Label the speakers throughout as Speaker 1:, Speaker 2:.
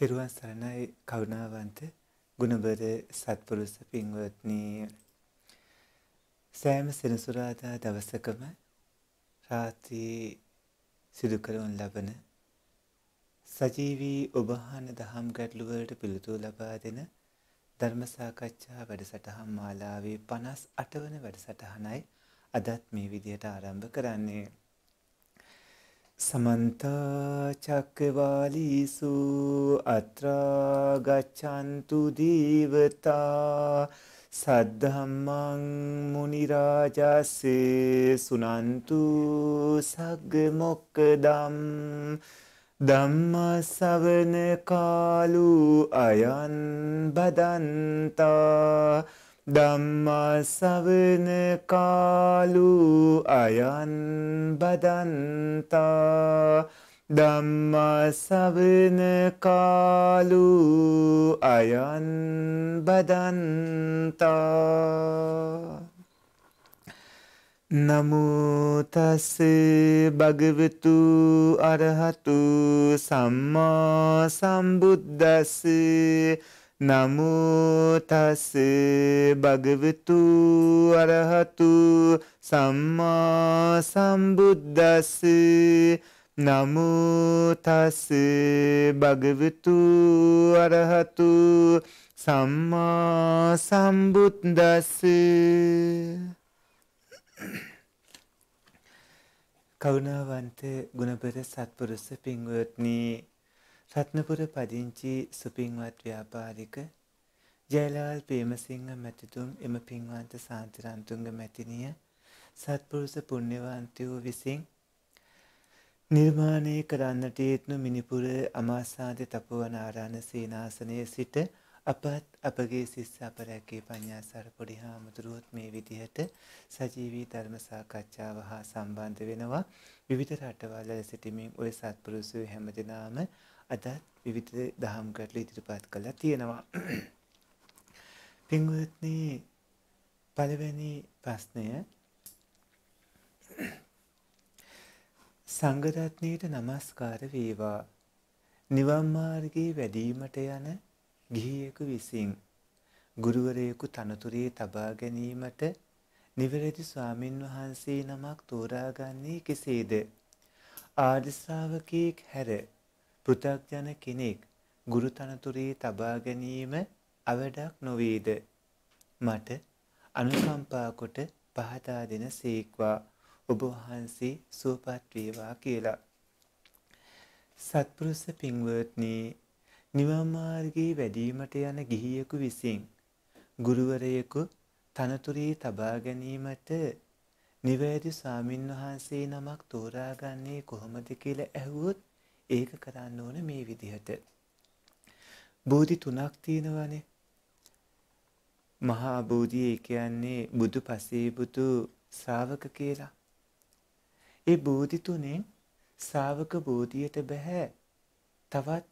Speaker 1: තෙරුවන් සරණයි කරුණාවන්ත ගුණබර සත්පුරුෂ පින්වත්නි සෑම සෙනසුරාදා දවසකම රාත්‍රී සිදු කරන ලබන සජීවී ඔබහාන දහම් ගැටළු වලට පිළිතුරු ලබා දෙන ධර්ම සාකච්ඡා වැඩසටහන් මාලාවේ 58 වන වැඩසටහනයි අදත් මේ විදියට ආරම්භ කරන්නේ සමන්තා චක්කවාලීසු අත්‍රා ගච්ඡන්තු දීවතා සද්ධම්මං මුනි රාජස්සේ සුනන්තු සග්ග මොක්කදම් ධම්ම ශවන කාලු අයන් බදන්තා ධම්මාසවන කාලු අයන් බදන්තා ධම්මාසවන කාලු අයන් බදන්තා නමුතස්ස භගවතු අරහතු සම්මා සම්බුද්දස්සේ නමුතස් භගවතු අරහතු සම්මා සම්බුද්දස් නමුතස් භගවතු අරහතු සම්මා සම්බුද්දස් කරුණාවන්ත ගුණබර සත්පුරුෂ පින්වත්නි රත්නපුර පදිංචි සුපින්වත් ව්‍යාපාරික ජයලාල් පේමසිංහ මැතිතුම් එම පින්වන්ත සාන්තිරන්තුංග මැතිනිය සත්පුරුෂ පුණ්‍යවන්තය වූ විසින් නිර්මාණය කරන්නට යෙත්නු මිනිපුර අමාසාද තපුවන ආරාණ සේනාසනය සිට අපත් අපගේ සිස්ස අප රැකේ පඤ්ඤාසාර පොඩි හාමුදුරුවොත් මේ විදිහට සජීවී ධර්ම සාකච්ඡාව හා සම්බන්ධ වෙනවා විවිධ රටවල සිටමින් ඔය සත්පුරුෂයෝ හැමදෙනාම අදත් විවිධ දහම් කටල ඉදිරිපාත් කළා තියෙනවා. පින්වත්නි පළවෙනි ප්‍රශ්නය සංඝරත්නයට নমස්කාර වේවා. නිවන් මාර්ගයේ වැඩීමට යන ගිහියෙකු විසින් ගුරුවරයෙකු තනතුරේ තබා ගැනීමට නිවැරදි ස්වාමින් වහන්සේ නමක් තෝරාගන්නේ කෙසේද? ආර්ය ශ්‍රාවකෙක් හැර පෘථග්ජන කෙනෙක් ගුරු තනතුරේ තබා ගැනීම අවඩක් නොවේද. මට අනුකම්පා කොට පහදා දෙන සීක්වා ඔබ වහන්සේ සුවපත් වේවා කියලා. සත්පුරුෂ පින්වත්නි නිවන් මාර්ගයේ වැඩීමට යන ගිහියෙකු විසින් ගුරුවරයෙකු තනතුරේ තබා ගැනීමට නිවැරදි ස්වාමින්වහන්සේ නමක් තෝරාගන්නේ කොහොමද කියලා ඇහුවොත් ඒක කරන්න ඕන මේ විදිහට. බෝධි තුනක් තියෙනවානේ. මහා බෝධිය කියන්නේ බුදු පසේ බුදු ශ්‍රාවක කියලා. ඒ බෝධි තුනෙන් ශ්‍රාවක බෝධියට බෑ තවත්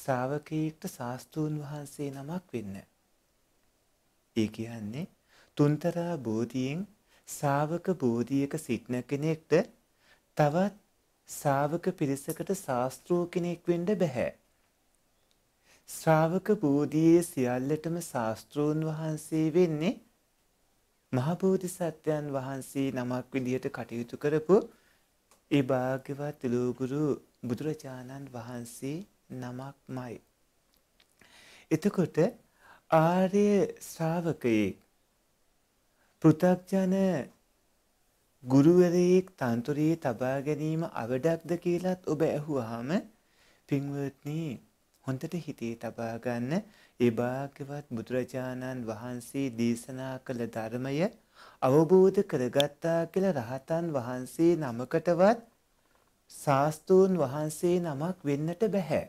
Speaker 1: ශ්‍රාවකයෙක්ට ශාස්තූන් වහන්සේ නමක් වෙන්න. ඒ කියන්නේ තුන්තරා බෝධියෙන් ශ්‍රාවක බෝධියක සිටින කෙනෙක්ට තවත් ශ්‍රාවක පිරිසකට ශාස්ත්‍රූ කෙනෙක් වෙන්න බෑ. ශ්‍රාවක බෝධියේ සියල්ලටම ශාස්ත්‍රූන් වහන්සේ වෙන්නේ මහ බෝධිසත්වයන් වහන්සේ නමක් විදියට කටයුතු කරපු ඒ භාග්‍යවත් ලෝගුරු බුදුරජාණන් වහන්සේ නමක්මයි. එතකොට ආර්ය ශ්‍රාවකයෙක් පෘථග්ජන ගුරුවරයෙක් තන්තුරේ තබා ගැනීම අවඩක්ද කියලත් ඔබ ඇහුවාම පින්වත්නි හොඳට හිතේ තබා ගන්න ඒ භාග්‍යවත් බුදුරජාණන් වහන්සේ දේශනා කළ ධර්මය අවබෝධ කරගත්තා කියලා රහතන් වහන්සේ නමකටවත් ශාස්තුන් වහන්සේ නමක් වෙන්නට බෑ.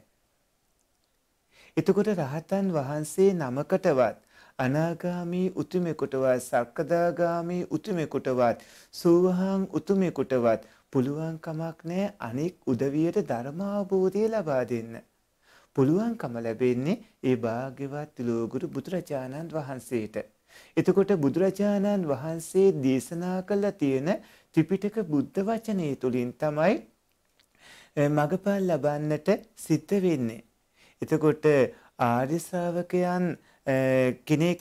Speaker 1: එතකොට රහතන් වහන්සේ නමකටවත් අනාගාමී උතුමෙකුටවත් සක්කදාගාමී උතුමෙකුටවත් සූහාන් උතුමෙකුටවත් පුළුවන් කමක් නැහැ අනෙක් උදවියට ධර්මාභෝධය ලබා දෙන්න. පුළුවන්කම ලැබෙන්නේ ඒ භාග්‍යවත් ලෝගුරු බුදුරජාණන් වහන්සේට. එතකොට බුදුරජාණන් වහන්සේ දේශනා කළ තියෙන ත්‍රිපිටක බුද්ධ වචනය තුළින් තමයි මගපල් ලබන්නට සිද්ධ වෙන්නේ. එතකොට ආර්ය ශ්‍රාවකයන් කෙනෙක්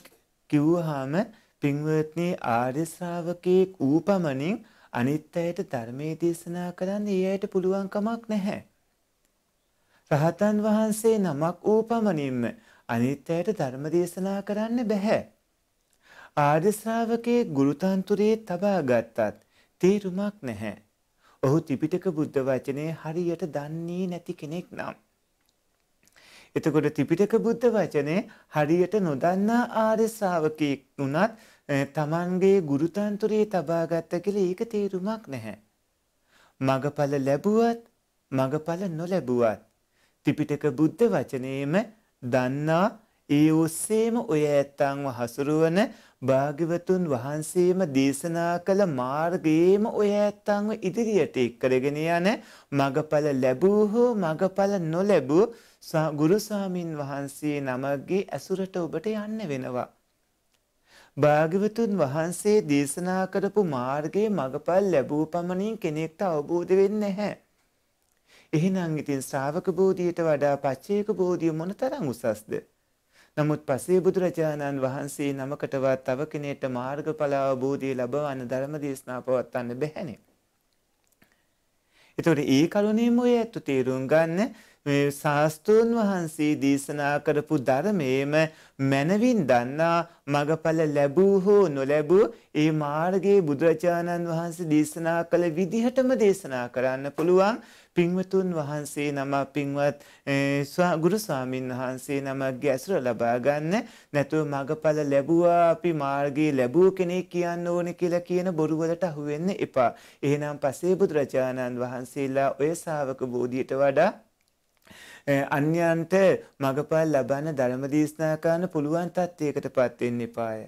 Speaker 1: කිව්වහම පින්වත්නි ආර්ය ශ්‍රාවකෙක් වූ පමණින් අනිත් අයට ධර්මයේ දේශනා කරන්න ඒ අයට පුළුවන් කමක් නැහැ. රහතන් වහන්සේ නමක් වූ පමණින්ම අනිත් අයට ධර්ම දේශනා කරන්න බෑ. ආර්ය ශ්‍රාවකේ ගුරුතන්තුරේ තබා ගත්තත් තේරුමක් නැහැ. ඔහු ත්‍රිපිටක බුද්ධ වචනේ හරියට දන්නේ නැති කෙනෙක් නම් එතකොට ත්‍රිපිටක බුද්ධ වචනේ හරියට නොදන්නා ආර්ය ශ්‍රාවකෙක් වුණත් තමන්ගේ ගුරුතන්තුරේ තබාගත්ත කියලා ඒක තේරුමක් නැහැ. මගඵල ලැබුවත් මගඵල නොලැබුවත් ත්‍රිපිටක බුද්ධ වචනේම දන්නා ඒ ඔස්සේම ඔය ඇත්තන්ව හසුරුවන භාග්‍යවතුන් වහන්සේම දේශනා කළ මාර්ගයේම ඔය ඇත්තන්ව ඉදිරියට එක්කරගෙන යන මගඵල ලැබූ හෝ මගඵල නොලැබූ ගුරු ස්වාමින් වහන්සේ නමගේ ඇසුරට ඔබට යන්න වෙනවා. භාග්‍යවතුන් වහන්සේ දේශනා කරපු මාර්ගයේ මගපල් ලැබූ පමණින් කෙනෙක්ට අවබෝධ වෙන්නේ නැහැ. එහෙනම් ඉතින් ශ්‍රාවක බෝධියට වඩා පච්චේක බෝධිය මොනතරම් උසස්ද? නමුත් පසේ බුදුරජාණන් වහන්සේ නමකටවත් තව කෙනෙක්ට මාර්ගඵල අවබෝධය ලබවන්න ධර්ම දේශනා පවත්වන්න බැහැනේ. එතකොට ඒ කරුණේම ඔය ඇත්ත තේරුම් ගන්න මේ ශාස්තෘන් වහන්සේ දේශනා කරපු ධර්මයේම මනවින් දන්නා මගඵල ලැබූ හෝ නොලැබූ ඒ මාර්ගයේ බුදුරජාණන් වහන්සේ දේශනා කළ විදිහටම දේශනා කරන්න පුළුවන් පින්වතුන් වහන්සේ නම පින්වත් ගුරු ස්වාමින් වහන්සේ නමගේ ඇසුර ලබා ගන්න නැතුව මගඵල ලැබුවා අපි මාර්ගයේ ලැබුව කෙනෙක් කියන්න ඕනේ කියලා කියන බොරු වලට අහු වෙන්න එපා. එහෙනම් පසේ බුදුරජාණන් වහන්සේලා ඔය ශා วก බෝධියට වඩා අන්‍යයන්ට මගපල් ලබන්න ධර්ම දේශනා කරන්න පුළුවන් තත්ත්වයකට පත් වෙන්න එපාය.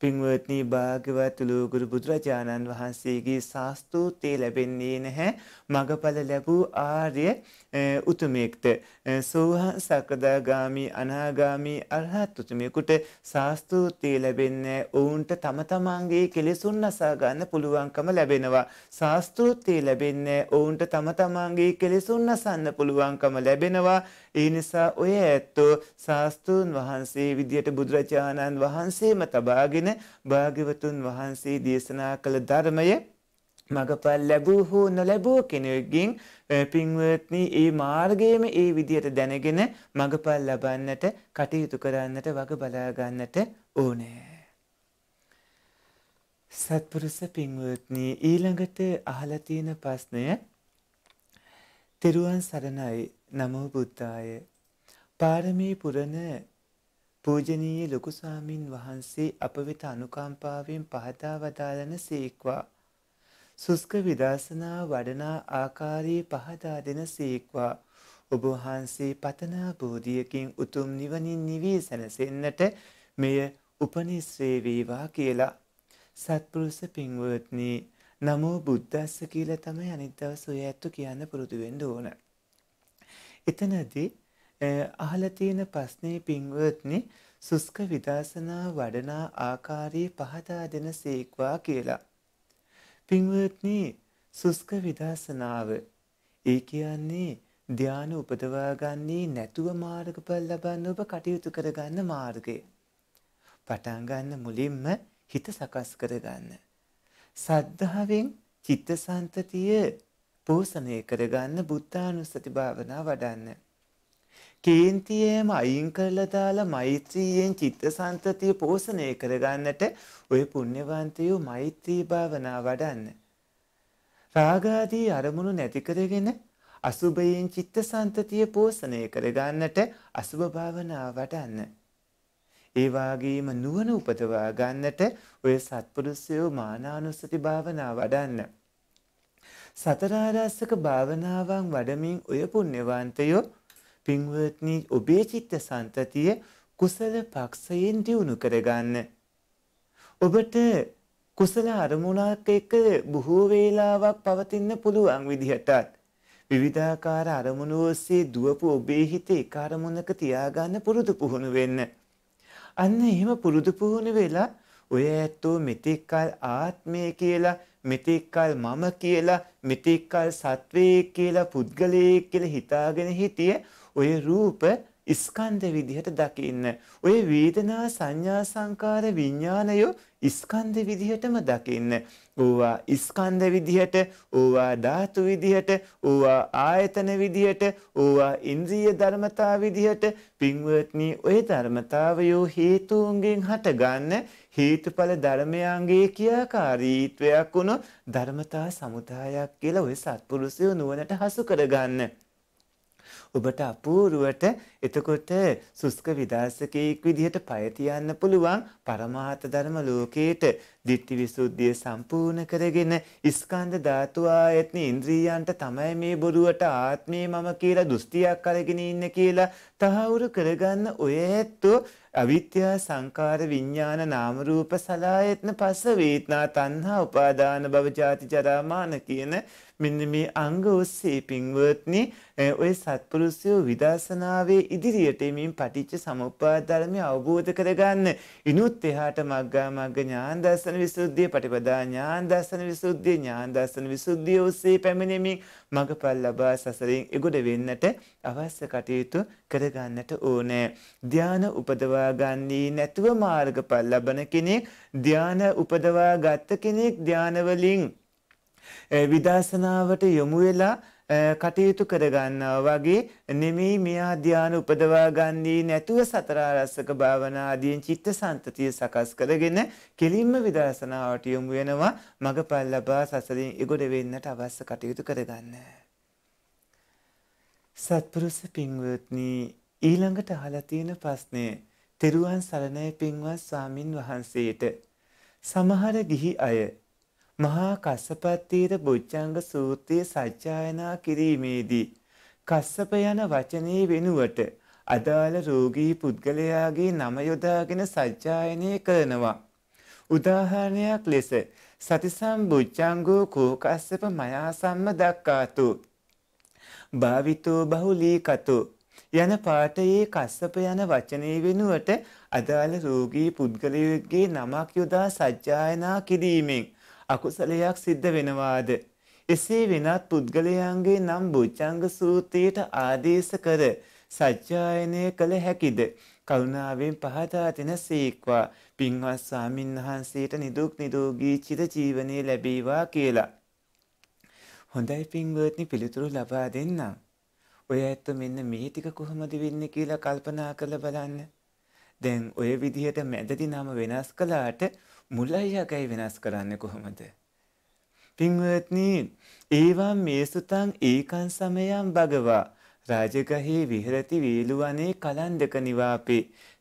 Speaker 1: පින්වත්නි භාගවත් ලෝකුරු බුදුරජාණන් වහන්සේගේ ශාස්ත්‍රෝත්තේ ලැබෙන්නේ නැහැ. මඟඵල ලැබූ ආර්ය උතුමෙක්ද සෝහන් සකදාගාමි අනාගාමි අරහත් උතුමෙකුට සාස්තුතිය ලැබෙන්නේ ඔවුන්ට තම තමන්ගේ කෙලෙසුන් නසා ගන්න පුළුවන්කම ලැබෙනවා සාස්තුතිය ලැබෙන්නේ ඔවුන්ට තම තමන්ගේ කෙලෙසුන් නසන්න පුළුවන්කම ලැබෙනවා ඒ නිසා ඔය ඇත්තෝ සාස්තුන් වහන්සේ විදියට බුදුරජාණන් වහන්සේම තබාගෙන භාග්‍යවතුන් වහන්සේ දේශනා කළ ධර්මය මඟඵල ලැබූ හෝ නොලැබූ කෙනෙක්ගෙන් පින්වත්නි ඒ මාර්ගයේම ඒ විදිහට දැනගෙන මඟඵල ලබන්නට කටයුතු කරන්නට වග බලා ගන්නට ඕනේ. සත්පුරුෂ පින්වත්නි ඊළඟට අහලා තියෙන ප්‍රශ්නය තෙරුවන් සරණයි නමෝ බුද්ධාය පාරමී පුරණ පූජනීය ලොකු ස්වාමින් වහන්සේ අප වෙත අනුකම්පාවෙන් පහදා වදාළන සීක්වා සුස්ක විදර්ශනා වඩනා ආකාරයේ පහදා දෙන සීක්වා ඔබ වහන්සේ පතනා බෝධියකින් උතුම් නිවනින් නිවී සැනසෙන්නට මෙය උපනිශ්‍රේ වේවා කියලා සත්පුරුෂ පින්වත්නි නමෝ බුද්දස්ස කියලා තමයි අනිත් දවස් ඔය ඇත්තු කියන්න පුරුදු වෙන්න ඕන. එතනදී අහලා තියෙන ප්‍රශ්නේ පින්වත්නි සුස්ක විදර්ශනා වඩනා ආකාරයේ පහදා දෙන සීක්වා කියලා. පින්වත්නි සුස්ක විදර්ශනාව ඒ කියන්නේ ධානය උපදවා ගන්නේ නැතුව මාර්ගඵල ලබන්න ඔබ කටයුතු කරගන්න මාර්ගය. පටන් ගන්න මුලින්ම හිත සකස් කරගන්න. සද්ධාවෙන් චිත්තසංතතිය පෝෂණය කරගන්න බුද්ධානුස්සති භාවනා වඩන්න. කේන්තියේම අයින් කරලා දාලා මෛත්‍රියෙන් චිත්තසංතතිය පෝෂණය කරගන්නට ඔය පුණ්‍යවන්තයෝ මෛත්‍රී භාවනා වඩන්න. රාගාදී අරමුණු නැති කරගෙන අසුභයෙන් චිත්තසංතතිය පෝෂණය කරගන්නට අසුභ භාවනා වඩන්න. ඒ වාගේම නුවණ උපදවා ගන්නට ඔය සත්පුරුෂයෝ මානානුස්සති භාවනා වඩන්න. සතරාරස්සක භාවනාවන් වඩමින් ඔය පුණ්‍යවන්තයෝ පින්වත්නි ඔබේ චිත්ත සන්තතිය කුසල පක්ෂයෙන් දියුණු කරගන්න. ඔබට කුසල අරමුණක් එක බොහෝ වේලාවක් පවතින්න පුළුවන් විදිහටත් විවිධාකාර අරමුණු ඔස්සේ දුවපු ඔබේ හිත එක අරමුණක තියාගන්න පුරුදු පුහුණු වෙන්න. අන්න එහෙම පුරුදු පුහුණු වෙලා ඔය ඇත්තෝ මෙතෙක්කල් ආත්මය කියලා මෙතෙක්කල් මම කියලා මෙතෙක්කල් සත්වයේ කියලා පුද්ගලයෙක් කියලා හිතාගෙන හිටියේ ඔය රූප ස්කන්ධ විදිහට දකින්න. ඔය වේදනා සංඥා සංකාර විඥානය ස්කන්ධ විදිහටම දකින්න. ඕවා ස්කන්ධ විදිහට, ඕවා ධාතු විදිහට, ඕවා ආයතන විදිහට, ඕවා ඉන්ද්‍රිය ධර්මතා විදිහට පින්වත්නි ඔය ධර්මතාවයෝ හේතුන්ගෙන් හටගන්න හේතුඵල ධර්මයන්ගේ කියාකාරීත්වයක් වුණු ධර්මතා සමුදායක් කියලා ඔය සත්පුරුෂය නුවණට හසු කරගන්න. ඔබට අපූර්වට එතකොට සුස්ක විදාසකෙක් විදිහට පය තියන්න පුළුවන් පරමාර්ථ ධර්ම ලෝකේට ditthi visuddhiය සම්පූර්ණ කරගෙන ස්කන්ධ ධාතු ආයතන ඉන්ද්‍රියයන්ට තමයි මේ බොරුවට ආත්මේ මම කියලා දෘෂ්ටියක් අරගෙන ඉන්න කියලා තහවුරු කරගන්න ඔය ඇත්තෝ අවිද්‍යා සංකාර විඥාන නාම රූප සලායතන පස්ස වේදනා තණ්හා උපාදාන භව ජාති ජරා මාන කියන මෙන්න මේ අංග ඔස්සේ පින්වත්නි ඔය සත්පුරුෂයෝ විදර්ශනාවේ ඉදිරියට එමින් පටිච්ච සමුප්පාද ධර්මය අවබෝධ කරගන්න. ඉනුත් එහාට මග්ගා මග්ග ඥාන දර්ශන විසුද්ධිය, පටිපදා ඥාන දර්ශන විසුද්ධිය, ඥාන දර්ශන විසුද්ධිය ඔස්සේ පැමිණෙමින් මඟපල් ලබා සසරින් එගොඩ වෙන්නට අවශ්‍ය කටයුතු කරගන්නට ඕනෑ. ධ්‍යාන උපදවා ගන්නේ නැතුව මාර්ගඵල ලබන කෙනෙක් ධ්‍යාන උපදවා ගත්ත කෙනෙක් ධ්‍යානවලින් විදර්ශනාවට යොමු වෙලා කටයුතු කරගන්නවා වගේ නෙමෙයි මෙයා ධානය උපදවා ගන්නේ නැතුව සතර ආරස්සක භාවනා ආදීන් චිත්ත සන්තතිය සකස් කරගෙන කෙලින්ම විදර්ශනාවට යොමු වෙනවා මගපල් ලබා සසරින් එගොඩ වෙන්නට අවශ්‍ය කටයුතු කරගන්න. සත්පුරුෂ පින්වත්නි ඊළඟට අහලා තියෙන ප්‍රශ්නේ තෙරුවන් සරණයි පින්වත් ස්වාමින් වහන්සේට සමහර ගිහි අය මහා කස්සපත්තීර බුච්චංග සූත්‍රයේ සජ්ජායනා කිරීමේදී කස්සප යන වචනේ වෙනුවට අදාළ රෝගී පුද්ගලයාගේ නම යොදාගෙන සජ්ජායනය කරනවා. උදාහරණයක් ලෙස සතිසම් බුච්චංගෝ කෝකස්සප මයාසම්ම දක්කාතු. භාවිතෝ බහුලීකතු යන පාඨයේ කස්සප යන වචනේ වෙනුවට අදාළ රෝගී පුද්ගලයෙකුගේ නමක් යොදා සජ්ජායනා කිරීමෙන් අකුසලයක් සිද්ධ වෙනවාද. එසේ වෙනත් පුද්ගලයන්ගේ නම් බුච්චංග සූත්‍රයට ආදේශ කර සජ්ජායනය කළ හැකිද. කරුණාවෙන් පහදා දෙන සීක්වා පින්වත් ස්වාමින් වහන්සේට නිදුක් නිරෝගී චිර ජීවනයේ ලැබේවා කියලා. හොඳයි පින්වත්නි පිළිතුරු ලබා දෙන්නම්. ඔය ඇත්ත මෙන්න මේ ටික කොහොමද වෙන්නේ කියලා කල්පනා කරලා බලන්න. දැන් ඔය විදිහට මැදදී නම වෙනස් කළාට මුලයි යකයි වෙනස් කරන්න කොහොමද. පින්වත්නී ඒවා මේසුතන් ඒකන් සමයම් භගවා රාජගහේ විහරති වේලුවනේ කලන්දක නිවාපේ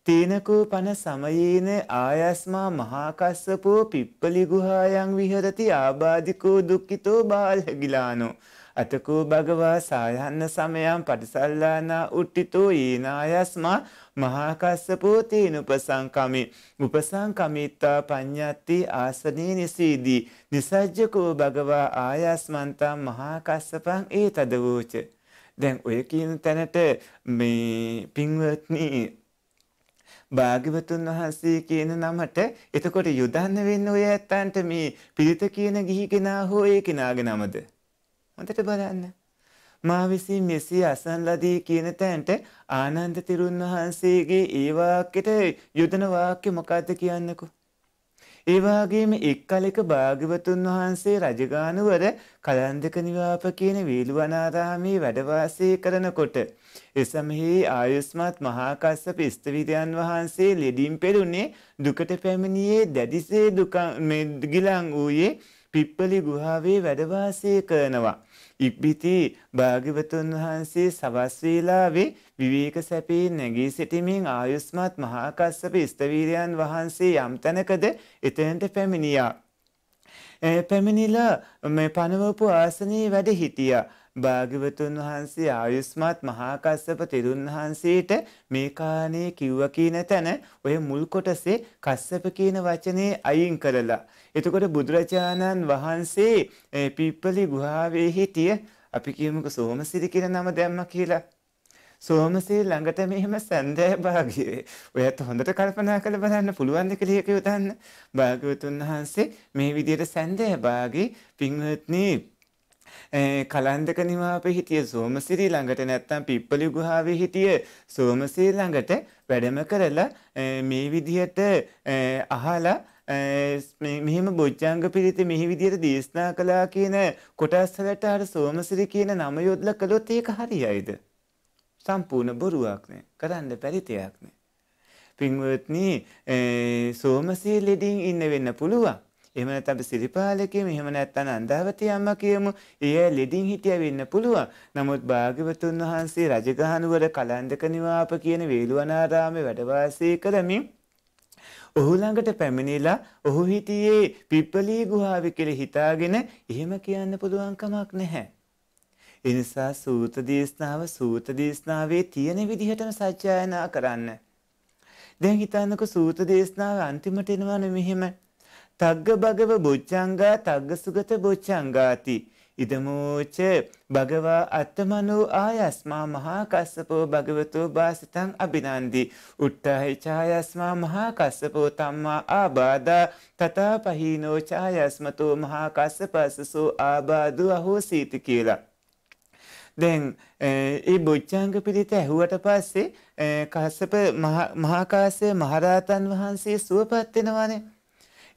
Speaker 1: තේනකෝ පන සමයේන ආයස්මා මහාකස්සපෝ පිප්පලිගුහායන් විහරති ආබාධිකෝ දුක්කිතෝ බාල්හැගිලානෝ අතකෝ භගවා සායන්න සමයම් පටිසල්ලානා උට්ටිතෝ ඊනායස්මා මහාකස්සපෝ තීන උපසංකමේ උපසංකමිත්තා පඤ්ඤත්ති ආසනේ නිසීදී නිසජ්ජකෝ භගවා ආයස්මන්තං මහාකස්සපං ඒතද වූච දැන් ඔය කියන තැනට මේ පින්වත්නි භාග්‍යවතුන් වහන්සේ කියන නමට එතකොට යොදන්න වෙන්නේ ඔය ඇත්තන්ට මේ පිරිත කියන ගිහි කෙනා හෝ ඒ කෙනාගේ නමද හොඳට බලන්න. මා විසින් මෙසේ අසන් ලදී කියන තැන්ට ආනන්ද තිරුන් වහන්සේගේ ඒ වාක්‍යට යොදන වාක්‍ය මොකක්ද කියන්නකෝ. ඒ වගේම එක්කලෙක භාග්‍යවතුන් වහන්සේ රජගානුවර කලන්දක නිවාප කියන වේළුවනාරාමේ වැඩවාසය කරනකොට එසමෙහි ආයුස්මත් මහා කස්සප ස්තවිරයන් වහන්සේ ලෙඩින් පෙළුනේ දුකට පැමිණියේ දැඩිසේ දුක මේ ගිලන් වූයේ පිප්පලි ගුහාවේ වැඩවාසය කරනවා ඉක්බිති භාග්‍යවතුන් වහන්සේ සවස් වේලාවේ විවේක සැපේ නැගී සිටමින් ආයුස්මත් මහා කස්සප ඉස්තවීරයන් වහන්සේ යම් තැනකද එතනට පැමිණියා. පැමිණිලා මේ පනවපු ආසනයේ වැඩ හිටියා. භාග්‍යවතුන් වහන්සේ ආයුස්මත් මහාකස්සප තෙරුන් වහන්සේට මේ කාණේ කිව්ව කියන තැන ඔය මුල් කොටසේ කස්සප කියන වචනේ අයින් කරලා. එතකොට බුදුරජාණන් වහන්සේ පිප්පලි ගුහාවේ හිටිය අපි කියමුක සෝමසිරි කියන නම දැම්ම කියලා. සෝමසිරි ළඟට මෙහෙම සන්දෑ භාගයේ ඔයත් හොඳට කල්පනා කළ බලන්න පුළුවන් දෙ කියලා යොදන්න. භාග්‍යවතුන් වහන්සේ මේ විදියට සන්දෑ භාගේ පින්වත්නි කලන්දක නිමාපේ හිටිය සෝමසිරි ළඟට නැත්තම් පිප්පලි ගුහාවේ හිටිය සෝමසිරි ළඟට වැඩම කරලා මේ විදිහට අහලා මෙහෙම බොජ්ජංග පිරිත මෙහි විදියට දේශනා කළා කියන කොටස්වලට අර සෝමසිරි කියන නම යොදලා කළොත් ඒක හරියයිද? සම්පූර්ණ බොරුවක් නේ. කරන්න බැරි දෙයක් නේ. පින්වත්නි සෝමසිරි ලෙඩින් ඉන්න වෙන්න පුළුවන්. එහෙම නැත්නම් සිරිපාලකේ එහෙම නැත්නම් අන්දාවතී අම්මා කියමු. ඊය ලෙඩින් හිටියා වෙන්න පුළුවන්. නමුත් භාග්‍යවතුන් වහන්සේ රජගහනුවර කලන්දක නිවාප කියන වේළුවනාරාමේ වැඩ කරමින් ඔහු ළඟට පැමිණිලා ඔහු හිටියේ පිප්පලී ගුහාවේ කියලා හිතාගෙන එහෙම කියන්න පුළුවන් කමක් නැහැ. එනිසා සූත දේශනාව සූත දේශනාවේ තියෙන විදිහටම සත්‍යයනා කරන්න. දැන් හිතන්නකො සූත දේශනාව අන්තිමට එනවනේ මෙහෙම. තග්ග භගව බොච්චංගා තග්ග සුගත බොච්චංගාති ඉදමෝච භගවා අත්තමනෝ ආයස්මා මහා කස්සපෝ භගවතෝ බාසිතං අභිනන්දි උට්ටාහි ඡායස්මා මහා කස්සපෝ තම්මා ආබාධා තථා පහීනෝ ඡායස්මතෝ මහා කස්සපස්සසෝ ආබාධු අහෝසීති කියලා දැන් ඒ බොච්චාංග පිළිත ඇහුවට පස්සේ කස්සප මහා කාශ්‍යප මහරහතන් වහන්සේ සුවපත් වෙනවානේ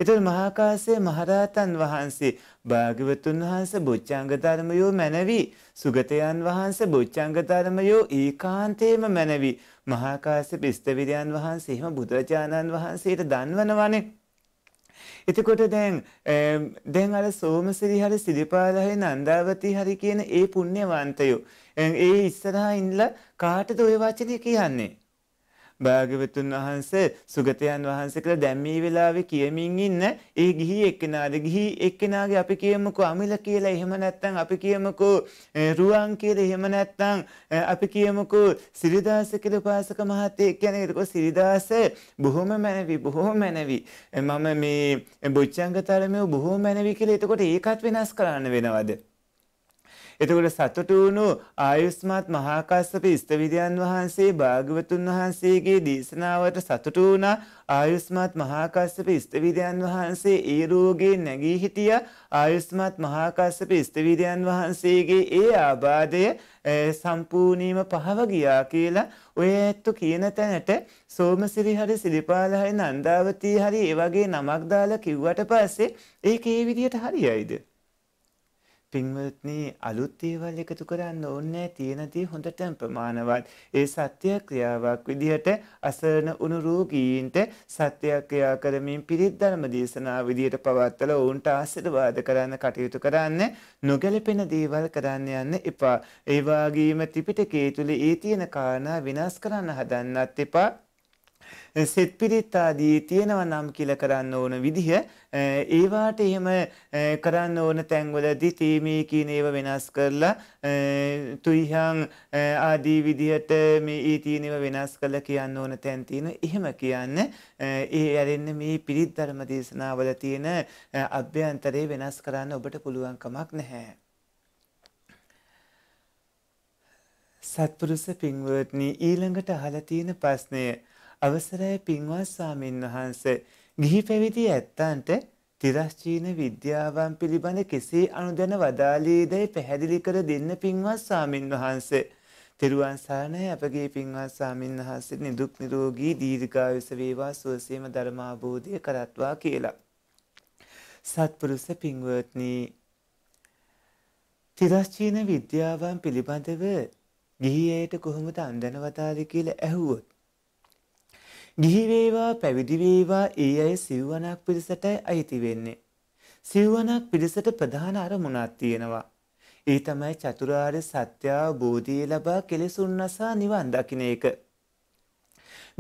Speaker 1: එතකොට මහාකාශයේ මහරහතන් වහන්සේ භාග්‍යවතුන් වහන්සේ බොච්චංග ධර්මයෝ මැනවි සුගතයන් වහන්සේ බොච්චංග ධර්මයෝ ඒකාන්තේම මැනවි මහාකාශ්‍යප ඉෂ්ඨවිරයන් වහන්සේ එහෙම බුදුරජාණන් වහන්සේට දන්වනවනේ එතකොට දැන් දැන් අර සෝමසිරි හරි සිරිපාල හරි නන්දාවති හරි කියන ඒ පුණ්‍යවන්තයෝ ඒ ඉස්සරහා ඉඳලා කාටද ওই වචනේ කියන්නේ භාග්‍යවතුන් වහන්සේ සුගතයන් වහන්සේ කියලා දැන් මේ වෙලාවේ කියමින් ඉන්න ඒ ගිහි එක්කෙනාද ගිහි එක්කෙනාගේ අපි කියමුකෝ අමිල කියලා එහෙම නැත්නම් අපි කියමුකෝ රුවන් කියලා එහෙම නැත්නම් අපි කියමුකෝ සිරිදාස කියලා උපාසක මහත්තයෙක් කියන්නේ ඒකෝ සිරිදාස බොහොම මැනවි බොහොම මැනවි මම මේ බොච්චංගතරමේ බොහොම මැනවි කියලා එතකොට ඒකත් වෙනස් කරන්න වෙනවද එතකොට සතුටු වුණු ආයුස්මත් මහාකස්සප ඉස්තවිදයන් වහන්සේ භාගවතුන් වහන්සේගේ දේශනාවට සතුටු වුණා ආයුස්මත් මහාකස්සප ඉස්තවිදයන් වහන්සේ ඒ රෝගේ නැගී හිටිය ආයුස්මත් මහාකස්සප ඉස්තවිදයන් වහන්සේගේ ඒ ආබාධය සම්පූර්ණීම පහව ගියා කියලා ඔය ඇත්තු කියන තැනට සෝමසිරි හරි සිරිපාල හරි නන්දාවතී හරි ඒ වගේ නමක් දාලා කිව්වට පස්සේ ඒක ඒ විදියට හරියයිද පින්වත්නී අලුත් දේවල් එකතු කරන්න ඕනේ තියෙනදී හොඳටම ප්‍රමාණවත්. ඒ සත්‍ය ක්‍රියාවක් විදිහට අසරණ උණු රෝගීන්ට සත්‍ය ක්‍රියා කරමින් පිරිත් ධර්ම දේශනාව විදිහට පවත්වලා ඔවුන්ට ආශිර්වාද කරන්න කටයුතු කරන්න නොගැලපෙන දේවල් කරන්න යන්න එපා. ඒ වගේම ත්‍රිපිටකයේ තුල ඒ තියෙන කාරණා විනාශ කරන්න හදන්නත් එපා. සෙත් පිරිත් ආදී තියෙනවා නම් කියලා කරන්න ඕන විදිහ ඒවාට එහෙම කරන්න ඕන තැන්වලදී තීමේ කියන ඒවා වෙනස් කරලා තුයිහං ආදී විදිහට මේ ඒ තියෙන ඒවා වෙනස් කරලා කියන්න ඕන තැන් තියෙන එහෙම කියන්න ඒ ඇරෙන්න මේ පිරිත් ධර්ම දේශනාවල තියෙන අභ්‍යන්තරේ වෙනස් කරන්න ඔබට පුළුවන් කමක් නැහැ. සත්පුරුෂ පින්වත්නි ඊළඟට අහලා තියෙන ප්‍රශ්නය අවසරයි පින්වත් ස්වාමින් වහන්ස ගිහි පැවිදි ඇත්තන්ට තිරස්චීන විද්‍යාවන් පිළිබඳ කෙසේ අනුදැන වදාළීදැයි පැහැදිලි කර දෙන්න පින්වත් ස්වාමින් වහන්ස. තෙරුවන් සරණයි අපගේ පින්වත් ස්වාමින් වහන්සේ නිදුක් නිරෝගී දීර්ඝායුෂ වේවා සුවසේම ධර්මාබෝධය කරත්වා කියලා. සත්පුරුෂ පින්වත්නි තිරස්චීන විද්‍යාවන් පිළිබඳව ගිහියට කොහොමද අන්දන වතාලි කියලා ඇහුවොත් ගිහිවේවා පැවිදිවේවා ඒ අය සිව්වනක් පිරිසටයි අයිති වෙන්නේ. සිව්වනක් පිරිසට ප්‍රධාන අරමුණක් තියෙනවා. ඒ තමයි චතුරාර්ය සත්‍ය අවබෝධය ලබා කෙලෙසුන් නසා නිවන් දකින එක.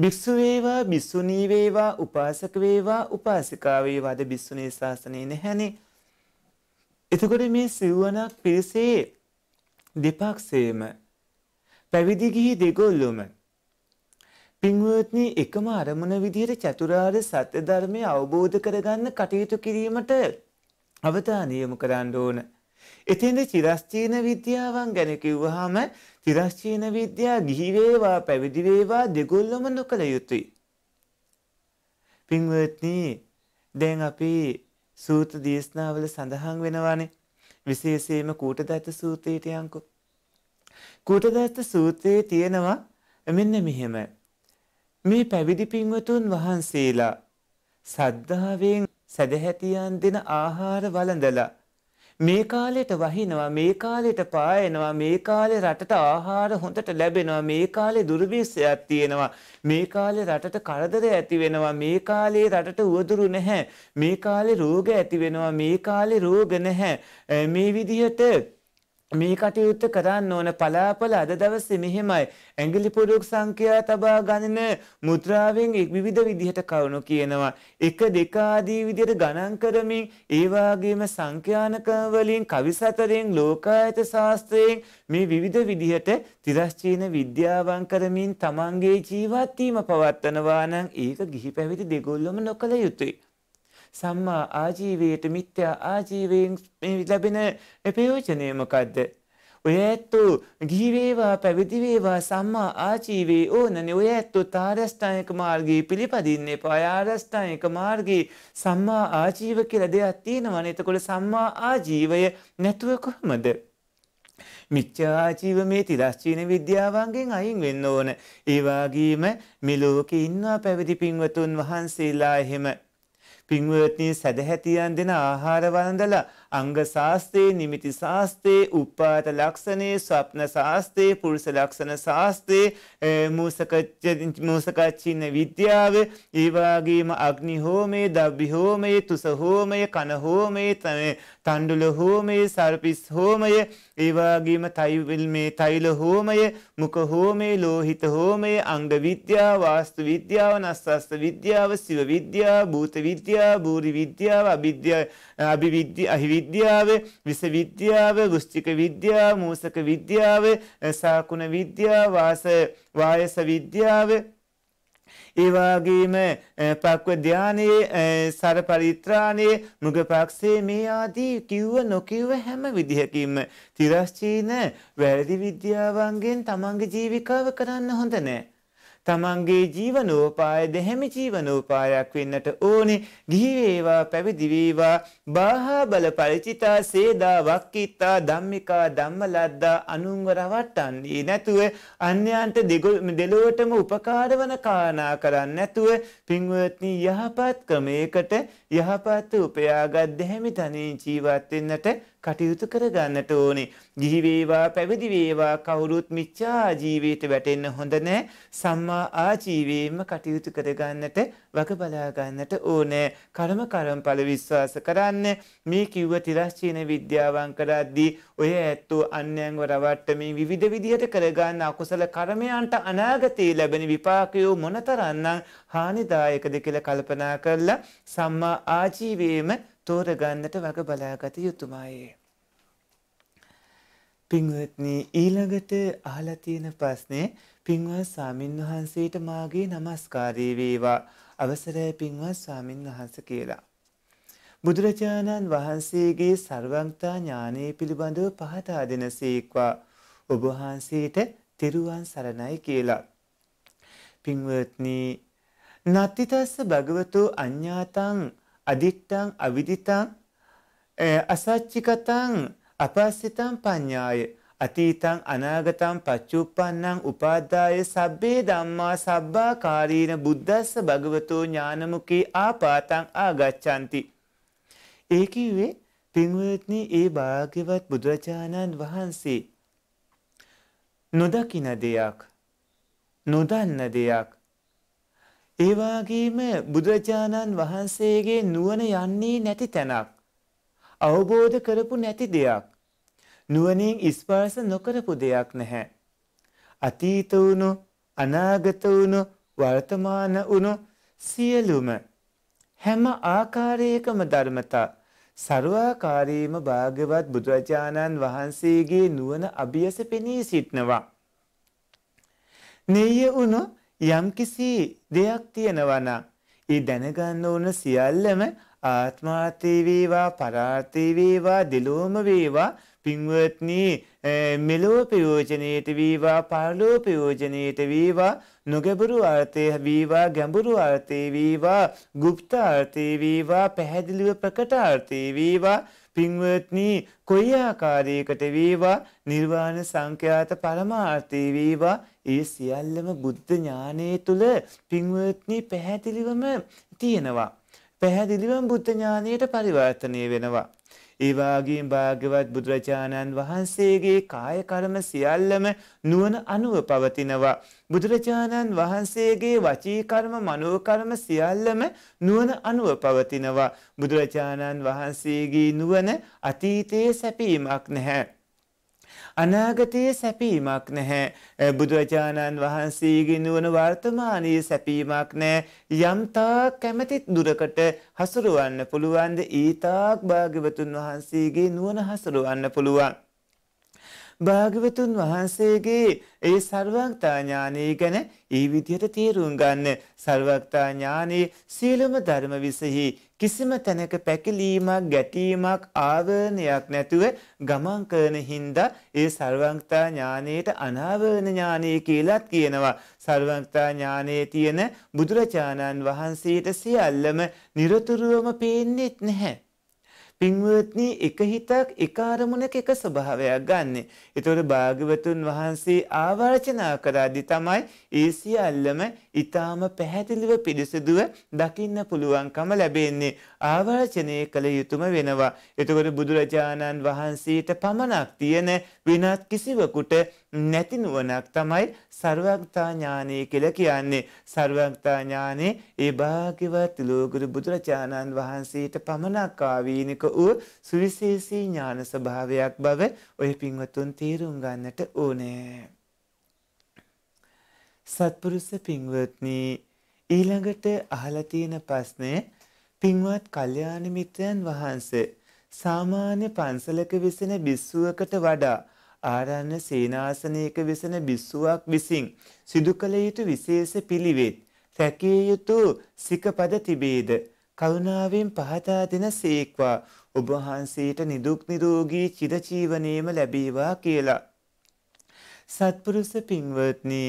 Speaker 1: භික්ෂු වේවා භික්ෂුණී වේවා උපාසක වේවා උපාසිකා වේවාද භික්ෂුණී ශාසනයේ නැහැනේ. එතකොට මේ සිව්වනක් පිරිසේ දෙපක්ෂයේම පැවිදි ගිහි දෙගොල්ලොම පින්වත්නි එකම අරමුණ විදිහට චතුරාර්ය සත්‍ය ධර්මය අවබෝධ කරගන්න කටයුතු කිරීමට අවධානය යොමු කරන්න ඕන. එතෙන්ද චිරස්චීන විද්‍යාවන් ගැන කිව්වහම චිරස්චීන විද්‍යා ගිහි වේවා පැවිදි වේවා දෙගොල්ලම නොකළ යුතුයි. පින්වත්නි දැන් අපි සූත්‍ර දේශනාවල සඳහන් වෙනවානේ විශේෂයෙන්ම කූටදත්ත සූත්‍රයට යන්කෝ. කූටදත්ත සූත්‍රයේ තියෙනවා මෙන්න මෙහෙම මේ පැවිදි පින්වතුන් වහන්සේලා සද්ධාවෙන් සදහැතියන් දෙන ආහාර වළඳලා මේ කාලෙට වහිනවා මේ කාලෙට පායනවා මේ කාලේ රටට ආහාර හොඳට ලැබෙනවා මේ කාලේ දුර්විෂයක් තියෙනවා මේ කාලේ රටට කරදර ඇති වෙනවා මේ කාලේ රටට උවදුරු නැහැ මේ කාලේ රෝග ඇති වෙනවා මේ කාලේ රෝග නැහැ මේ විදිහට මේ කටයුත්ත කරන්න ඕන පලාපල අද දවසේ මෙහෙමයි ඇඟිලි පුරුක් සංඛ්‍යා තබා ගණන මුද්‍රාවෙන් විවිධ විදිහට කවුණු කියනවා එක දෙක ආදී විදිහට ගණන් කරමින් ඒ වගේම සංඛ්‍යානක වලින් කවිසතරෙන් ලෝකායත ශාස්ත්‍රයෙන් මේ විවිධ විදිහට තිරස්චීන විද්‍යාවන් කරමින් තමන්ගේ ජීවත් වීම පවත්වනවා නම් ඒක ගිහි පැවිදි දෙගොල්ලම නොකළ යුතුයි සම්මා ආජීවයට මිත්‍යා ආජීවයෙන් ලැබෙන ප්‍රයෝජනය මොකද්ද? ඔය ඇත්තෝ ගිහි වේවා පැවිදි වේවා සම්මා ආජීවයේ ඕනනේ ඔය ඇත්තෝ තාරස්ථායක මාර්ගයේ පිළිපදින්න එපා. ආරස්ථායක මාර්ගයේ සම්මා ආජීව කියලා දෙයක් තියෙනවනේ. එතකොට සම්මා ආජීවය නැතුව කොහමද? මිච්ඡාජීව මේ තිරස්චීන විද්‍යාවන්ගෙන් අයින් වෙන්න ඕන. ඒ වගේම මෙලෝකේ ඉන්නා පැවිදි පින්වතුන් වහන්සේලා එහෙම පින්වත්නි සදහැතියන් දෙන ආහාර වළඳලා අංග ශාස්ත්‍රයේ නිමිති ශාස්ත්‍රයේ උපාත ලක්ෂණේ ස්වප්න ශාස්ත්‍රයේ පුරුෂ ලක්ෂණ ශාස්ත්‍රයේ මූසකච්චින විද්‍යාව ඒ වගේම අග්නි හෝමේ දබ්බි හෝමේ තුස හෝමේ කන හෝමේ තණ්ඩුල හෝමේ සර්පිස් හෝමය ඒ වගේම තයිවිල් මේ තෛල හෝමය මුඛ හෝමේ ලෝහිත හෝමය අංග විද්‍යාව වාස්තු විද්‍යාව නස්සස්ත විද්‍යාව සිව විද්‍යාව භූත විද්‍යාව භූරි විද්‍යාව අවිද්‍යාව අභිවිද්‍ය අහිවිද්‍ය විද්‍යාව විස විද්‍යාව වෘෂ්චික විද්‍යාව මූසක විද්‍යාව සාකුණ විද්‍යාව වාස වායස විද්‍යාව ඒවාගේම පක්ව ධ්‍යානයේ සර පරිත්‍රාණයේ මෘගපක්ෂයේ මේ ආදී කිව්ව නොකිව්ව හැම විදිහකින්ම තිරස්චීන වැරදි විද්‍යාවන්ගෙන් තමන්ගේ ජීවිකාව කරන්න හොඳ නෑ. තමන්ගේ ජීවනෝපාය දෙහැමි ජීවනෝපායක් වෙන්නට ඕනේ ගිහිවේවා පැවිදිවේවා බාහා බල පරිචිතා සේදා වක්කිත්තා ධම්මිකා ධම්මලද්දා අනුන්ව රවට්ටන්නේ නැතුව අන්‍යයන්ට දෙලොවටම උපකාර වන කාරණා කරන්නේ නැතුව පින්වත්නි යහපත් ක්‍රමයකට යහපත් උපයාගත් දැහැමි තනින් ජීවත් වෙන්නට කටයුතු කරගන්නට ඕනේ. ගිහි වේවා පැවිදි වේවා කවුරුත් මිච්ඡා ජීවිතයට වැටෙන්න හොඳ නැහැ. සම්මා ආජීවයෙන්ම කටයුතු කරගන්නට වග බලා ගන්නට ඕනේ. කර්ම කර්මඵල විශ්වාස කරන්න මේ කිව්ව තිරස්චීන විද්‍යාවන් කරද්දී ඔය ඇත්තෝ අන්‍යයන්ව රවට්ටමින් විවිධ විදිහට කරගන්න අකුසල කර්මයන්ට අනාගතයේ ලැබෙන විපාකය මොනතරම්නම් හානිදායකද කියලා කල්පනා කරලා සම්මා ආජීවයේම තෝරගන්නට වග බලාගත යුතුමයි. පින්වත්නි ඊළඟට අහලා තියෙන ප්‍රශ්නේ පින්වත් ස්වාමින් වහන්සේට මාගේ নমස්කාරය වේවා අවසරයි පින්වත් ස්වාමින් වහන්සේ කියලා. බුදුරජාණන් වහන්සේගේ ਸਰවඥතා ඥානය පිළිබඳව පහදා දෙනසේක්වා ඔබ වහන්සේට තෙරුවන් සරණයි කියලා. පින්වත්නි නත්තිතස්ස භගවතු අඤ්ඤාතං අදිට්ටං අවිදිතං අසච්චිකතං අපාසිතං පඤ්ඤාය අතීතං අනාගතං පච්චුප්පන්නං උපාදාය සබ්බේ ධම්මා සබ්බාකාරීන බුද්දස්ස භගවතෝ ඥානමුකේ ආපාතං ආගච්ඡanti. ඒ කිව්වේ පින්වත්නි ඒ භාග්‍යවත් බුදුරජාණන් වහන්සේ නොදකින දෙයක් නොදන්න දෙයක් ඒ වගේම බුදුරජාණන් වහන්සේගේ නුවණ යන්නේ නැති තැනක්. අවබෝධ කරපු නැති දෙයක්. නුවණින් ස්පර්ශ නොකරපු දෙයක් නැහැ. අතීත වුණු, අනාගත වුණු, වර්තමාන වුණු සියලුම හැම ආකාරයකම ධර්මතා ਸਰවාකාරීම භාගවත් බුදුරජාණන් වහන්සේගේ නුවණ අභියස පෙනී සිටනවා. නෙය වුණු යම්කිසි දෙයක් තියෙනවා නම් ඒ දැනගන්න ඕන සියල්ලම ආත්මාර්ථී වේවා පරාර්ථී වේවා දිලෝම වේවා පින්වත්නි මෙලෝ ප්‍රයෝජනීයට වේවා පරලෝ ප්‍රයෝජනීයට වේවා නොගැඹුරු අර්ථය වේවා ගැඹුරු අර්ථය වේවා গুপ্ত අර්ථය වේවා පැහැදිලිව ප්‍රකට අර්ථය වේවා පින්වත්නි කොයි ආකාරයකට වේවා නිර්වාණ සංඛ්‍යාත පරමාර්ථය වේවා ඒ සියල්ලම බුද්ධ ඥානයේ තුල පින්වත්නි පැහැදිලිවම තියෙනවා. පැහැදිලිවම බුද්ධ ඥානයට පරිවර්තනය වෙනවා. ඒ වාගේම භාග්‍යවත් බුදුරජාණන් වහන්සේගේ කාය කර්ම සියල්ලම නුවණ අනුව පවතිනවා. බුදුරජාණන් වහන්සේගේ වචී කර්ම මනෝ කර්ම සියල්ලම නුවණ අනුව පවතිනවා. බුදුරජාණන් වහන්සේගේ නුවණ අතීතයේ සැපීමක් නැහැ. අනාගතයේ සැපීමක් නැහැ. බුදුරජාණන් වහන්සේගේ නුවණ වර්තමානයේ සැපීමක් නැහැ. යම්තා කැමැති දුරකට හසුරවන්න පුළුවන්ද ඊතාක් භාග්‍යවතුන් වහන්සේගේ නුවණ හසුරවන්න පුළුවන්. භාගවතුන් වහන්සේගේ ඒ ਸਰවඥතා ඥානය ගැන ඒ විදිහට තේරුම් ගන්න ਸਰවඥතා ඥානයේ සියලුම ධර්ම විසෙහි කිසිම තැනක පැකිලීමක් ගැටීමක් ආවරණයක් නැතුව ගමන් කරන හින්දා ඒ ਸਰවඥතා ඥානයට අනාවරණ ඥානය කියලාත් කියනවා ਸਰවඥතා ඥානයේ තියෙන බුදුරජාණන් වහන්සේට සියල්ලම নিরතුරුවම පේන්නේ නැහැ පින්වත්නි එක හිතක් එක අරමුණක එක ස්වභාවයක් ගන්න. එතකොට භාග්‍යවතුන් වහන්සේ ආවර්ජනා කරද්දී තමයි ඒ සියල්ලම ඊටාම පැහැදිලිව පිළිසුදුව දකින්න පුළුවන්කම ලැබෙන්නේ. ආවර්ජනය කළ යුතුම වෙනවා. එතකොට බුදුරජාණන් වහන්සේට පමණක් තියෙන වෙනත් කිසිවකුට නැති නුවණක් තමයි ਸਰවඥතා ඥානය කියලා කියන්නේ. ਸਰවඥතා ඥානේ ඒ භාග්‍යවත් ලෝකගුරු බුදුරජාණන් වහන්සේට පමණක් ආවීනික වූ සුවිශේෂී ඥාන ස්වභාවයක් බව ඔය පින්වතුන් තේරුම් ගන්නට ඕනේ. සත්පුරුෂ පින්වත්නි ඊළඟට අහලා තියෙන ප්‍රශ්නේ පින්වත් කල්යාණ මිත්‍රයන් වහන්සේ සාමාන්‍ය පන්සලක විසෙන බිස්සුවකට වඩා ආරණ්‍ය සේනාසනයක විසෙන බිස්සුවක් විසින් සිදු කළ යුතු විශේෂ පිළිවෙත් රැකිය යුතු සිකපද තිබේද කරුණාවෙන් පහදා දෙන සේක්වා ඔබ වහන්සේට නිදුක් නිරෝගී චිරජීවනයේම ලැබේවා කියලා සත්පුරුෂ පින්වත්නි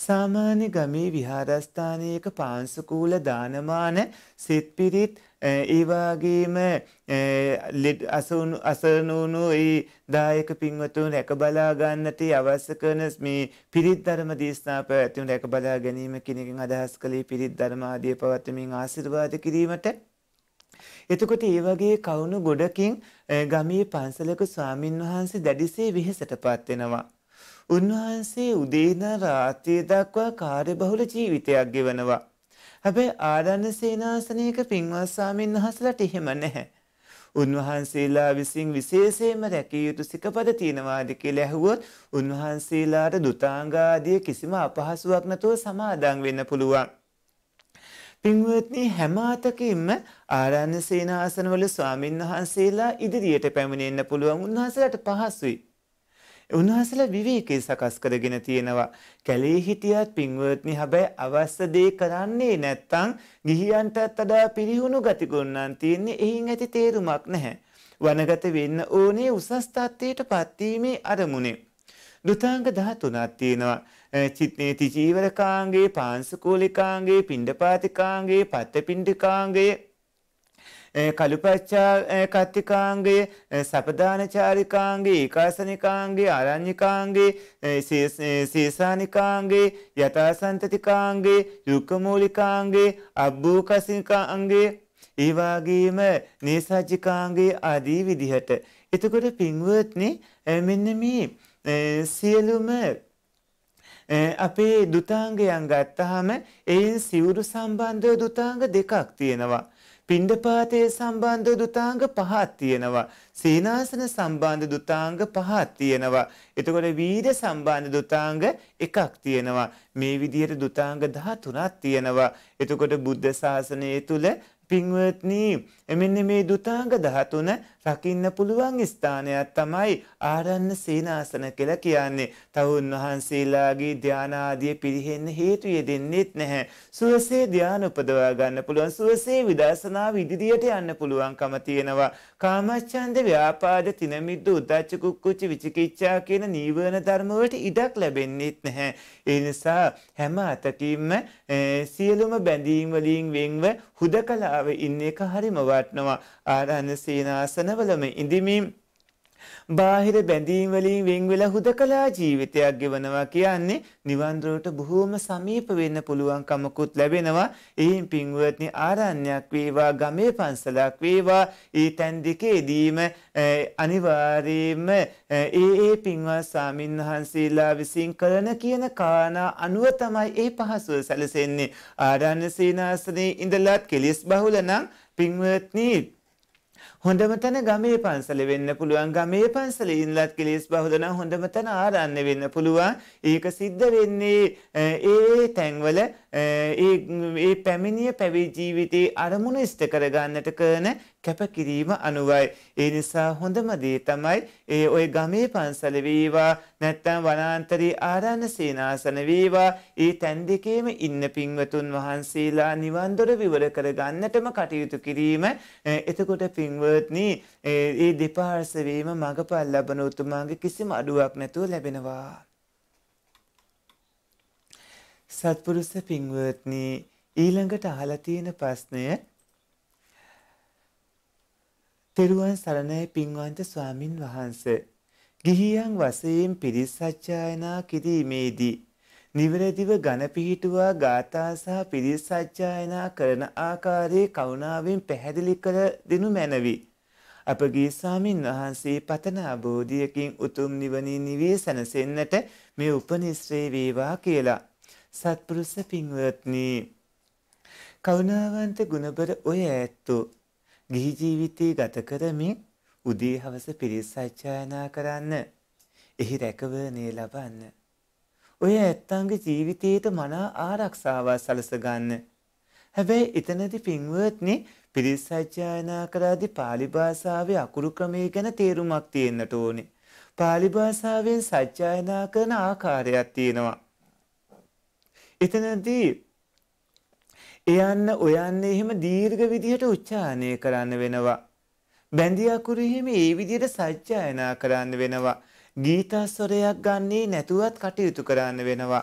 Speaker 1: සාමාන්‍ය ගමේ විහාරස්ථානයක පාංශකූල දානමාන සෙත්පිරිත් ඒවාගේම අසුණු අසනුණු ඒ දායක පින්වතුන් රැක බලා ගන්නට අවශ්‍ය කරන මේ පිරිත් ධර්ම දේශනා පැවැත්වීම රැක බලා ගැනීම කෙනකින් අදහස් කළේ පිරිත් ධර්ම ආදිය පවත්වමින් ආශිර්වාද කිරීමට එතකොට ඒ වගේ කවුණු ගොඩකින් ගමේ පන්සලක ස්වාමින්වහන්සේ දැඩිසේ වෙහෙසටපත් වෙනවා උන්වහන්සේ උදේන රාත්‍රිය දක්වා කාර්යබහුල ජීවිතයක් ගෙවනවා. හැබැයි ආරණ්‍ය සේනාසනයක පින්වත් ස්වාමීන් වහන්සේලාට එහෙම නැහැ. උන්වහන්සේලා විසින් විශේෂයෙන්ම රැකිය යුතු සිකපද තියෙනවාද කියලා ඇහුවොත් උන්වහන්සේලාට දුතාංගාදී කිසිම අපහසුාවක් නැතුව සමාදන් වෙන්න පුළුවන්. පින්වත්නි හැම අතකින්ම ආරණ්‍ය සේනාසනවල ස්වාමින්වහන්සේලා ඉදිරියට පැමිණෙන්න පුළුවන් උන්වහන්සේලාට පහසුයි. උන්වහන්සේලා විවේකී සකස් කරගෙන තියෙනවා. කැලේ හිටියත් පින්වත්නි හැබැයි අවශ්‍ය දේ කරන්නේ නැත්තම් ගිහියන්ටත් වඩා පිරිහුණු ගතිගුණන් තියෙන්නේ එයින් ඇති තේරුමක් නැහැ. වනගත වෙන්න ඕනේ උසස් තත්ත්වයට පත්වීමේ අරමුණේ. දුතාංග 13ක් තියෙනවා. චිත්තේති චීවරකාංගේ, පාංශකූලිකාංගේ, පිණ්ඩපාතිකාංගේ, පත්තපිණ්ඩිකාංගේ කළුපච්චා කත්තිකාංගය සපදානචාරිකාංගේ ඒකාසනිකාංගේ ආරං්ඥිකාංගේ සේසානිකාංගේ යථාසන්තතිකාංගේ යුක්කමූලිකාංගේ අබ්භූකසිකාංගේ ඒවාගේම නේසාජිකාංගේ ආදී විදිහට. එතකොට පින්වත්නේ මෙන්න මේ සියලුම අපේ දුතාංගයන් ගත්තහම එයින් සිවුරු සම්බන්ධ දුතාංග දෙකක් තියෙනවා. පිණ්ඩපාතයේ සම්බන්ධ දුතාංග පහක් තියෙනවා. සීනාසන සම්බන්ධ දුතාංග පහක් තියෙනවා. එතකොට වීර සම්බන්ධ දුතාංග එකක් තියෙනවා. මේ විදිහට දුතාංග 13ක් තියෙනවා. එතකොට බුද්ධ ශාසනය තුල පින්වත්නි එමෙන්න මේ දුතාංග 13 රකින්න පුළුවන් ස්ථානයක් තමයි ආරණ්‍ය සීනාසන කියලා කියන්නේ. තවුන් වහන්සේලාගේ ධාන ආදී පිරිහෙන්න හේතු යෙදෙන්නේත් නැහැ. සුවසේ ධාන උපදවා ගන්න පුළුවන්. සුවසේ විදර්ශනාව ඉදිරියට යන්න පුළුවන්කම තියෙනවා. කාමච්ඡන්ද ව්‍යාපාද තිනමිද්ද උද්ධච්ච කුක්කුච්ච විචිකිච්ඡා කියන නීවරණ ධර්ම වලට ඉඩක් ලැබෙන්නේත් නැහැ. ඒ නිසා හැම අතකින්ම සියලුම බැඳීම් වලින් වෙන්ව හුදකලාවේ ඉන්න එක හරිම වටිනවා. වටනවා ආරාණ සීනාසනවලම ඉඳිමින් බාහිර බැඳීම් වලින් වෙන් වෙලා හුදකලා ජීවිතයක් ගෙවනවා කියන්නේ නිවන් දොරට බොහෝම සමීප වෙන්න පුළුවන් කමකුත් ලැබෙනවා. එයින් පින්වත්නි ආරණ්‍යයක් වේවා, ගමේ පන්සලක් වේවා, ඒ තැන් දෙකේදීම අනිවාර්යයෙන්ම ඒ ඒ පින්වත් සාමින්හන්සීලා විසින් කරන කියන කාරණා අනුව තමයි ඒ පහසුව සැලසෙන්නේ. ආරණ්‍ය සීනාසනයේ ඉඳලත් කෙලිස් බහුල නම් පින්වත්නි හොඳම තැන ගමේ පන්සල වෙන්න පුළුවන් ගමේ පන්සලේ ඉන්නලත් කෙලෙස් බහුල නම් හොඳම තැන ආරණ්‍ය වෙන්න පුළුවන් ඒක සිද්ධ වෙන්නේ ඒ තැන්වල ඒ පැමිණිය පැවි ජීවිතේ අරමුණ ඉෂ්ට කරගන්නට කරන කැපකිරීම අනුවයි. ඒ නිසා හොඳම දේ තමයි ඒ ඔය ගමේ පන්සල වේවා නැත්නම් වනාන්තරී ආරාණ සේනාසන වේවා ඒ තැන් දෙකේම ඉන්න පින්වතුන් වහන්සේලා නිවන් දොර විවර කර ගන්නටම කටයුතු කිරීම එතකොට පින්වත්නි ඒ දෙපාර්ශවයේම මඟපල් ලබන උතුමාගේ කිසිම අඩුවක් නැතුව ලැබෙනවා. සත්පුරුෂ පින්වත්නි ඊළඟට අහලා තියෙන ප්‍රශ්නය තෙරුවන් සරණයි පින්වන්ත ස්වාමින් වහන්ස. ගිහියන් වශයෙන් පිරිස්සච්ඡායනා කිරීමේදී නිවැරදිව ඝන පිහිටුවා ගාථා සහ පිරිස්සච්ඡායනා කරන ආකාරයේ කරුණාවෙන් පැහැදිලි කර දෙනු මැනවි. අපගේ ස්වාමින් වහන්සේ පතන අවබෝධයකින් උතුම් නිවනින් නිවේ සැනසෙන්නට මේ උපනිශ්‍රේ වේවා කියලා. සත්පුරුෂ පින්වත්නි. කරුණාවන්ත ගුණබර ඔය ඇත්තෝ ගිහි ජීවිතයේ ගත කරමින් උදේ හවස පිරිස් සජ්ජායනා කරන්න. එහි රැකවරණය ලබන්න. ඔය ඇත්තන්ගේ ජීවිතයට මනා ආරක්ෂාව සලස ගන්න. හැබැයි එතනදි පින්වත්නි පිරිස් සජ්ජායනා කරාදී pāli භාෂාවේ අකුරු ක්‍රමය ගැන තේරුමක් තියෙන්නට ඕනේ. pāli භාෂාවෙන් සජ්ජායනා කරන ආකාරයක් තියෙනවා. එතනදී එයන්න ඔයන්න එහෙම දීර්ඝ විදිහට උච්චාරණය කරන්න වෙනවා. බැඳි අකුරු එහෙම ඒ විදිහට සජ්ජායනා කරන්න වෙනවා. ගීතා ස්වරයක් ගන්නේ නැතුවත් කටයුතු කරන්න වෙනවා.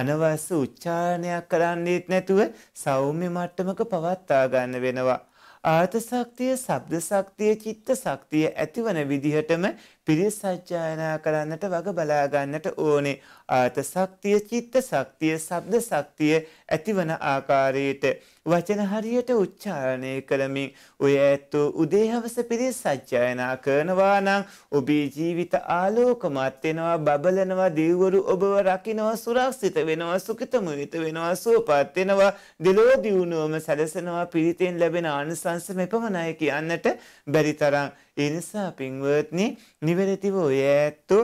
Speaker 1: අනවශ්‍ය උච්චාරණයක් කරන්නේත් නැතුව සෞම්‍ය මට්ටමක පවත්වා ගන්න වෙනවා. ආත ශක්තිය, ශබ්ද ශක්තිය, චිත්ත ශක්තිය ඇතිවන විදිහටම පිරිස් සජ්ජායනා කරන්නට වග බලාගන්නට ඕනේ ආත ශක්තිය චිත්ත ශක්තිය ශබ්ද ශක්තිය ඇතිවන ආකාරයට වචන හරියට උච්චාරණය කරමින් ඔය ඇත්තෝ උදේ හවස පිරිස් සජ්ජායනා කරනවා නම් ඔබේ ජීවිත ආලෝකමත් වෙනවා බබලනවා දිවවරු ඔබව රකින්නවා සුරක්ෂිත වෙනවා සුඛිතමිත වෙනවා සුවපත් වෙනවා දෙලෝ දියුණුවම සැලසෙනවා පිරිතෙන් ලැබෙන ආනිසංස මෙපමණයි කියන්නට බැරි තරම් ඒ නිසා පින්වත්නි නිවැරදිව ඔය ඇත්තෝ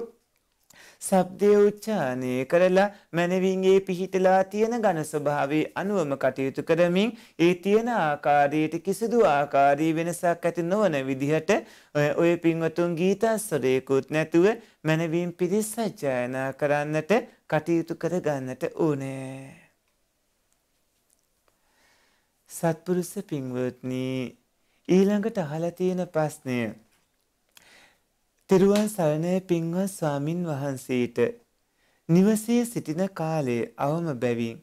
Speaker 1: සබ්දය උච්චානය කරලා මැනවින්ගේ පිහිටලා තියෙන ඝන ස්වභාවයේ අනුවම කටයුතු කරමින් ඒ තියෙන ආකාරයට කිසිදු ආකාරී වෙනසක් ඇති නොවන විදිහට ඔය පින්වතුන් ගීතස්වරයකුත් නැතුව මැනවින් පිරිස් සජ්ජායනා කරන්නට කටයුතු කරගන්නට ඕනේ. සත්පුරුෂ පින්වත්නි ඊළඟට අහලා තියෙන ප්‍රශ්නය තෙරුවන් සරණය පින්වත් ස්වාමින් වහන්සේට නිවසේ සිටින කාලයේ අවම බැවින්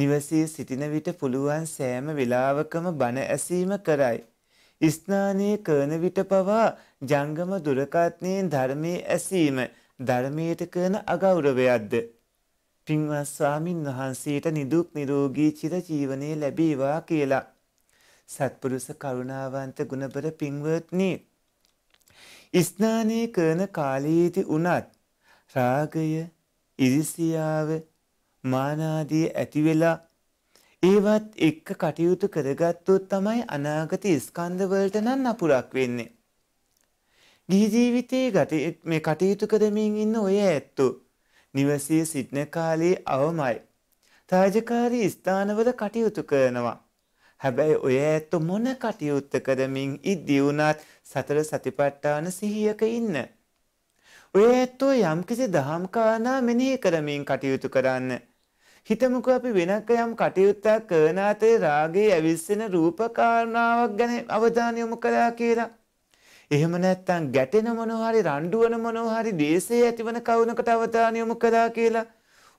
Speaker 1: නිවසේ සිටින විට පුළුවන් සෑම වේලාවකම බණ ඇසීම කරයි ස්නානයේ කරන විට පවා ජංගම දුරකථනයෙන් ධර්මයේ ඇසීම ධර්මයට කරන අගෞරවයක්ද පින්වත් ස්වාමින් වහන්සේට නිදුක් නිරෝගී චිර ජීවනයේ ලැබේවා කියලා සත්පුරුෂ කරුණාවන්ත ගුණබර පින්වත්නි ස්නානය කරන කාලයේදී වුණත් රාගය, ඉරිසියාව, මානාදී ඇති වෙලා ඒවත් එක්ක කටයුතු කරගත්තොත් තමයි අනාගත ස්කන්ධ වලට නම් නපුරක් වෙන්නේ. ගිහි ජීවිතයේ ගත මේ කටයුතු කරමින් ඉන්න ඔය ඇත්තෝ නිවසේ සිටන කාලේ අවමයි. තාජකාරී ස්ථානවල කටයුතු කරනවා. හැබැයි ඔය ඇත්ත මොන කටයුත්ත කරමින් ඉද්දී වුණත් සතර සතිපට්ඨාන සිහියක ඉන්න. ඔය ඇත්තෝ යම්කිසි දහම් කාරණා මෙනෙහි කරමින් කටයුතු කරන්න. හිතමුකෝ අපි වෙනක යම් කටයුත්තක් කරන අතරේ රාගයේ ඇවිස්සෙන රූප කාරණාවක් ගැන අවධානය යොමු කළා කියලා. එහෙම නැත්නම් ගැටෙන මොනවා හරි රණ්ඩු වෙන මොනවා හරි දේශේ ඇතිවන කවුනකට අවධානය යොමු කළා කියලා.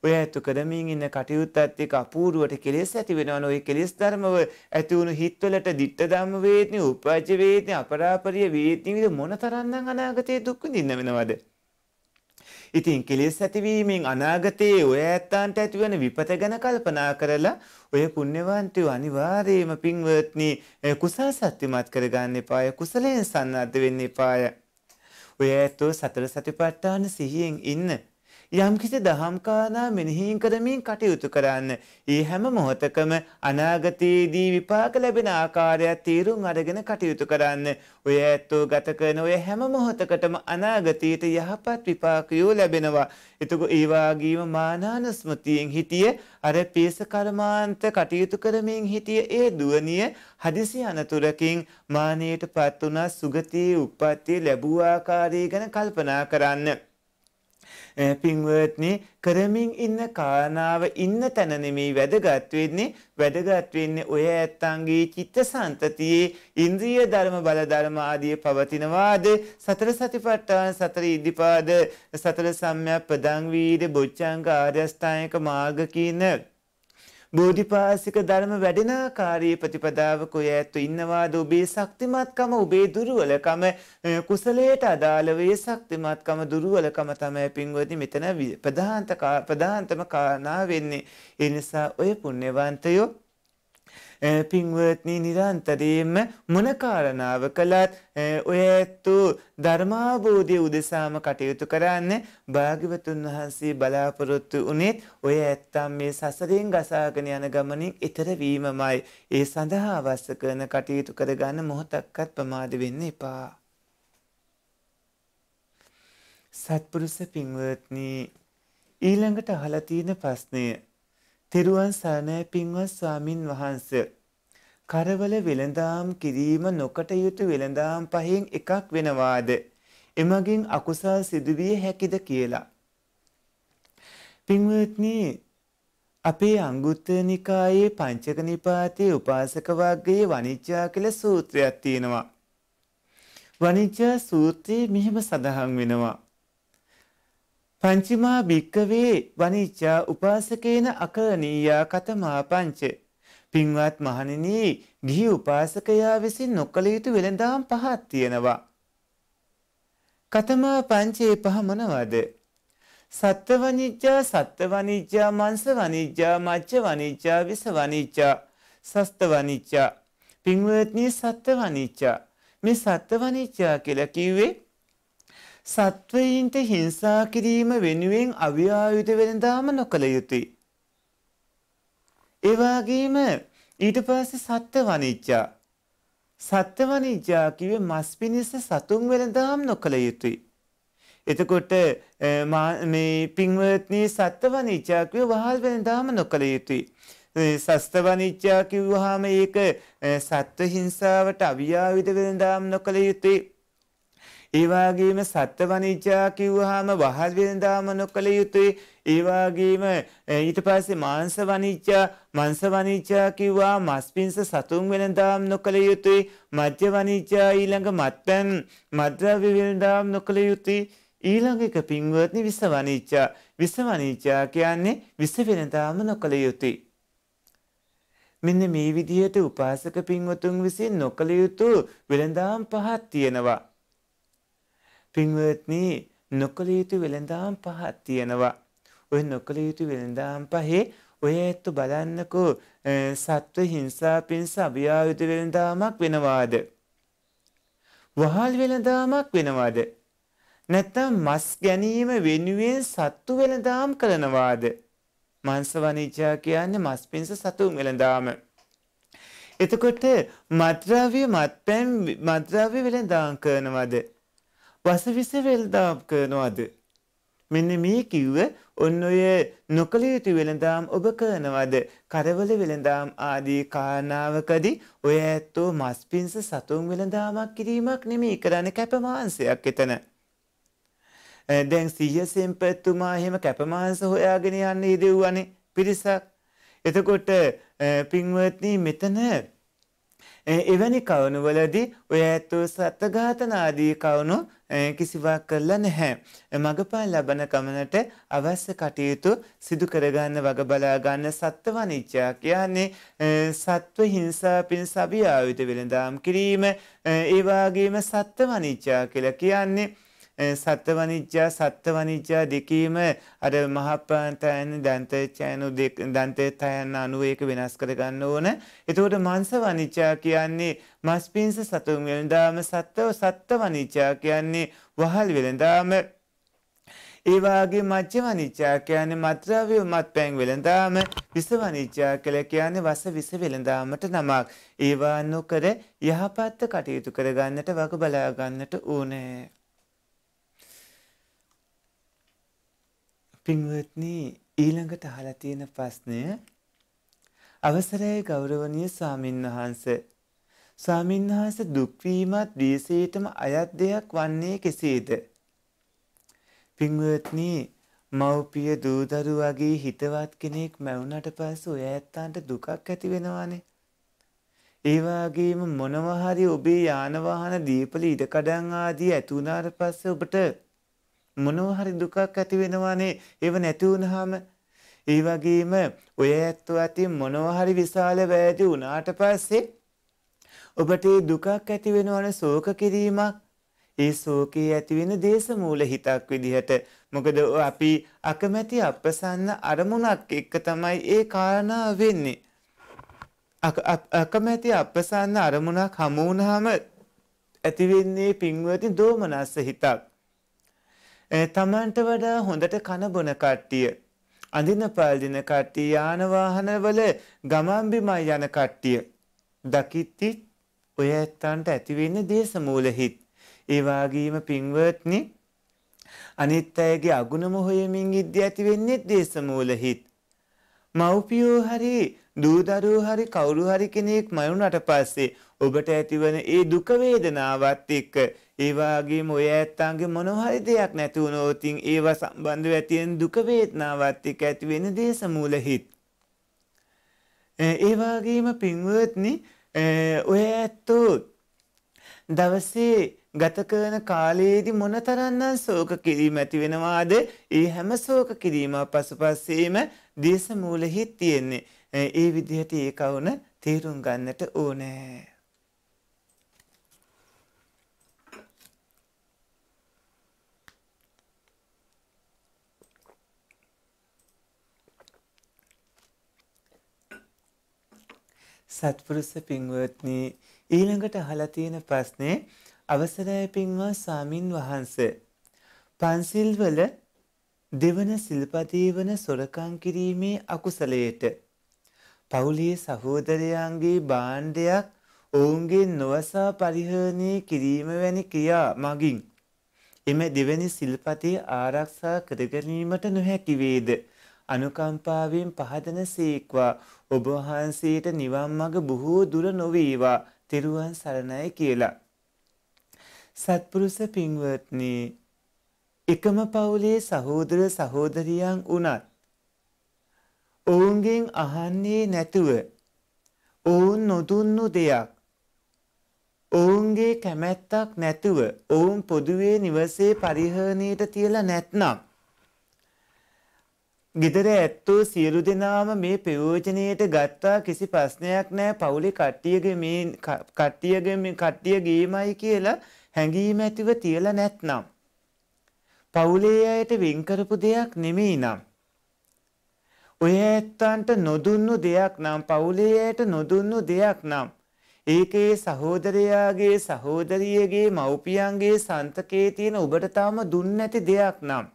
Speaker 1: ඔය ඇතු කරමින් ඉන්න කටයුත්තත් එක්ක අපූර්වට කෙලෙස් ඇති වෙනවනේ ඔය කෙලෙස් ධර්මව ඇති වුණු හිත්වලට ditta ධම්ම වේදනි, උපාජ වේදනි, අපරාපරිය වේදනි විද මොනතරම්නම් අනාගතයේ දුක් විඳින්න වෙනවද? ඉතින් කෙලෙස් ඇතිවීමෙන් අනාගතයේ ඔය ඇත්තන්ට ඇතිවන විපත ගැන කල්පනා කරලා ඔය පුණ්‍යවන්තයෝ අනිවාර්යයෙන්ම පින්වත්නි කුසල් සත්‍යමත් කරගන්න එපාය කුසලයෙන් සන්නද්ධ වෙන්න එපාය. ඔය ඇත්තෝ සතර සතිපට්ඨාන සිහියෙන් ඉන්න යම්කිසි දහම් කාරණා මෙනෙහි කරමින් කටයුතු කරන්න. ඒ හැම මොහොතකම අනාගතයේදී විපාක ලැබෙන ආකාරයක් තීරුම් අරගෙන කටයුතු කරන්න. ඔය ඇත්තෝ ගත කරන ඔය හැම මොහොතකටම අනාගතයට යහපත් විපාකයෝ ලැබෙනවා. එතකොට ඒ වාගේම මානානස්මතියෙන් හිටිය අර පේස කර්මාන්ත කටයුතු කරමින් හිටිය ඒ දුවනිය හදිසි අනතුරකින් මානයට පත් වුණා සුගතියේ උප්පත්තිය ලැබූ ආකාරය ගැන කල්පනා කරන්න. Eh, පින්වත්නි කරමින් ඉන්න කාරණාව ඉන්න තැන නෙමෙයි වැදගත් වෙන්නේ වැදගත් වෙන්නේ ඔය ඇත්තන්ගේ චිත්තසංතතියේ ඉන්ද්‍රිය ධර්ම බල ධර්ම ආදී පවතිනවාද සතර සතිපට්ඨාන සතර ඉද්ධිපාද සතර සම්‍යක් ප්‍රදං වීද බොච්චංග ආර්යස්ථායක මාර්ග කියන බෝධිපාසික ධර්ම වැඩෙනාකාරී ප්‍රතිපදාවක ඔය ඇත්තු ඉන්නවාද ඔබේ ශක්තිමත්කම ඔබේ දුර්වලකම කුසලයට අදාළව ඒ ශක්තිමත්කම දුර්වලකම තමයි පින්වතුනි මෙතන ප්‍රධාන්ත ප්‍රධාන්තම කාරණා වෙන්නේ. ඒ නිසා ඔය පුණ්‍යවන්තයෝ පින්වත්නි නිරන්තරයෙන්ම මොන කාරණාව කළත් ඔය ධර්මාබෝධය උදෙසාම කටයුතු කරන්න භාග්‍යවතුන් වහන්සේ බලාපොරොත්තු වුණෙත් ඔය ඇත්තම් මේ සසරෙන් ගසාගෙන යන ගමනින් ඈතර වීමමයි. ඒ සඳහා අවශ්‍ය කරන කටයුතු කරගන්න මොහොතක්වත් ප්‍රමාද වෙන්න එපා. සත්පුරුෂ පින්වත්නි ඊළඟට අහලා තියෙන ප්‍රශ්නය. තෙරුවන් සරණයි පින්වත් ස්වාමින් වහන්සේ කරවල වෙළඳාම් කිරීම නොකටයුතු වෙළඳාම් පහෙන් එකක් වෙනවාද එමගින් අකුසල් සිදුවිය හැකිද කියලා. පින්වත්නි අපේ අංගුත්තර නිකායේ පංචක නිපාතයේ උපාසක වර්ගයේ වනිජ්ජා කියලා සූත්‍රයක් තියෙනවා. වනිජ්ජා සූත්‍රයේ මෙහෙම සඳහන් වෙනවා. පංචමා භික්කවේ වනිජ්ජා උපාසකේන අකරණීයා කතමා පංචේ පින්වත් මහණෙනි ගිහි උපාසකයා විසින් නොකළ යුතු වෙළඳාම් පහක් තියෙනවා. කතමා පංචේ පහ මොනවද? සත්ත්ව වනිජ්ජා සත්ත්ව වනිජ්ජා මංස වනිජ්ජා මච්ච වනිජ්ජා විස වනිජ්ජා සස්ත වනිජ්ජා පින්වත්නි සත්ත්ව වනිජ්ජා මේ සත්ත්ව වනිජ්ජා කියලා කිව්වේ සත්වයින්ට හිංසා කිරීම වෙනුවෙන් අව්‍යායුධ වෙනදාම නොකළ යුතුය ඒ වගේම ඊට පස්සේ සත්ත්ව වනිජ්ජා. සත්ත්ව වනිජ්ජා කිව්වේ මස් පිණිස සතුන් වෙළඳාම් නොකළ යුතුයි. එතකොට මේ පින්වත්නි සත්ත්ව වනිජ්ජා කිව්වේ වහල් වෙළඳාම නොකළ යුතුයි. සස්තවනිච්චා කිව්වහම ඒක සත්ව හිංසාවට අවියාවිධ වෙළඳාම් නොකළ යුතුයි. ඒ වගේම සත්ත්ව වණිජා කිව්වහම වහල් වෙනදාම නොකළ යුතුයි. ඒ වගේම ඊට පස්සේ මාංශ වණිජා මංශ වණිජා කිව්වා මස් පිංස සතුන් වෙනදාම් නොකළ යුතුයි. මධ්‍ය වණිජා ඊළඟ මත්පැන් මද්ද්‍රව්‍ය වෙනදාම් නොකළ යුතුයි. ඊළඟ එක පින්වත්නි විස වණිජා. විස වණිජා කියන්නේ විස වෙනදාම නොකළ යුතුයි. මෙන්න මේ විදිහට උපාසක පින්වතුන් විසින් නොකළ යුතු වෙළඳාම් පහක් තියෙනවා. පින්වත්නි නොකළ යුතු වෙළඳාම් පහක් තියෙනවා. ඔය නොකළ යුතු වෙළඳාම් පහේ ඔය ඇත්තු බලන්නකෝ සත්ව හිංසා පින්ස අභ්‍යායුධ වෙළඳාමක් වෙනවාද. වහල් වෙළඳාමක් වෙනවාද. නැත්තම් මස් ගැනීම වෙනුවෙන් සත්තු වෙළඳාම් කරනවාද. මංසවනිජා කියන්නේ මස් පින්ස සතුන් වෙළඳාම. එතකොට මත්‍රාවිය මත්පැන් මත්‍රාවිය වෙළඳාම් කරනවාද. වසවිස වෙල්දාම් කරනවාද? මෙන්න මේ කිව්ව ඔන්න ඔය නොකළ යුතු වෙළඳාම් ඔබ කරනවාද? කරවල වෙළඳාම් ආදී කාරණාවකදී ඔය ඇත්තෝ මස් පිංස සතුන් වෙළඳාමක් කිරීමක් නෙමෙයි කරන්නේ කැපමාංශයක් එතන. දැන් සිහිය සෙම්පත්තුමා එහෙම කැපමාංශ හොයාගෙන යන්නේ ඉදෙව්වනේ පිරිසක්. එතකොට පින්වත්නි මෙතන එවැනි කවුණුවලදී ඔය ඇත්තෝ සත්ඝාතනාදී කවුණු කිසිවක් කරලා නැහැ. මගපල් ලබන ගමනට අවශ්‍ය කටයුතු සිදු කරගන්න වග බලා ගන්න සත්වනිච්චා කියන්නේ සත්ව හිංසා පිණිස අභිආයුධ වෙළඳාම් කිරීම ඒ වගේම සත්වනිච්චා කියලා කියන්නේ සත්ත්ව වනිජ්‍යා සත්ත්ව වනිජ්‍යා දෙකීම අර මහප්‍රාන්තයන් දන්තචයනු දන්තයන් අනුව ඒක වෙනස් කරගන්න ඕන. එතකොට මංස වනිජ්‍යා කියන්නේ මස් පිංස සතුන් වෙළඳාම සත්ත්ව සත්ත්ව වනිජ්‍යා කියන්නේ වහල් වෙළඳාම ඒවාගේ මජ්‍ය වනිච්චා කියන්නේ මත්‍රාවය මත් පැන් වෙළඳාම විස වනිච්චා කළ කියන්නේ වස විස වෙළඳාමට නමක් ඒවා නොකර යහපත්ත කටයුතු කරගන්නට වග බලාගන්නට ඕනෑ. පින්වත්නි ඊළඟට අහලා තියෙන ප්‍රශ්නය අවසරයි ගෞරවනීය ස්වාමින් වහන්ස ස්වාමින් වහන්ස දුක් වීමත් ද්වේෂයටම අයත් දෙයක් වන්නේ කෙසේද පින්වත්නි මව්පිය දූ දරුවාගේ හිතවත් කෙනෙක් මැවුනට පස්සෙ ඔය ඇත්තන්ට දුකක් ඇති වෙනවානේ ඒ වගේම මොනවා හරි ඔබේ යාන වාහන දීපල ඉඩකඩම් ආදී ඇති වුණාට පස්සේ ඔබට මොනවා හරි දුකක් ඇති වෙනවානේ ඒව නැති වුනහම ඒ වගේම ඔය ඇත්තෝ අතින් මොනවා හරි විශාල වැරදි වුණාට පස්සේ ඔබට ඒ දුකක් ඇති වෙනවන ශෝක කිරීමක් ඒ ශෝකේ ඇති වෙන දේශමූල හිතක් විදිහට මොකද අපි අකමැති අප්‍රසන්න අරමුණක් එක්ක තමයි ඒ කාරණා වෙන්නේ අකමැති අප්‍රසන්න අරමුණක් හමු වුණාම ඇතිවෙන්නේ පින්වති දෝමනස්ස හිතක් තමන්ට වඩා හොඳට කන බොන කට්ටිය. අඳින පල්දින කට්ටිය යානවාහනවල ගමම්බිමයි යන කට්ටිය. දකිත්තිත් ඔය ඇත්තන්ට ඇතිවෙන්න දේශමූලහිත්. ඒවාගේම පින්වත්නි අනිත් අයගේ අගුණම හොයමින් ඉද්‍ය ඇතිවෙන්නේෙත් දේශමූලහිත්. මව්පියෝ හරි දූදරූ හරි කවුරු හරි කෙනෙක් මයුනට පස්සේ ඔබට ඇතිවන ඒ දුක වේදනාවත් එක්ක ඒ වගේම ඔය ඇත්තන්ගේ මොන හරි දෙයක් නැති වුණොත් ඒවා සම්බන්ධව ඇතිවෙන දුක වේදනාවත් එක්ක ඇති වෙන දේශමූල හිත් ඒ වගේම පින්වත්නි ඔය ඇත්තෝ දවසේ ගත කරන කාලයේදී මොනතරම්නම් ශෝක කිරීම ඇති වෙනවාද? ඒ හැම ශෝක කිරීම පසුපස්සෙම දේශ මූලෙහි තියෙන්නේ. ඒ විදිහට ඒකවුන තේරුම් ගන්නට ඕනේ. සත්පුරුෂ පින්වත්නි ඊළඟට අහලා තියෙන ප්‍රශ්නේ අවසරයි පින්වා සාමින් වහන්ස පන්සිල් වල දෙවන සිල්පදේ වන සොරකම් කිරීමේ අකුසලයට පවුලේ සහෝදරයන්ගේ භාණ්ඩයක් ඔවුන්ගේ නොවසා පරිහරණය කිරීම වැනි ක්‍රියා මගින් එම දෙවැනි සිල්පතේ ආරක්ෂා කරගැනීමට නොහැකි වේද අනුකම්පාවෙන් පහදන සීක්වා ඔබ වහන්සේට නිවන් මඟ බොහෝ දුර නොවේවා තෙරුවන් සරණයි කියලා. සත්පුරුෂ පින්වත්නි එකම පවුලේ සහෝදර සහෝදරියන් වුණත් ඔවුන්ගෙන් අහන්නේ නැතුව ඔවුන් නොදුන්නු දෙයක් ඔවුන්ගේ කැමැත්තක් නැතුව ඔවුන් පොදුවේ නිවසේ පරිහරණයට තියලා නැත්නම් ගෙදර ඇත්තෝ සියලු දෙනාම මේ ප්‍රයෝජනයට ගත්තා කිසි ප්‍රශ්නයක් නෑ පවුලේ කට්ටියගේ මේ කට්ටියගේ මේ කට්ටිය ගේමයි කියලා හැඟීම ඇතිව තියලා නැත්නම් පවුලේ අයට වෙන් කරපු දෙයක් නෙමෙයි නම් ඔය ඇත්තන්ට නොදුන්නු දෙයක් නම් පවුලේ අයට නොදුන්නු දෙයක් නම් ඒකේ සහෝදරයාගේ සහෝදරියගේ මව්පියන්ගේ සන්තකේ තියෙන ඔබට තාම දුන්නේ නැති දෙයක් නම්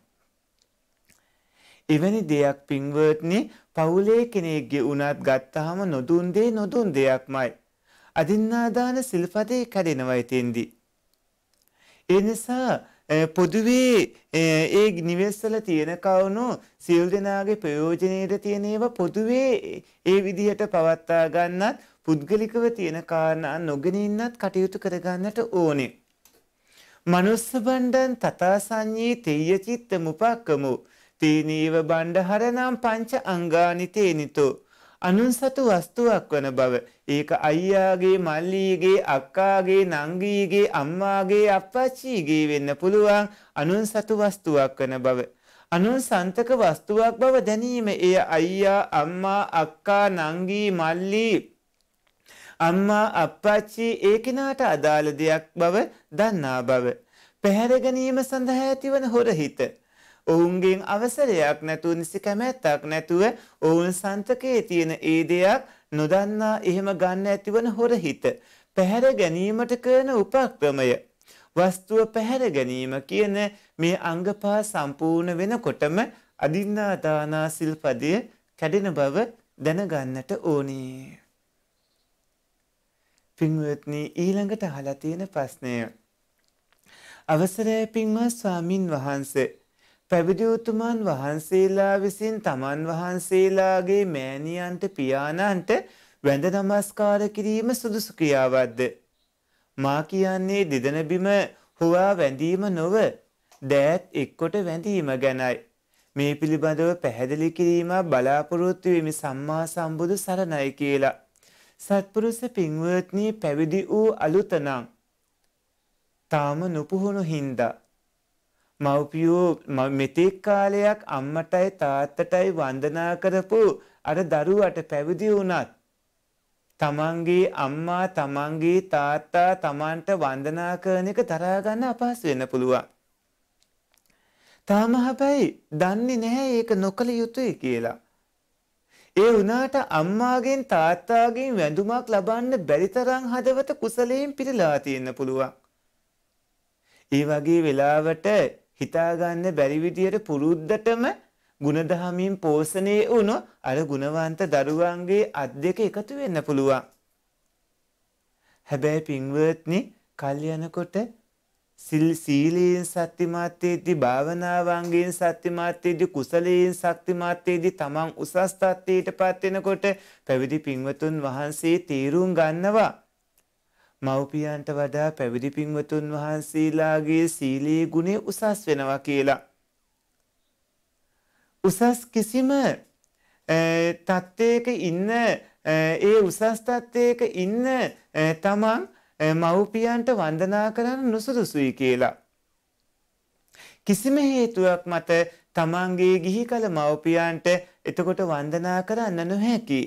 Speaker 1: එවැනි දෙයක් පින්වර්ත්නි පවුලේ කෙනෙක්ගේ උනත් ගත්තාම නොදුන් දේ නොදුන් දෙයක්මයි. අදින්නාදාන සිල්පදේ කැඩෙනවා එතෙන්දී. ඒ නිසා පොදුවේ ඒ නිවෙස්සල තියෙන කවුණු සියල් දෙනාගේ ප්‍රයෝජනයට තියෙන ඒවා පොදුවේ ඒ විදිහට පවත්තා ගන්නත් පුද්ගලිකව තියෙන කාරණා නොගෙන ඉන්නත් කටයුතු කරගන්නට ඕනේ. මනුස්ස බණ්ඩන් තථා සංඤී තෙය්‍ය චිත්ත මුපක්කමු තීනීව බණ්ඩහර නම් පංච අංගානිතේනිතු. අනුන් සතු වස්තුවක් වන බව ඒක අයියාගේ මල්ලීගේ අක්කාගේ නංගීගේ අම්මාගේ අප්පච්චීගේ වෙන්න පුළුවන් අනුන් සතු වස්තුවක් වන බව. අනුන් සන්තක වස්තුවක් බව දැනීම එය අයියා අම්මා අක්කා නංගී මල්ලී අම්මා අප්පච්චි ඒ කෙනාට අදාළ දෙයක් බව දන්නා බව. පැහැරගැනීම සඳහා ඇතිවන හොරහිත. ඔවුන්ගෙන් අවසරයක් නැතුව නිසි කැමැත්තක් නැතුව ඔවුන් සන්තකයේ තියෙන ඒ දෙයක් නොදන්නා එහෙම ගන්න ඇතිවන හොරහිත. පැහැර ගැනීමට කරන උපක්‍රමය. වස්තුව පැහැර ගැනීම කියන මේ අංගපා සම්පූර්ණ වෙනකොටම අදින්නාදානා සිල්පදය කැඩෙන බව දැනගන්නට ඕනේ. පින්වත්නි ඊළඟට අහලා තියෙන ප්‍රශ්නය. අවසරයි පින්වත් ස්වාමින් වහන්සේ පැවිදි උතුමන් වහන්සේලා විසින් තමන් වහන්සේලාගේ මෑණියන්ට පියාණන්ට වැඳ නමස්කාර කිරීම සුදුසු ක්‍රියාවක්ද? මා කියන්නේ දෙදෙන බිම හොවා වැඳීම නොව දෑත් එක්කොට වැඳීම ගැනයි. මේ පිළිබඳව පැහැදිලි කිරීම බලාපොරොත්තු වෙමි සම්මා සම්බුදු සරණයි කියලා. සත්පුරුෂ පින්වත්නි පැවිදි වූ අලුතනම් තාම නොපුහුණු හින්දා මව්පියෝ මෙතෙක් කාලයක් අම්මටයි තාත්තටයි වන්දනා කරපු අර දරුවට පැවිදි වුණත් තමන්ගේ අම්මා තමන්ගේ තාත්තා තමන්ට වන්දනා කරන එක දරා ගන්න අපහසු වෙන්න පුළුවන්. තාම හැබැයි දන්නේ නැහැ ඒක නොකළ යුතුයි කියලා. ඒ වුණාට අම්මාගෙන් තාත්තාගෙන් වැඳුමක් ලබන්න බැරි තරම් හදවත කුසලයෙන් පිරීලා තියෙන්න පුළුවන්. ඒ වගේ වෙලාවට හිතාගන්න බැරි විදියට පුරුද්දටම ಗುಣධහමින් පෝෂණය වුණු අර ගුණවන්ත දරුවන්ගේ අත් දෙක එකතු වෙන්න පුළුවන්. හැබැයි පින්වත්නි කල් යනකොට සිල් සීලයෙන් සත්‍තිමාත්‍යයේදී භාවනාවන්ගෙන් සත්‍තිමාත්‍යයේදී කුසලයෙන් ශක්තිමාත්‍යයේදී තමන් උසස් තත්ත්වයටපත් වෙනකොට පැවිදි පින්වතුන් වහන්සේ තීරුම් ගන්නවා මව්පියන්ට වඩා පැවිදි පින්වතුන් වහන්සේලාගේ සීලයේ ගුණය උසස් වෙනවා කියලා. උසස් කිසිම තත්ත්වයක ඉන්න ඒ උසස් තත්ත්වයක ඉන්න තමන් මව්පියන්ට වන්දනා කරන්න නුසුදුසුයි කියලා. කිසිම හේතුවක් මත තමන්ගේ ගිහි කල මව්පියන්ට එතකොට වන්දනා කරන්න නොහැකි.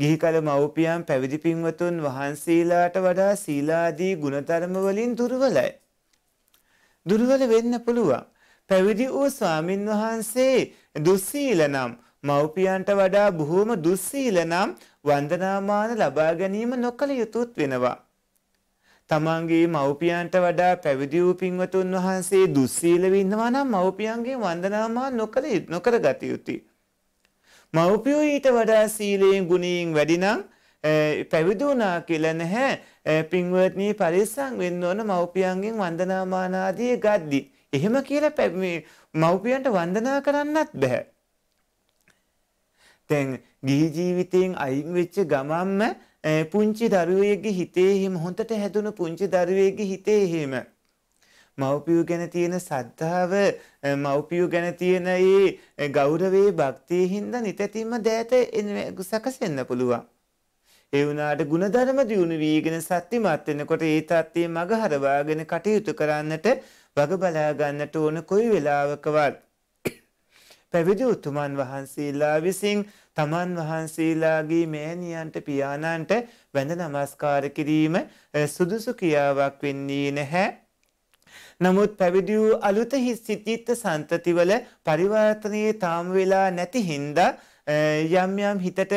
Speaker 1: ගිහි කල මව්පියන් පැවිදි පින්වතුන් වහන්සේලාට වඩා සීලාදී ගුණධර්ම වලින් දුර්වලයි. දුර්වල වෙන්න පුළුවන්. පැවිදි වූ ස්වාමින් වහන්සේ දුස්සීල නම් මව්පියන්ට වඩා බොහෝම දුස්සීල නම් වන්දනාමාන ලබා ගැනීම නොකළ යුතුත් වෙනවා. තමන්ගේ මව්පියන්ට වඩා පැවිදි වූ පින්වතුන් වහන්සේ දුස්සීලව ඉන්නවා නම් මව්පියන්ගේ වන්දනාමාන නොකළ නොකර ගත යුතුයි. මව්පියෝ ඊට වඩා සීලයෙන් ගුණයෙන් වැඩි නම් පැවිදි වුණා කියලා නැහැ පින්වත්නි පරිස්සම් වෙන්න ඕන මව්පියන්ගෙන් වන්දනාමාන ආදී ගද්දි. එහෙම කියලා මව්පියන්ට වන්දනා කරන්නත් බෑ. දැන් ගිහි ජීවිතයෙන් අයින් වෙච්ච ගමම්ම පුංචි දරුවෙගේ හිතේ හිම හොඳට හැදුණු පුංචි දරුවෙගේ හිතේ හිම මව්පියෝ ගැන තියෙන සද්ධාව මව්පියෝ ගැන තියෙන ඒ ගෞරවේ භක්තිය හින්දා නිතැතිම දෑත සකසෙන්න පුළුවන්. ඒ වුණාට ಗುಣධර්ම දියුණු වීගෙන සත්‍යමත් වෙනකොට ඒ தත්ත්වයේ මග හරවාගෙන කටයුතු කරන්නට වග බලා ගන්නට ඕන කොයි වෙලාවකවත් පැවිදි උතුමන් වහන්සේලා විසින් තමන් වහන්සේලාගේ මෑණියන්ට පියාණන්ට වැඳ නමස්කාර කිරීම සුදුසු ක්‍රියාවක් වෙන්නේ නැහැ නමුත් පැවිදි වූ අලුත සිතිත්ත සන්තතිවල පරිවර්තනයේ තාම වෙලා නැති හින්දා යම් යම් හිතට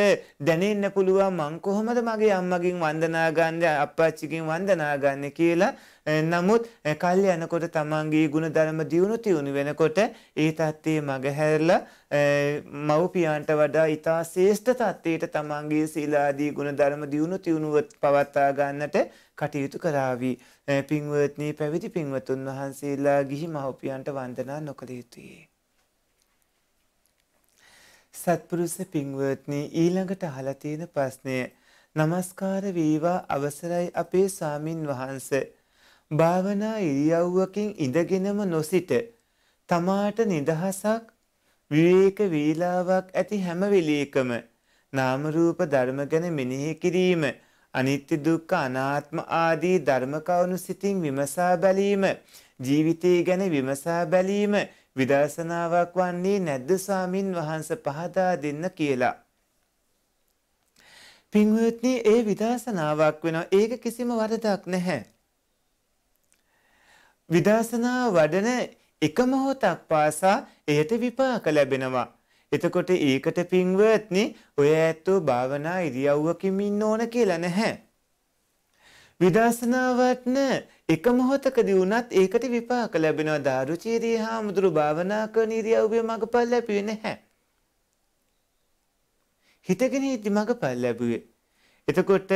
Speaker 1: දැනෙන්න පුළුවන් මං කොහොමද මගේ අම්මගෙන් වන්දනා ගන්න අප්පච්චිගෙන් වන්දනා ගන්න කියලා නමුත් කල් යනකොට තමන්ගේ ಗುಣධර්ම දියුණු තියුණු වෙනකොට ඒ தත්ත්වයේ මගහැරලා මව්පියන්ට වඩා ඊටා ශ්‍රේෂ්ඨ தත්ත්වයට තමන්ගේ සීලාදී ಗುಣධර්ම දියුණු තියුණුව පවත්වා ගන්නට කටයුතු කරાવી. පින්වත්නි පැවිදි පින්වතුන් වහන්සේලා ගිහි මව්පියන්ට වන්දනා නොකළ යුතුය. සත්පුරුස පින්වත්නි ඊළඟට අහලා තියෙන ප්‍රශ්නය নমස්කාර වේවා අවසරයි අපේ සාමින් වහන්ස භාවනා ඉරියව්වකින් ඉඳගෙනම නොසිට තමාට නිදහසක් විවේක වේලාවක් ඇති හැම වෙලේකම නාම රූප ධර්ම ගැන මෙනෙහි කිරීම අනිත්‍ය දුක්ඛ අනාත්ම ආදී ධර්ම කරුණු සිතින් විමසා බැලීම ජීවිතය ගැන විමසා බැලීම විදර්ශනාවක් වන්නේ නැද්ද ස්වාමින් වහන්ස පහදා දෙන්න කියලා. පින්වත්නි ඒ විදර්ශනාවක් වෙනවා. ඒක කිසිම වරදක් නැහැ. විදර්ශනා වඩන එක මොහොතක් පාසා එයට විපාක ලැබෙනවා. එතකොට ඒකට පින්වත්නි ඔය ඇත්තෝ භාවනා ඉරියව්වකින් ඉන්න ඕන කියලා නැහැ. විදර්ශනාවත්න එක මොහොතකදී වුණත් ඒකට විපාක ලැබෙනවා දාරුචීරී හාමුදුරු භාවනා කරන ඉරියව්වේ මඟපල් ලැබුවේ නැහැ. හිතගෙන ඉති මඟපල් ලැබුවේ. එතකොට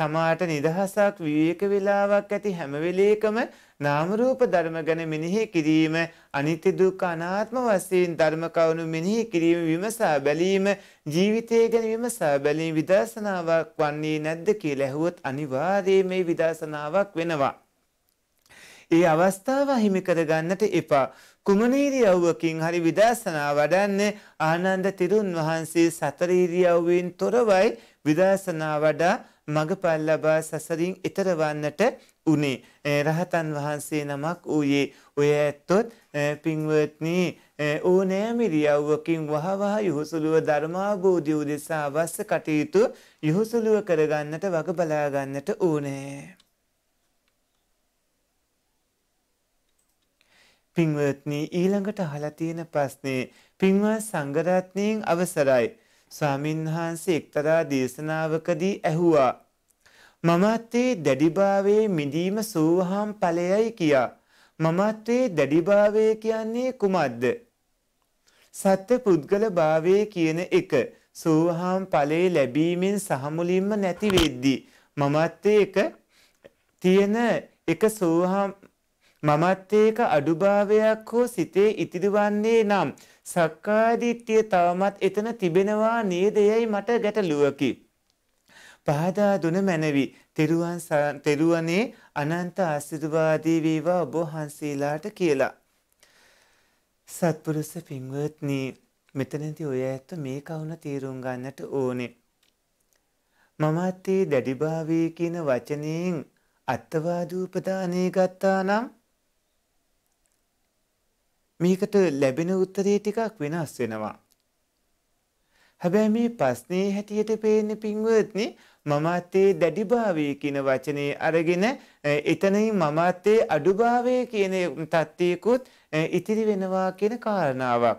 Speaker 1: තමාට නිදහසක් විවේක වෙලාවක් ඇති හැම වෙලේකම නාම රූප ධර්ම ගැන මෙනෙහි කිරීම අනිත්‍ය දුක්ඛ අනාත්ම වශයෙන් ධර්ම කවුණු මෙනෙහි කිරීම විමසා බැලීම ජීවිතය ගැන විමසා බැලීම විදර්ශනාවක් වන්නේ නැද්ද කියලා ඇහුවොත් අනිවාර්යයෙන් මේ විදර්ශනාවක් වෙනවා. ඒ අවස්ථාව හිමි කරගන්නට එපා. කුමනීරියව්වකින් හරි විදර්ශනා වඩන්න ආනන්ද තිරුන් වහන්සේ සතරීරියව්වෙන් තොරවයි විදර්ශනා වඩා මඟපල් ලබා සසරින් එතරවන්නට උනේ රහතන් වහන්සේ නමක් වූයේ ඔය ඇත්තොත් පින්වත්නි ඕනෑම ඉරියව්වකින් වහවහ යහුසුලුව ධර්මාබෝධය උදෙසා අවශ්‍ය කටයුතු යහුසුලුව කරගන්නට වග බලා ගන්නට ඕනේ. පින්වත්නි ඊළඟට අහලා තියෙන ප්‍රශ්නේ පින්වත් සංඝරත්නයෙන් අවසරයි ස්වාමින්වහන්සේ එක්තරා දේශනාවකදී ඇහුවා මමත්වේ දැඩිභාවයේ මිදීම සූවහම් ඵලයයි කියා. මමත්වේ දැඩිභාවය කියන්නේ කුමක්ද? සත්‍ය පුද්ගල භාවය කියන එක සූහම් ඵලයේ ලැබීමෙන් සහමුලින්ම නැති වෙද්දී මමත්වේ එක තියෙන එක සූහම් මමත්වේක අඩුභාවයක් හෝ සිතේ ඉතිරිවන්නේ නම් සක්කාදිට්ඨිය තවමත් එතන තිබෙනවා නේදයයි මට ගැටලුවකි. පහදා දුන මැනවි තෙරුවන් තෙරුවනේ අනන්ත ආශිර්වාදී වේවා ඔබ වහන්සේලාට කියලා. සත්පුරුෂ පින්වත්නි මෙතනදී ඔය ඇත්ත මේ කවුන තීරුම් ගන්නට ඕනේ. මමත්තේ දැඩිභාවයේ කියන වචනයෙන් අත්තවාදූපදානය ගත්තා නම් මේකට ලැබෙන උත්තරේ ටිකක් වෙනස් වෙනවා. හැබැයි මේ ප්‍රශ්නේ හැටියට පේන්නේ පින්වත්නි මමාත්තේ දැඩිභාවය කියන වචනේ අරගෙන එතනින් මමාත්තේ අඩුභාවය කියන තත්ත්වයකුත් ඉතිරි වෙනවා කියන කාරණාවක්.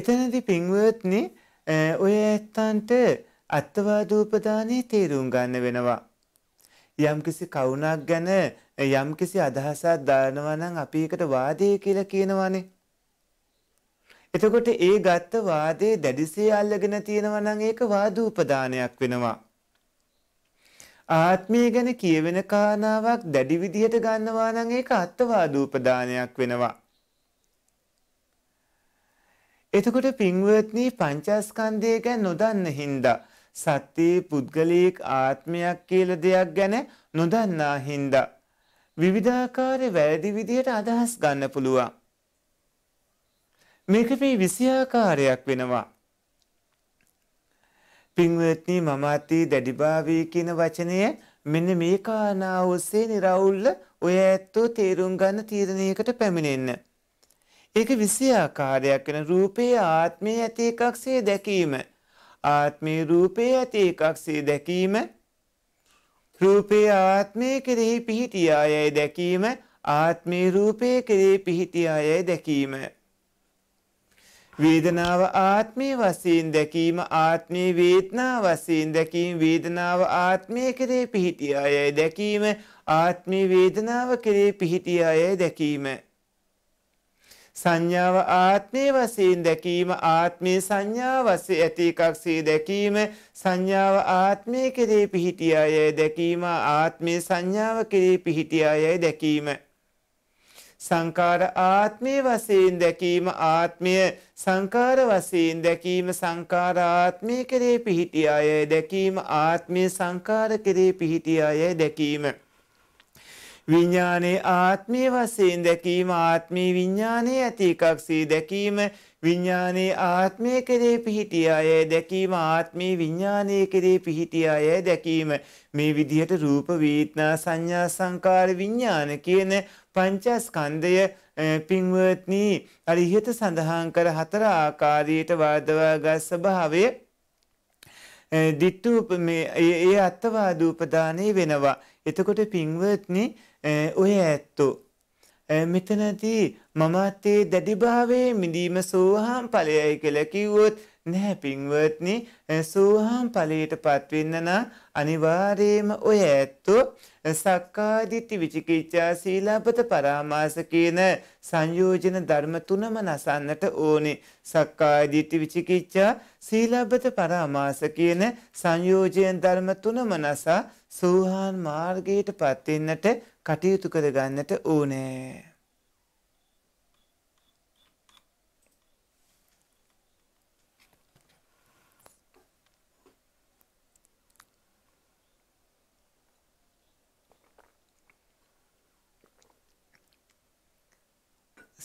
Speaker 1: එතනදි පින්වත්නි ඔය ඇත්තන්ට අත්වාදූපදානය තේරුම් ගන්න වෙනවා. යම්කිසි කවුණක් ගැන යම්කිසි අදහසක් දානවා නම් අපි එකට වාදය කියලා කියනවානේ. එතකොට ඒ ගත්ත වාදේ දැඩිසේ අල්ලගෙන තියෙනවා නම් ඒක වාදූපදානයක් වෙනවා. ආත්මය ගැන කියවෙන කාරණාවක් දැඩි විදිහට ගන්නවා නම් ඒක අත්වාදූපදානයක් වෙනවා. එතකොට පින්වත්නි පංචස්කන්ධය ගැන නොදන්න හින්දා සත්‍යයේ පුද්ගලික ආත්මයක් කියලා දෙයක් ගැන නොදන්නා හින්දා විවිධාකාර වැරදි විදිහට අදහස් ගන්න පුළුවන්. මේක මේ විසියාකාරයක් වෙනවා. පින්වත්නි මම අති දැඩිභාවී කියන වචනය මෙන්න මේ කාරණා ඔස්සේ निराවුල්ල ඔය ඇත්තෝ තේරුම් ගන්න තීරණයකට පැමිණෙන්න. ඒක විසියාකාරයක් වෙන රූපයේ ආත්මය ඇති එකක්සේ දැකීම. ආත්මේ රූපයේ ඇති එකක්සේ දැකීම. රූපයේ ආත්මය කෙරෙහි පිහිටියායයි දැකීම. ආත්මේ රූපයේ කෙරෙහි පිහිටියායයි දැකීම. වේදනාව ආත්මයේ වශයෙන් දැකීම ආත්මයේ වේදනා වශයෙන් දැකීම වේදනාව ආත්මයේ කෙරේ පිහිටිය අයයි දැකීම ආත්මයේ වේදනාව කෙරේ පිහිටිය අයයි දැකීම සංඥාව ආත්මය වශයෙන් දැකීම ආත්මය සංඥා වශයෙන් ඇති එකක්සේ දැකීම සංඥාව ආත්මය කෙරේ පිහිටියාය දැකීම ආත්මය සංඥාව කෙරේ පිහිටියාය දැකීම සංකාර ආත්මය වශයෙන් දැකීම ආත්මය සංකාර වශයෙන් දැකීම සංකාර ආත්මය කෙරේ පිහිටිය අය දැකීම ආත්මය සංකාර කෙරේ පිහිටිය අය දැකීම විඤ්ඥානයේ ආත්මය වසයෙන් දැකීම ආත්මී විඤ්ඥානයේ ඇති එකක්සේ දැකීම විඤ්ඥානයේ ආත්මය කෙරේ පිහිටිය අය දැකීම ආත්මී විඤ්ඥානය කෙරේ පිහිටිය අය දැකීම මේ විදිහට රූප වීත්නා සංඥා සංකාර විඤ්ඥාන කියන පංචස්කන්ධය පින්වත්නී අර ඉහත සඳහන් කර හතර ආකාරයට වාදවා ගස් ස්වභාවය දිට්ටූප මේ ඒ අත්තවාදූපදානය වෙනවා. එතකොට පින්වත්නි ඔය ඇත්තෝ. මෙතනදී මමත්තේ දැඩිභාවේ මිදීම සෝහම් ඵලයයි කියලා කිව්වොත් නැහැ පින්වත්නි සෝහම් ඵලයට පත්වෙන්න නම් අනිවාර්යයෙන්ම ඔය ඇත්තෝ සක්කාදිට්ඨි විචිකිච්ඡා සීලපත පරාමාස කියන සංයෝජන ධර්ම තුනම නසන්නට ඕනේ සක්කාදිට්ඨි විචිකිච්ඡා සීලපත පරාමාස කියන සංයෝජන ධර්ම තුනම නසා සෝහාන් මාර්ගයට පත්වෙන්නට කටයුතු කරගන්නට ඕනේ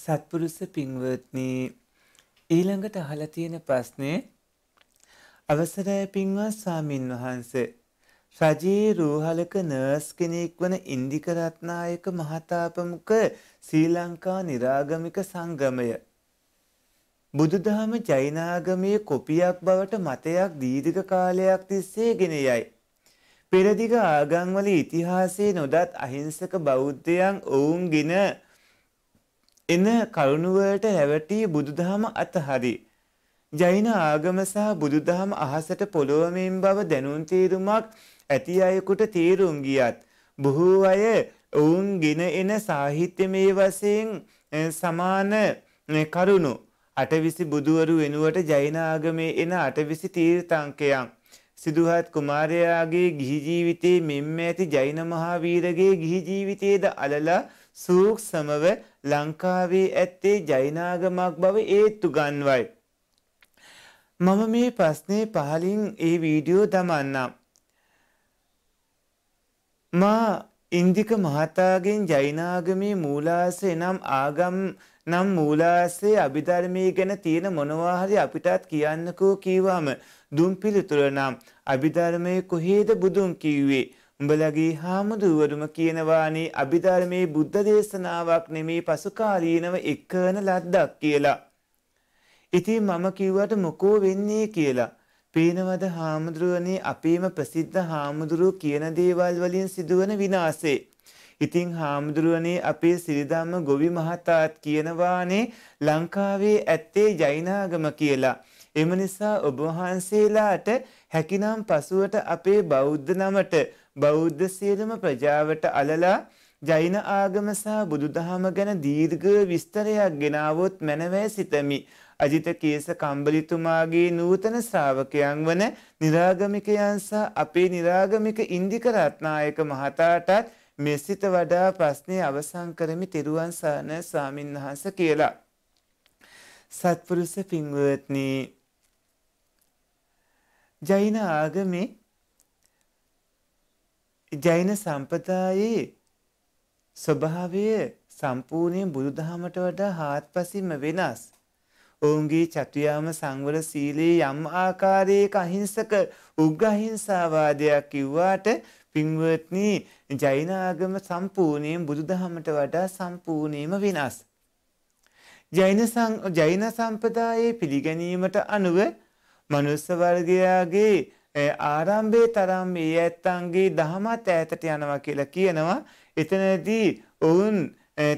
Speaker 1: සත්පුරුස පින්වත්නි ඊළඟට අහලා තියෙන ප්‍රශ්නේ අවසරයි පින්වත් ස්වාමින් වහන්සේ රජයේ රෝහලක නර්ස් කෙනෙක් වන ඉන්දික රත්නායක මහතාපමුක ශ්‍රී ලංකා නිරාගමික සංගමය බුදුදහම ජෛනාගමයේ කොපියක් බවට මතයක් දීර්ඝ කාලයක් තිස්සේ ගෙන යයි. පෙරදිග ආගම්වල ඉතිහාසයේ නොදත් අහිංසක බෞද්ධයන් ඔවුන්ගෙන එන කරුණුවලට රැවටී බුදුදහම අතහරි. ජෛන ආගම සහ බුදුදහම අහසට පොළොවමින් බව දැනුම් තේරුමක් ඇති අයෙකුට තේරුම් ගියත්. බොහෝ අය ඔවුන් ගෙන එන සාහිත්‍යමය වසයෙන් සමාන කරුණු අටවිසි බුදුවරු වෙනුවට ජෛන ආගමේ එන අටවිසි තීර්තංකයන්. සිදුහත් කුමාරයාගේ ගිහිජීවිතයේ මෙම්ම ඇති ජෛන මහාවීරගේ ගිහිජීවිතයේද අලලා සූක්ෂමව ලංකාවේ ඇත්තේ ජෛනාගමක් බව ඒත්තු ගන්වයි. මම මේ ප්‍රශ්නේ පහලින් ඒ වීඩියෝ දමන්නම්. මා ඉන්දික මහතාගෙන් ජෛනාගමේ මූලාසය නම් ආගම් නම් මූලාසේ අභිධර්මය ගැන තියෙන මොනවාහරි අපිටත් කියන්නකෝ කීවාම දුම් පිළිතුර නම් අභිධර්මය කොහේද බුදුන් කිව්වේ උඹලගේ හාමුදුරුවරුම කියනවානේ අභිධර්මයේ බුද්ධ දේශනාවක් නෙමේ පසුකාලීනව එක්කන ලද්දක් කියලා. ඉතින් මම කිව්වට මොකෝ වෙන්නේ කියලා. පේනවද හාමුදුරුවනේ අපේම ප්‍රසිද්ධ හාමුදුරුව කියන දේවල් වලින් සිදුවන විනාසේ. ඉතිං හාමුදුරුවනේ අපේ සිරිධම්ම ගොවි මහතාත් කියනවානේ ලංකාවේ ඇත්තේ ජෛනාගම කියලා. එම නිසා ඔබවහන්සේලාට හැකිනම් පසුවට අපේ බෞද්ධ නමට බෞද්ධ සියලුම ප්‍රජාවට අලලා ජෛන ආගම සහ බුදුදහම ගැන දීර්ඝ විස්තරයක් ගෙනාවොත් මැනවෑ සිතමි. අජිත කේස කම්බලිතුමාගේ නූතන ශ්‍රාවකයන් වන නිරාගමිකයන් සහ අපේ නිරාගමික ඉන්දික රත්නායක මහතාටත් මෙසිත වඩා ප්‍රශ්නය අවසන් කරමි තෙරුවන් සාන ස්වාමින්වහන්ස කියලා. සත්පුරුෂ පින්වත්නී ජෛන ආගමේ ජෛන සම්පදායේ ස්වභාවය සම්පූර්ණයෙන් බුදුදහමට වඩා හාත්පසින්ම වෙනස්. ඔවුන්ගේ චතුයාම සංවර සීලයේ යම් ආකාරයක අහිංසක උග්‍රහිංසාවාදයක් කිව්වාට පින්වත්නි ජෛන ආගම සම්පූර්ණයෙන් බුදුදහමට වඩා සම්පූර්ණයෙන්ම වෙනස්. ජෛන ජෛන සම්පදායේ පිළිගැනීමට අනුව මනුස්ස වර්ගයාගේ ආරම්භයේ තරම් ඒ ඇත්තන්ගේ දහමත් ඈතට යනවා කියලා කියනවා. එතනදී ඔවුන්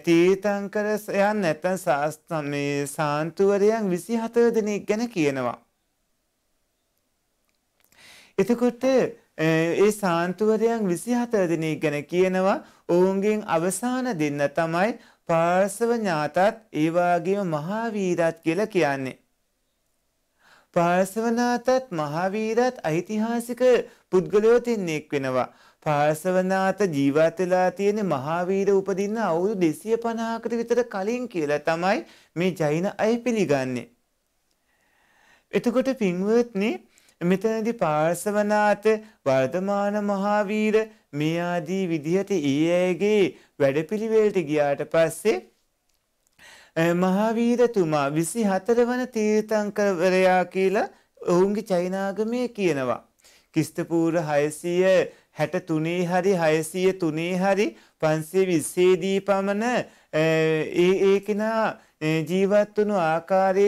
Speaker 1: තීතංකර යන් නැත්නම් සාස්තම් මේ සාන්තුවරයන් 24 දෙනෙක් ගැන කියනවා. එතකොට ඒ සාන්තුවරයන් 24 දිනක් ගැන කියනවා ඔවුන්ගෙන් අවසාන දෙන්න තමයි පාර්ශව ඥාතත් ඒ වගේම මහාවීරත් කියලා කියන්නේ. පාර්සවනාතත් මහාවීරත් ඓතිහාසික පුද්ගලයෝ තින්නෙක් වෙනවා. පාර්සවනාත ජීවත් වෙලා තියෙන මහාවීර උපදින්න අවුරුදු 250කට විතර කලින් කියලා තමයි මේ ජෛන අය පිළිගන්නේ. එතකොට පින්වත්නි මෙතනදී පාර්සවනාත වර්තමාන මහාවීර මේ ආදී විදිහට ඊයේගේ වැඩපිළිවෙලට ගියාට පස්සේ මහාවීරතුමා 24 වන තීර්ථංකරවරයා කියලා ඔවුන්ගේ චෛනාගමය කියනවා. කිස්තපූර 663 හරි 603 හරි 520 දී පමණ ඒ ඒ කෙනා ජීවත් වුණු ආකාරය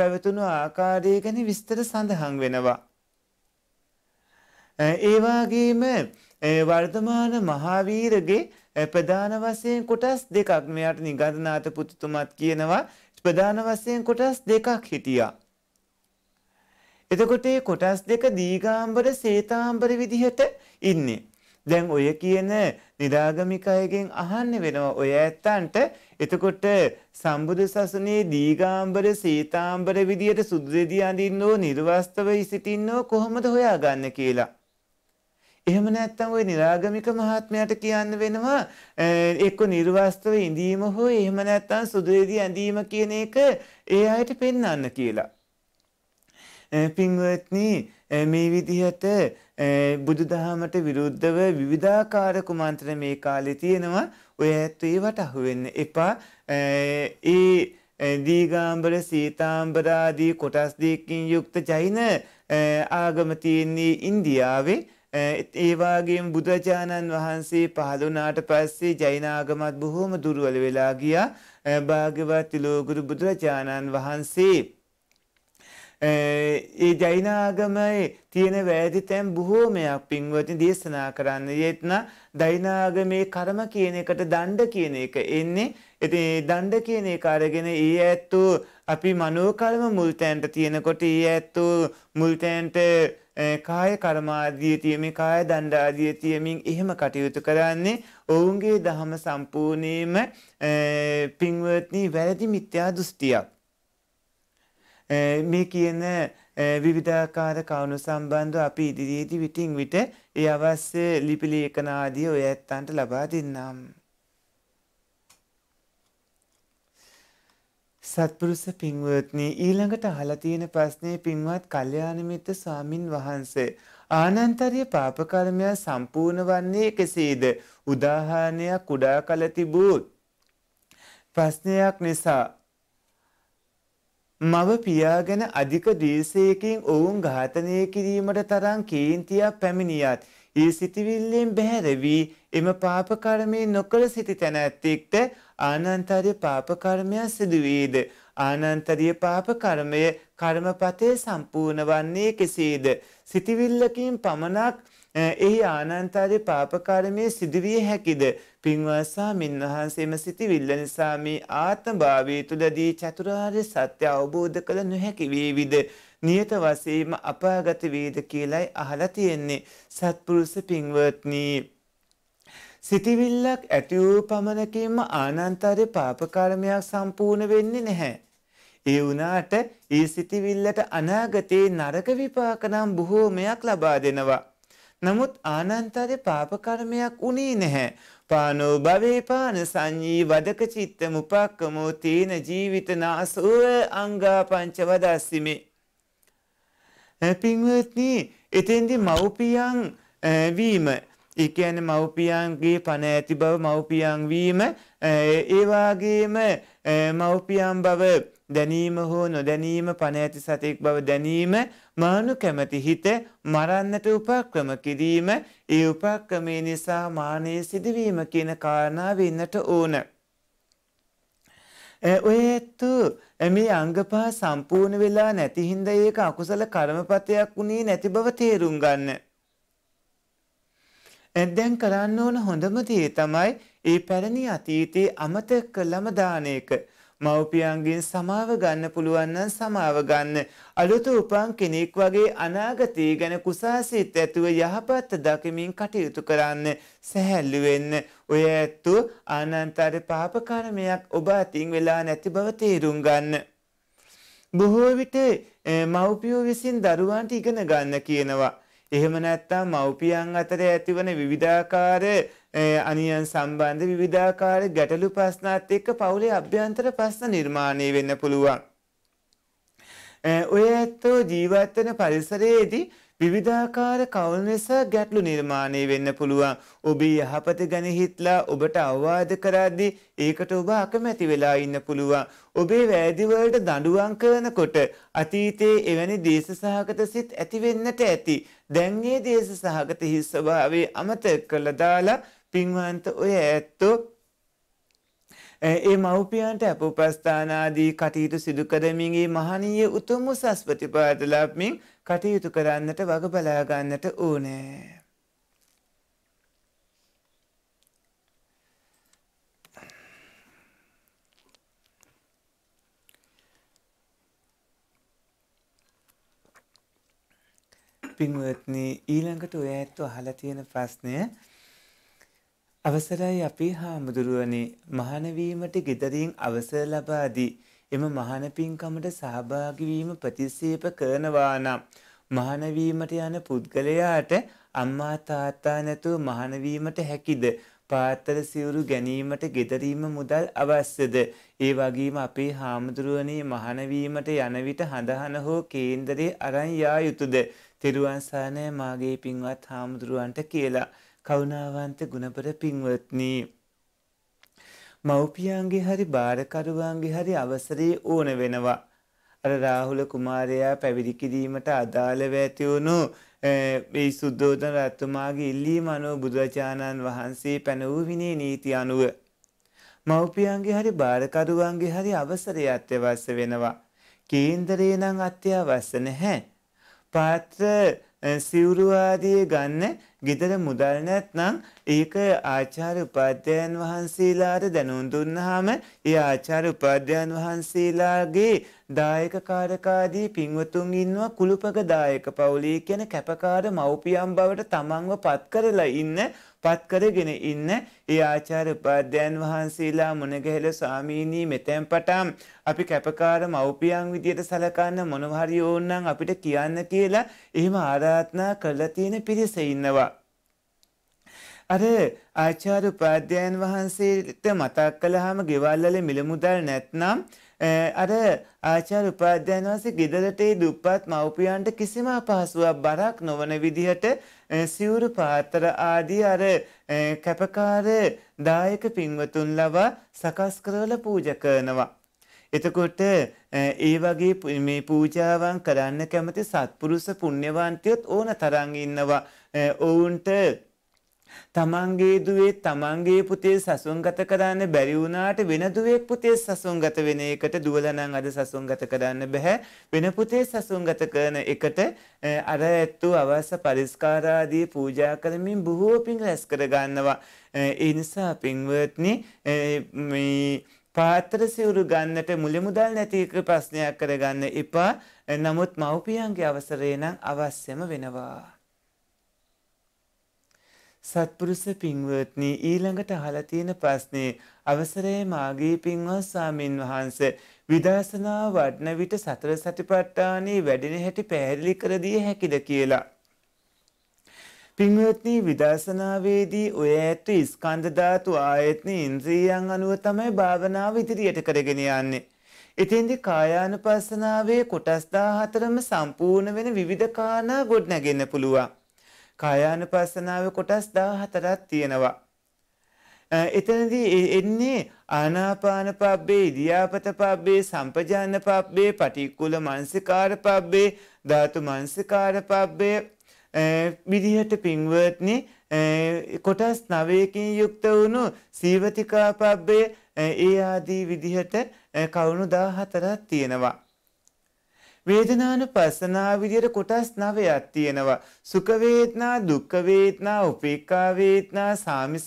Speaker 1: පැවතුණු ආකාරය ගැන විස්තර සඳහන් වෙනවා. ඒ වගේම වර්තමාන මහාවීරගේ ප්‍රධාන වශයෙන් කොටස් දෙකක් මෙයාට නිගන්ධනාත පුතුතුමත් කියනවා ප්‍රධාන වශයෙන් කොටස් දෙකක් හිටියා. එතකොට ඒ කොටස් දෙක දීගාම්බර සේතාම්බර විදිහට ඉන්නේ. දැන් ඔය කියන නිරාගමික අයගෙන් අහන්න වෙනවා ඔය ඇත්තන්ට එතකොට සම්බුදු සසුනේ දීගාම්බර සීතාම්බර විදියට සුදුරෙදි අඳින්නෝ නිර්වස්තව සිටින්නෝ කොහොමද හොයාගන්න කියලා එහෙම නැත්නම් ওই නිරාගමික මහත්මයාට කියන්න වෙනවා එක්ක නිර්වාස්තව ඉඳීම හෝ එහෙම නැත්නම් සුදුවේදී ඇඳීම කියන එක ඒ අයට පෙන්වන්න කියලා. පින්වත්නි මේ විදිහට බුදුදහමට විරුද්ධව විවිධාකාර කුමන්ත්‍ර මේ කාලේ තියෙනවා ඔය ඇත්ත ඒවට අහු වෙන්න එපා ඒ දීගාම්බර සීතාම්බර ආදී කොටස් දෙකකින් යුක්ත ජෛන ආගම තියෙන්නේ ඉන්දියාවේ ඒවාගේ බුදුරජාණන් වහන්සේ පහළුනාට පස්සේ ජෛනාගමත් බොහෝම දුරුවල වෙලා ගියා භාගවත් ලෝගුරු බුදුරජාණන් වහන්සේ ඒ ජෛනාගමයි තියෙන වැදි තැන් බොහෝමයක් පින්වතින් දේශනා කරන්න යෙත්න දෛනාගමේ කරම කියන එකට දණ්ඩ කියන එක එන්නේ එති දණ්ඩ කියන එක අරගෙන ඒ ඇත්තෝ අපි මනෝකර්ම මුල්තෑන්ට තියෙනකොට ඒ ඇත්තෝ මුල්තෑන්ට කාය කර්මාදියතිය මේ කාය දණ්ඩාදියතියමින් එහෙම කටයුතු කරන්නේ ඔවුන්ගේ දහම සම්පූර්ණයම පින්වත්නී වැරදි මිත්‍යා දෘෂ්ටියක්. මේ කියන විවිධාකාර කවුණු සම්බන්ධ අපි ඉදිරියේදී විටින් විට ඒ අවශ්‍ය ලිපිලේඛන ආදී ඔය ඇත්තන්ට ලබා දෙන්නම්. සත්පුරුස පින්වත්නි ඊළඟට අහලා තියෙන ප්‍රශ්නේ පින්වත් කල්යාණ මිත්‍ර ස්වාමින් වහන්සේ ආනන්තරිය පාප කර්මය සම්පූර්ණ වන්නේ කෙසේද උදාහරණයක් කුඩා කල තිබූ ප්‍රශ්නයක් නිසා මව පියාගෙන අධික ද්වේෂයකින් ඔවුන් ඝාතනය කිරීමට තරම් කේන්තියක් පැමිණියත් ඒ සිටිවිල්ලෙන් බැහැර වී එම පාප කර්මයේ නොකර සිටි තැනැත්තෙක්ට ආනන්තරිය පාප කර්මය සිදු වේද ආනන්තරිය පාප කර්මය කර්මපතේ සම්පූර්ණ වන්නේ කෙසේද සිටිවිල්ලකින් පමණක් එහි ආනන්තරිය පාප කර්මයේ සිදුවිය හැකිද පින්වත්සා මින්වහන්සේම සිටිවිල්ල නිසා මේ ආත්මභාවය තුලදී චතුරාර්ය සත්‍ය අවබෝධ කළ නොහැකි වේවිද නියත වශයෙන්ම අපාගත වේද කියලයි අහලා තියෙන්නේ සත්පුරුෂ පින්වත්නි සිතිවිල්ලක් ඇති වූ පමණකින්ම ආනන්තරේ පාප කර්මයක් සම්පූර්ණ වෙන්නේ නැහැ. ඒ වුණාට ඒ සිතිවිල්ලට අනාගතේ නරක විපාක නම් බොහෝමයක් ලබා දෙනවා. නමුත් ආනන්තරේ පාප කර්මයක් උනේ නැහැ. පානෝ භවේ පාන සංඤී වදක චිත්ත මුපක්කමෝ තේන ජීවිත නාසෝ අංගා පංච වදස්සිමේ. පින්වත්නි, එතෙන්දි මව්පියන් වීම ඒ කියන්නේ මව්පියන්ගේ පණ ඇති බව මව්පියන් වීම ඒ වාගේම මව්පියන් බව දැනීම හෝ නොදැනීම පණ ඇති සතෙක් බව දැනීම මානු කැමැති හිත මරන්නට උපක්‍රම කිරීම ඒ උපක්‍රමේ නිසා මානයේ සිදුවීම කියන කාරණා වෙන්නට ඕන. ඔය ඇත්තු මේ අංගපා සම්පූර්ණ වෙලා නැති හින්දා ඒක අකුසල කර්මපතයක් වුණේ නැති බව තේරුම් ගන්න. දැන් කරන්න ඕන හොඳම දේ තමයි ඒ පැරණි අතීතේ අමතක කළම දාන එක. මව්පියන්ගෙන් සමාව ගන්න පුළුවන් නම් සමාව ගන්න. අලුත උපන් කෙනෙක් වගේ අනාගතය ගැන කුසාසිත ඇතුව යහපත් දකිමින් කටයුතු කරන්න සැහැල්ලු වෙන්න. ඔය ඇත්තු ආනන්තර පාප කර්මයක් ඔබ අතින් වෙලා නැති බව තේරුම් ගන්න. බොහෝ විට මව්පියෝ විසින් දරුවන්ට ඉගෙන ගන්න කියනවා. එහෙම නැත්නම් මව්පියන් අතර ඇතිවන විවිධාකාර අනියන් සම්බන්ධ විවිධාකාර ගැටලු ප්‍රශ්නත් එක්ක පවුලේ අභ්‍යන්තර ප්‍රශ්න නිර්මාණය වෙන්න පුළුවන්. ඔය ඇත්තෝ ජීවත්වන පරිසරයේදී විවිධාකාර කවුල් නිසා ගැටලු නිර්මාණය වෙන්න පුළුවන්. ඔබේ යහපත ගැන හිතලා ඔබට අවවාද කරද්දී ඒකට ඔබ අකමැති වෙලා ඉන්න පුළුවන්. ඔබේ වැරදිවලට දඬුවම් කරනකොට අතීතයේ එවැනි දේශ සහගත සිත් ඇතිවෙන්නට ඇති. දැන් මේ දේශ සහගත හිස් ස්වභාවය අමතක කළා දාලා පින්වන්ත ඔය ඇත්තෝ ඒ මව්පියන්ට අපඋපස්ථානාදී කටයුතු සිදු කරමින්ගේ මහනීය උතුම් උසස් ප්‍රතිපාද ලබමින් කටයුතු කරන්නට වග බලා ගන්නට ඕනේ. පින්වත්නි ඊළඟට ඔය ඇත්තු අහලා තියෙන ප්‍රශ්නය අවසරයි අපේ හාමුදුරුවනේ මහනවීමට ගෙදරින් අවසර ලබාදී එම මහනපින්කමට සහභාගිවීම ප්‍රතිස්සේප කරනවා නම් මහනවීමට යන පුද්ගලයාට අම්මා තාත්තා නැතුව මහනවීමට හැකිද පාත්තර සිවුරු ගැනීමට ගෙදරීම මුදල් අවශ්‍යද ඒ වගේම අපේ හාමුදුරුවනේ මහනවීමට යන විට හඳහන හෝ කේන්දරේ අරන් යා යුතුයද තෙරුවන් සරණයි මාගේ පින්වත් හාමුදුරුවන්ට කියලා කරුණාවන්ත ගුණපර පින්වත්නි මව්පියන්ගේ හරි බාරකරුවන්ගේ හරි අවසරයේ ඕන වෙනවා අර රාහුල කුමාරයා පැවිදි කිරීමට අදාළව ඇති වුණු ඒ සුද්ධෝදන රත්තුමාගේ ඉල්ලීම අනුව බුදුරජාණන් වහන්සේ පැන වූ විනී නීති අනුව මව්පියන්ගේ හරි බාරකරුවන්ගේ හරි අවසරය අත්‍යවශ්‍ය වෙනවා කේන්දරේ නම් අත්‍යවශ්‍ය නැහැ පාත්‍ර සිවුරු ආදී ගන්න ගෙදර මුදල් නැත්නම් ඒක ආචාර්ය උපාධ්‍යයන් වහන්සේලාට දැනුම් දුන්නාම ඒ ආචාර්ය උපාධ්‍යයන් වහන්සේලාගේ දායක කාරකාදී පින්වතුන් ඉන්නවා කුළුපක දායක පවුලේ කියන කැපකාර මව්පියන් බවට තමන්ව පත් කරලා ඉන්න පත්කරගෙන ඉන්න ඒ ආචාර උපාධ්‍යයන් වහන්සේලා මුණගැහෙල ස්වාමීනී මෙතැන් පටම් අපි කැපකාර මව්පියන් විදියට සලකන්න මොනවහරි ඕන්නම් අපිට කියන්න කියලා එහෙම ආරාධනා කරලා තියෙන පිරිස ඉන්නවා. අර ආචාර උපාධ්‍යයන් වහන්සේට මතක් කළාම ගෙවල්වල මිලමුදල් නැත්නම් අර ආචාර්ය උපාධ්‍යයන් වහන්සේ ගෙදරට ඒ දුප්පත් මව්පියන්ට කිසිම අපහසුවක් බරක් නොවන විදිහට සිවුරු පාත්‍ර ආදී අර කැපකාර දායක පින්වතුන් ලවා සකස් කරවල පූජා කරනවා. එතකොට ඒ වගේ මේ පූජාවන් කරන්න කැමති සත්පුරුෂ පුණ්‍යවන්තයොත් ඕන තරම් ඉන්නවා. ඔවුන්ට තමන්ගේ දුවේ තමන්ගේ පුතේ සසුන්ගත කරන්න බැරි වුණාට වෙන දුවෙක් පුතේ සසුන්ගත වෙන එකට දුවලනම් අද සසුන්ගත කරන්න බෑ වෙන පුතේ සසුන්ගත කරන එකට අර ඇත්තු අවශ්‍ය පරිස්කාරාදී පූජා කරමින් බොහෝ පින් රැස් කර ගන්නවා ඒ නිසා පින්වත්නි මේ පාත්‍ර සිවුරු ගන්නට මුලමුදල් නැති ප්‍රශ්නයක් කරගන්න එපා. නමුත් මව්පියන්ගේ අවසරය නම් අවශ්‍යම වෙනවා. සත්පුරුෂ පින්වත්නි ඊළඟට අහලා තියෙන ප්‍රශ්නේ අවසරයේ මාගේ පින්වත් සාමින් වහන්ස විදර්ශනා වඩන විට සතර සතිපට්ඨානී වැඩෙන හැටි පැහැදිලි කර දිය හැකිද කියලා. පින්වත්නි විදර්ශනාවේදී ඔය ඇත ස්කන්ධ ධාතු ආයතන ඉන්ද්‍රියයන් අනුව තමයි භාවනාව ඉදිරියට කරගෙන යන්නේ. එතෙන්දී කායානුපස්සනාවේ කොටස් 14ම සම්පූර්ණ වෙන විවිධ කාරණා ගොඩනගෙන්න පුළුවන්. කායානුපස්සනාවේ කොටස් 14ක් තියෙනවා. එතනදී එන්නේ ආනාපාන පබ්බේ ඉදියාපත පබ්බේ සම්පජාන පබ්බේ පටික්කුල මනසිකාර පබ්බේ ධාතු මනසිකාර පබ්බේ විදිහට පින්වත්නි කොටස් 9කින් යුක්ත වුණු සීවතිකා පබ්බේ ඒ ආදී විදිහට කවුණු 14ක් තියෙනවා වේදනානුපස්සනා විදියට කොටස් 9ක් තියෙනවා. සුඛ වේදනා, දුක්ඛ වේදනා, උපේක්ඛා වේදනා, සාමිස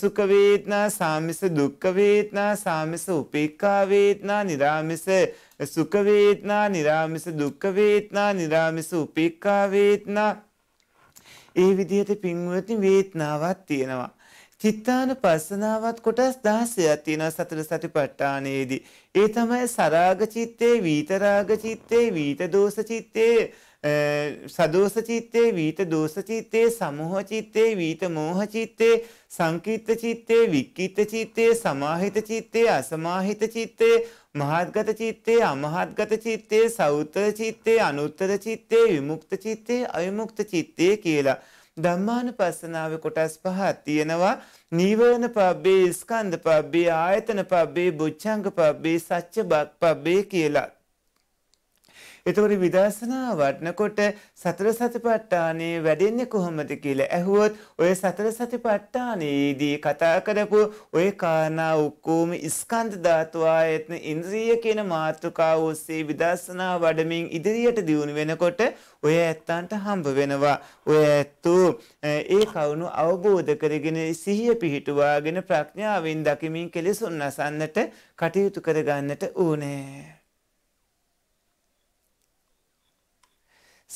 Speaker 1: සුඛ වේදනා, සාමිස දුක්ඛ වේදනා, සාමිස උපේක්ඛා වේදනා, निराமிස සුඛ වේදනා, निराமிස දුක්ඛ වේදනා, निराமிස උපේක්ඛා වේදනා. ඒ විදිහට පින්වත්නි වේදනාවක් තියෙනවා. චිත්තාන පස්සනාවත් කොටස් දහසයක් තියෙනවා සතර සතිපට්ඨානයේදී. ඒ තමයි සරාග චිත්තේ, වීතරාග චිත්තේ, වීත දෝෂ චිත්තේ, සදෝස චිත්තේ වීත දෝස චිත්තේ සමෝහ චිත්තේ වීත මෝහ චිත්තේ සංකීර්ත චිත්තේ වික්කීත චිත්තේ සමාහිත චිත්තේ අසමාහිත චිත්තේ මහත්ගත චිත්තේ අමහත්ගත චිත්තේ සෞත්‍ර චිත්තේ අනුත්තර චිත්තේ විමුක්ත චිත්තේ අවිමුක්ත චිත්තේ කියලා ධම්මානුපස්සනාව කොටස් පහ තියෙනවා නීවරණ පබ්බේ ස්කන්ධ පබ්බේ ආයතන පබ්බේ බුච්ඡංග පබ්බේ සච්ච බක් පබ්බේ කියලා. එතකොට විදර්ශනා වඩනකොට සතර සතිපට්ඨානේ වැඩෙන්නේ කොහොමද කියලා ඇහුවොත් ඔය සතර සතිපට්ඨානේදී කතා කරපු ඔය කාරණා ඔක්කොම ස්කන්ධ ධාතු ආයතන ඉන්ද්‍රිය කියන මාතෘකාව ඔස්සේ විදර්ශනා වඩමින් ඉදිරියට දියුණු වෙනකොට ඔය ඇත්තන්ට හම්බ වෙනවා. ඔය ඇත්තෝ ඒ කවුණු අවබෝධ කරගෙන සිහිය පිහිටුවාගෙන ප්‍රඥාවෙන් දකිමින් කෙලෙසුන් අසන්නට කටයුතු කරගන්නට ඕනේ.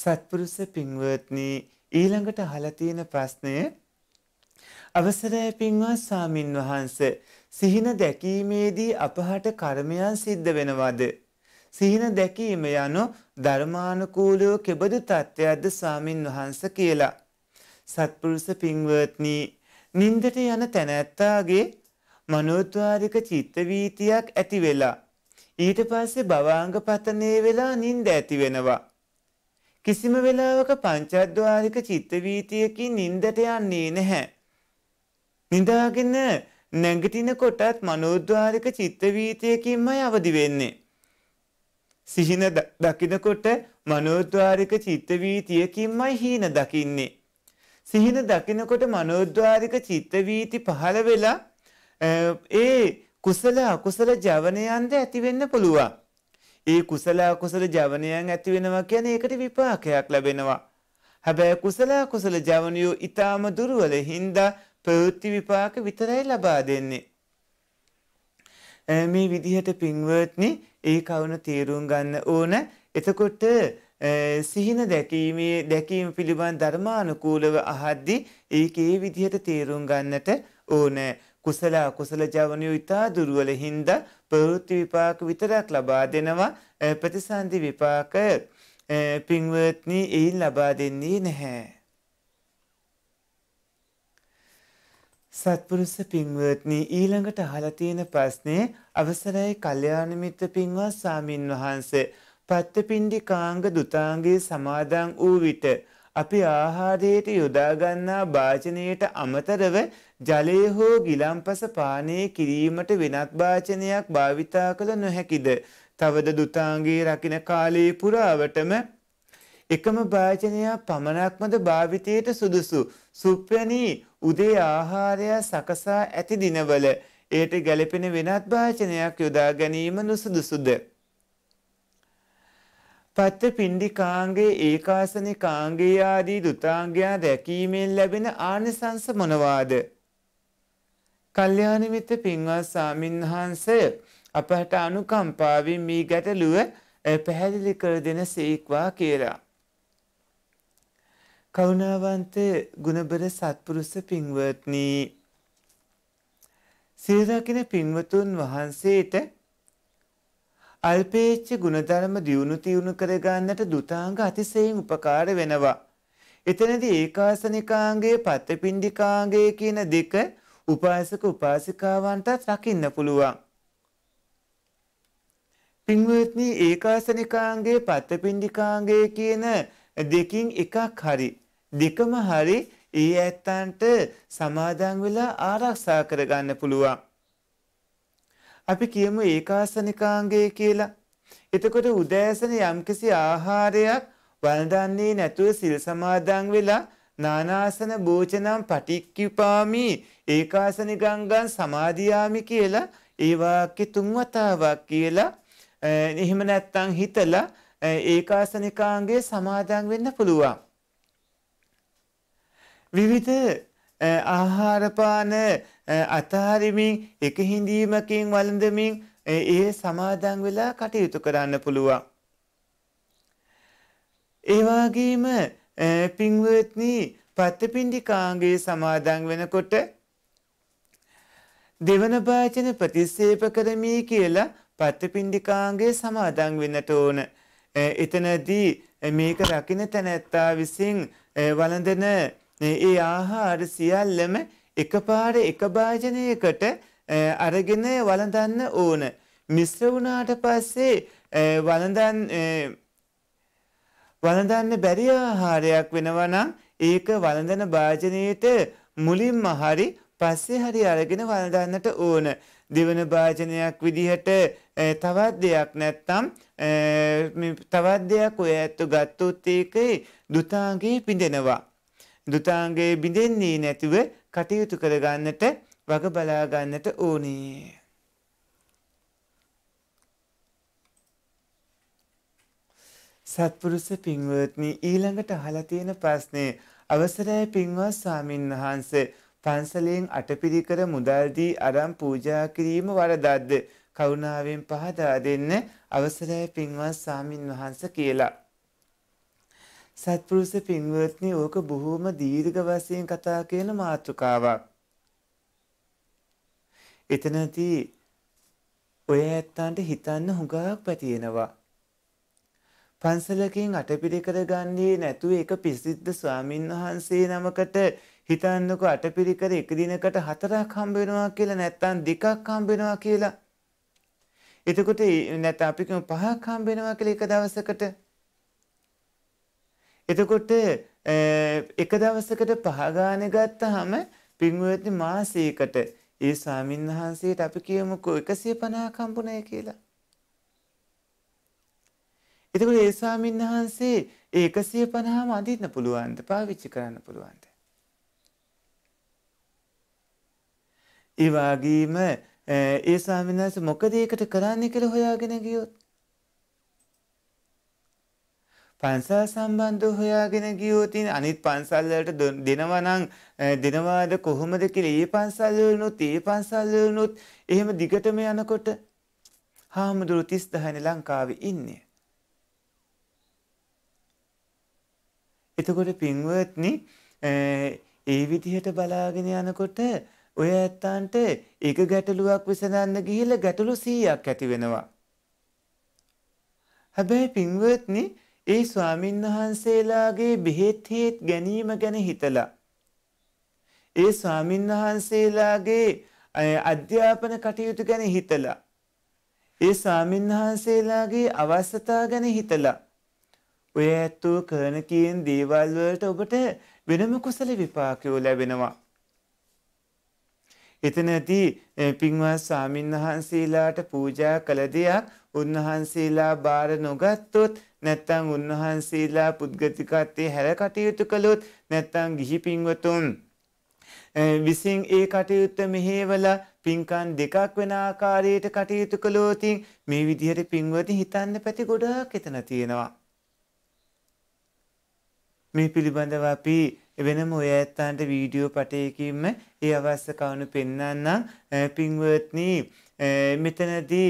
Speaker 1: සත්පුරුෂ පින්වත්නි ඊළඟට අහලා තියෙන ප්‍රශ්නය අවසරයි පින්වත් සාමින් වහන්ස සිහින දැකීමේදී අපහට කර්මයන් සිද්ධ වෙනවද සිහින දැකීම යනු ධර්මානුකූලව කෙබඳු තත්ත්වයක්ද සාමින් වහන්ස කියලා සත්පුරුෂ පින්වත්නි නින්දට යන තැනැත්තාගේ මනෝද්වාරික චිත්ත වීතියක් ඇති වෙලා ඊට පස්සේ භවාංග පතනේ වෙලා නිින්ද ඇති වෙනවා කිසිම වෙලාවක පංචද්වාරික චිත්තවීතියකින් නින්දට යන්නේ නැහැ. නිදාගෙන නැගිටින කොටත් මනෝද්වාරික චිත්තවීතියකින්මයි අවදි වෙන්නේ. සිහින දකිනකොට මනෝද්වාරික චිත්තවීතියකින්මයි හීන දකින්නේ. සිහින දකිනකොට මනෝද්වාරික චිත්තවීති පහළ වෙලා ඒ කුසල අකුසල ජවනයන්ද ඇතිවෙන්න පුළුවන්. ඒ කුසල අකුසල ජවනයන් ඇති වෙනවා කියන්නේ ඒකට විපාකයක් ලැබෙනවා. හැබැයි කුසල අකුසල ජවනියෝ ඊටාම දුර්වල හින්දා ප්‍රවෘත්ති විපාක විතරයි ලබා දෙන්නේ. මේ විදිහට පින්වත්නි ඒ කවුන තේරුම් ගන්න ඕන. එතකොට සිහින දැකීමේ දැකීම පිළිබඳ ධර්මානුකූලව අහද්දි ඒකේ විදිහට තේරුම් ගන්නට ඕනෑ. කුසල අකුසල ජවනය ඉතා දුර්වල හින්දා ප්‍රවෘත්ති විපාක විතරක් ලබා දෙනවා ප්‍රතිසන්දි විපාක පින්වත්නි එයින් ලබා දෙන්නේ නැහැ. සත්පුරුෂ පින්වත්නි ඊළඟට අහලා තියෙන ප්‍රශ්නේ අවසරයි කල්යාණ මිත්‍ර පින්වත් සාමින් වහන්සේ පත්තිපින්ඩි කාංග දුතාංගයේ සමාදන් වූ විට අපි ආහාරයට යොදා ගන්නා භාජනයට අමතරව ජලය හෝ ගිලම්පස පානය කිරීමට වෙනත් භාචනයක් භාවිතා කළ නොහැකිද. තවද දුතාන්ගේ රකින කාලයේ පුරාවටම එකම භාජනයක් පමණක්මද භාවිතයට සුදුසු සුප්‍රණී උදේ ආහාරය සකසා ඇති දිනවල එයට ගැලපෙන වෙනත් භාජනයක් යොදා ගැනීම නුසුදුසුද. පත්ත පින්ඩිකාංගේ ඒකාසනිකාංගේ ආදී දුතාංගයා දැකීමෙන් ලැබෙන ආනිසංස මොනවාද. කල්්‍යානමිත පින්වත් සාමින්වහන්සය අපට අනුකම්පාවින් මේ ගැටලුව පැහැදිලි කර දෙන සේක්වා කියලා. කවුණාවන්ත ගුණබර සත්පුරුස පින්වත්නී සිරකින පින්වතුන් වහන්සේට අල්පේච්ච ගුණධර්ම දියුණු තියුණු කරගන්නට දුතාංග අතිසයෙන් උපකාර වෙනවා. එතනද ඒකාසනිකාංගේ පත්තපින්ඩිකාංගේ කියන දෙක උපාසක උපාසිකාවන්ටත් රකින්න පුළුවන්. පින්වත්නි ඒකාසනිකාංගයේ පත්තපින්ඩිකාංගයේ කියන දෙකින් එකක් හරි දෙකම හරි ඒ ඇත්තන්ට සමාදන් වෙලා ආරක්ෂා කරගන්න පුළුවන්. අපි කියමු ඒකාසනිකාංගය කියලා. එතකොට උදෑසන යම්කිසි ආහාරයක් වළඳන්නේ නැතුව සිල් සමාදන් වෙලා නානාසන භෝජනම් පටික්කිපාමි ඒකාසන ගංගන් සමාධයාමි කියලා ඒවාක්‍ය තුන්වතාවක් කියලා එහෙම නැත්තං හිතලා ඒකාසනිකාන්ගේ සමාදන් වෙන්න පුළුවන්. විවිධ ආහාරපාන අතාරිමින් එක හිඳීමකින් වළඳමින් ඒ සමාදන් වෙලා කටයුතු කරන්න පුළුවන්. ඒවාගේම පින්වත්නි පත්තපින්ඩිකාංගයේ සමාදන් වෙනකොට දෙවන වාචන ප්‍රතික්ෂේප කරමි කියලා පත්තපින්ඩිකාංගයේ සමාදන් වෙන්නට ඕන. එතනදී මේක රකින්න තැනැත්තා විසින් වළඳන ඒ ආහාර සියල්ලම එකපාර එක භාජනයකට අරගෙන වළඳන්න ඕන. මිශ්‍ර වුණාට පස්සේ වළඳන් වළඳන්න බැරි ආහාරයක් වෙනවා නම් ඒක වළඳන භාජනයේට මුලින්ම හරි පස්සේ හරි අරගෙන වළඳන්නට ඕන. දෙවන භාජනයක් විදිහට තවත් දෙයක් නැත්තම් තවත් දෙයක් ඔය ඇත්තු ගත්තොත් ඒකේ දුතාංගේ පිඳෙනවා. දුතාංගේ බිඳෙන්නේ නැතිව කටයුතු කරගන්නට වග බලාගන්නට ඕනේ. සත්පුරුෂ පින්වත්නි ඊළඟට අහලා තියෙන ප්‍රශ්නේ අවසරයි පින්වත් ස්වාමින් වහන්සේ පන්සලෙන් අටපිරිකර මුදල් දී අරන් පූජා කිරීම වරදක්ද කරුණාවෙන් පහදා දෙන්න අවසරයි පින්වත් ස්වාමින් වහන්සේ කියලා සත්පුරුෂ පින්වත්නි ඕක බොහෝම දීර්ඝ වශයෙන් කතා කරන මාතෘකාවක් එතනදී ඔය ඇත්තන්ට හිතන්න හුඟක් පැතිෙනවා පන්සලකින් අටපිරි කරගන්නේ නැතුව එක පිසිද්ධ ස්වාමින් වහන්සේ නමකට හිතන්නකො අටපිරි කර එක දිනකට හතරක් හම්බ වෙනවා කියලා නැත්තම් දෙකක් හම්බ වෙනවා කියලා. එතකොට නැත්නම් අපි කියමු පහක් හම්බ වෙනවා කියලා එක දවසකට. එතකොට එක දවසකට පහ ගාන ගත්තාම පින්වත්නි මාසයකට ඒ ස්වාමින් වහන්සේට අපි කියමුකෝ 150ක් හම්බුනේ කියලා. එතකොට ඒ ස්වාමීන් වහන්සේ 150ම අඳින්න පුළුවන්ද පාවිච්චි කරන්න පුළුවන්ද? ඒ වගේම ඒ ස්වාමීන් වහන්සේ මොකද ඒකට කරන්නේ කියලා හොයාගෙන ගියොත් පන්සල් සම්බන්ධව හොයාගෙන ගියොත් අනිත් පන්සල් වලට දෙනවා නම් දෙනවාද කොහොමද කියලා ඒ පන්සල් වලනොත් ඒ පන්සල් වලනොත් එහෙම දිගටම යනකොට හාමුදුරු 30000 නේ ලංකාවේ ඉන්නේ එතකොට පින්වත්නි ඒ විදිහට බලාගෙන යනකොට ඔය ඇත්තාන්ට එක ගැටලුවක් විසඳන්න ගිහිල්ලා ගැටලු 100ක් ඇති වෙනවා. හැබැයි පින්වත්නි ඒ ස්වාමින්වහන්සේලාගේ බෙහෙත් හේත් ගැනීම ගැන හිතලා ඒ ස්වාමින්වහන්සේලාගේ අධ්‍යාපන කටයුතු ගැන හිතලා ඒ ස්වාමින්වහන්සේලාගේ අවශ්‍යතා ගැන හිතලා ඔය ඇත්තෝ කරන කියෙන් දේවල් වලට ඔබට වෙනම කුසල විපාකයෝ ලැබෙනවා. එතනදී පින්වත් ස්වාමීන් වහන්සේලාට පූජා කළ දෙයක් උන්වහන්සේලා බාර නොගත්තොත් නැත්තං උන්වහන්සේලා පුද්ගතිකත්තේ හැර කටයුතු කළොත් නැත්තං ගිහි පින්වතුන් විසින් ඒ කටයුත්ත මෙහේවලා පින්කන් දෙකක් වෙන ආකාරයට කටයුතු කළෝතින් මේ විදිහට පින්වති හිතන්න පැති ගොඩක් එතන තියෙනවා. මේ පිළිබඳව අපි වෙනම ඔය ඇත්තාන්ට වීඩියෝ පටයකින්ම ඒ අවස්ථ කවුණු පෙන්න්නන්නම් පින්වත්නී මෙතනදී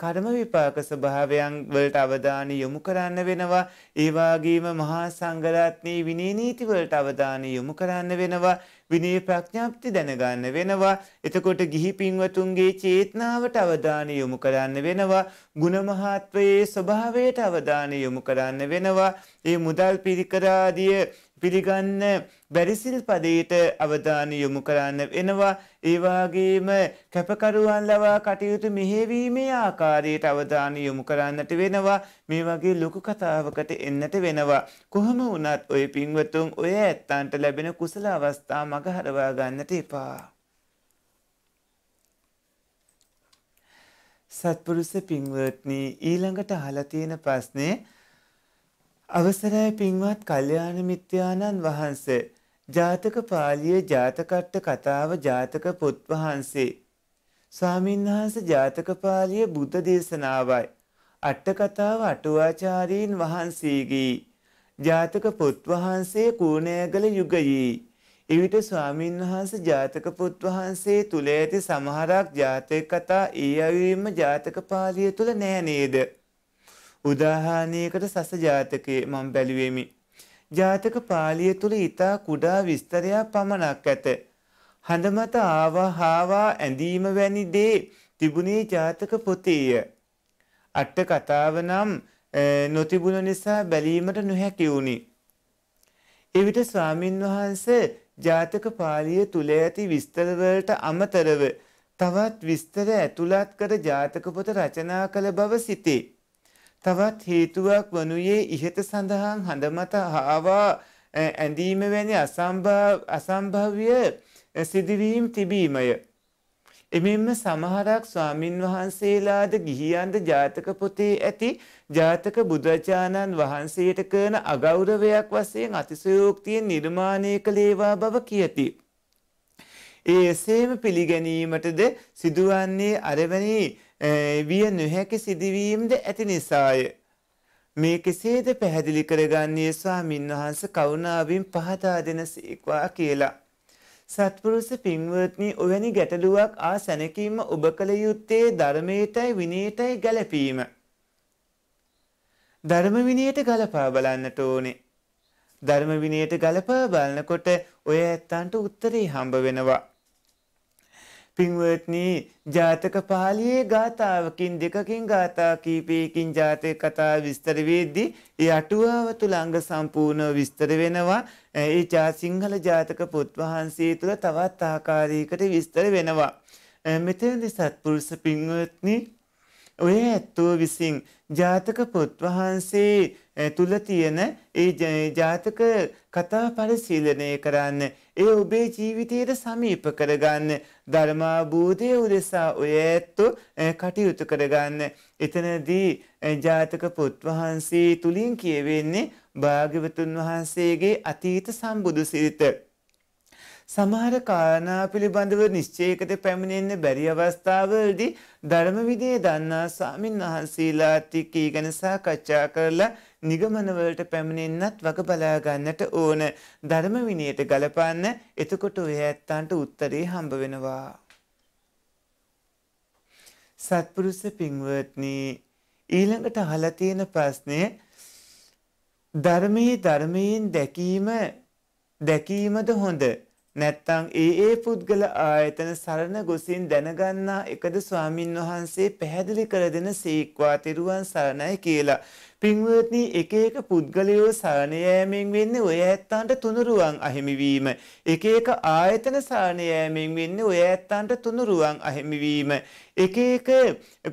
Speaker 1: කර්ම විපාක ස්වභාවයන් වලට අවධානය යොමු කරන්න වෙනවා ඒ වගේම මහා සංඝරත්නයේ විනය නීති වලට අවධානය යොමු කරන්න වෙනවා විනය ප්‍රඥාප්ති දැනගන්න වෙනවා එතකොට ගිහි පින්වතුන්ගේ චේතනාවට අවධානය යොමු කරන්න වෙනවා ගුණ මහත්වයේ ස්වභාවයට අවධානය යොමු කරන්න වෙනවා ඒ මුදල් පිරිකර ආදී පිළිගන්න බැරිසිල් පදයට අවධානය යොමු කරන්න වෙනවා ඒවාගේම කැපකරුවන් ලවා කටයුතු මෙහෙවීමේ ආකාරයට අවධානය යොමු කරන්නට වෙනවා මේ වගේ ලොකු කතාවකට එන්නට වෙනවා කොහොම වුණත් ඔය පින්වතුන් ඔය ඇත්තන්ට ලැබෙන කුසල අවස්ථා මග හරවා ගන්නට එපා සත්පුරුෂ පින්වත්නි ඊළඟට අහලා තියෙන ප්‍රශ්නේ අවසරයි පින්වත් කල්යාණ මිත්‍යානන් වහන්සේ ජාතක පාලිය ජාතකට්ට කතාව ජාතක පොත් වහන්සේ. ස්වාමින්වහන්ස ජාතක පාලිය බුද්ධ දේශනාවයි. අට්ට කතාව අටුවාචාරීන් වහන්සේගේ. ජාතක පොත් වහන්සේ කූණෑගල යුගයේ. එවිට ස්වාමින්වහන්ස ජාතක පොත් වහන්සේ තුළ ඇති සමහරක් ජාතක කතා ඒ අයුරින්ම ජාතක පාලිය තුළ නෑ නේද. උදාහරණයකට සස ජාතකයේ මම බැලුවෙමි. ජාතක පාළිය තුල ඊතා කුඩා විස්තරයක් පමණක් ඇත. හඳ මත ආවා හාවා ඇඳීම වැනි දේ තිබුණේ ජාතක පොතේය. අට කතාව නම් නොතිබුණ නිසා බැලීමට නොහැකි වුණි. එවිට ස්වාමින් වහන්සේ ජාතක පාළිය තුල ඇති විස්තරවලට අමතරව තවත් විස්තර ඇතුළත් කර ජාතක පොත රචනා කළ බව සිතේ. තවත් හේතුවක් වනුයේ ඉහත සඳහන් හඳමත හාවා ඇඳීම වැනි අසම්භාව්‍ය සිදුවීම් තිබීමය. එමෙන්ම සමහරක් ස්වාමින් වහන්සේලාද ගිහියන්ද ජාතක පොතේ ඇති ජාතක බුදුරජාණන් වහන්සේට කරන අගෞරවයක් වසයෙන් අතිසයෝක්තියෙන් නිර්මාණය කළේවා බව කියති. ඒ එසේම පිළිගැනීමටද සිදුවන්නේ අරවැනි විය නොහැකි සිදුවීම්ද ඇති නිසාය. මේ කෙසේද පැහැදිලි කරගන්නේ ස්වාමින් වහන්ස කවුනාවෙන් පහතා දෙන සීක්වා කියලා. සත්පුරුස පින්වත්නි ඔවැනි ගැටලුවක් ආ සැනකීම ඔබ කළ යුත්තේ ධර්මයටයි විනයටයි ගැලපීම. ධර්ම විනයට ගලපා බලන්නට ඕනේ. ධර්ම විනයට ගලපා බලනකොට ඔය ඇත්තන්ට උත්තරේ හම්බ වෙනවා. පින්වත්නි ජාතක පාලියේ ගාථාවකින් දෙකකින් ගාථා කීපයකින් ජාතක කතා විස්තර වෙද්දී ඒ අටුවාව තුල අංග සම්පූර්ණ විස්තර වෙනවා ඒ චා සිංහල ජාතක පොත් වහන්සේ තුල තවත් ආකාරයකට විස්තර වෙනවා මෙතනදී සත්පුරුෂ පින්වත්නි ඔය ඇත්තෝ විසින් ජාතක පොත් වහන්සේ තුල තියෙන ඒ ජාතක කතා පරිශීලනය කරන්න ඒ ඔබේ ජීවිතයට සමීප කරගන්න ධර්මාබෝධය උදෙසා ඔය ඇත්තෝ කටයුතු කරගන්න එතනදී ජාතක පොත් වහන්සේ තුලින් කියවෙන්නේ භාග්‍යවතුන් වහන්සේගේ අතීත සම්බුදු සිරිත සමහර කාරණා පිළිබඳව නිශ්චයකට පැමිණෙන්න බැරි අවස්ථාවලදී ධර්ම විනය දන්නා ස්වාමින් වහන්සේලාත් එක්ක ඊගෙන සාකච්ඡා කරලා නිගමනවලට පැමිණෙන්නත් වග බලාගන්නට ඕන ධර්ම විනයට ගලපන්න එතකොට ඔය ඇත්තන්ට උත්තරේ හම්බ වෙනවා. සත්පුරුස පින්වත්නි ඊළඟට අහලා තියෙන ප්‍රශ්නේ ධර්මයේ ධර්මයෙන් දැකීම දැකීමද හොඳ නැත්තං ඒ ඒ පුද්ගල ආයතන සරණ ගොසින් දැනගන්නා එකද ස්වාමින් වහන්සේ පැහැදිලි කර දෙන සේක්වා තෙරුවන් සරණයි කියලා. පින්වත්නි එක එක පුද්ගලයෝ සරණ යෑමෙන් වෙන්නේ ඔය ඇත්තන්ට තුනුරුවන් අහිමිවීම. එක එක ආයතන සරණ යෑමෙන් වෙන්නේ ඔය ඇත්තන්ට තුනුරුවන් අහිමිවීම. එක එක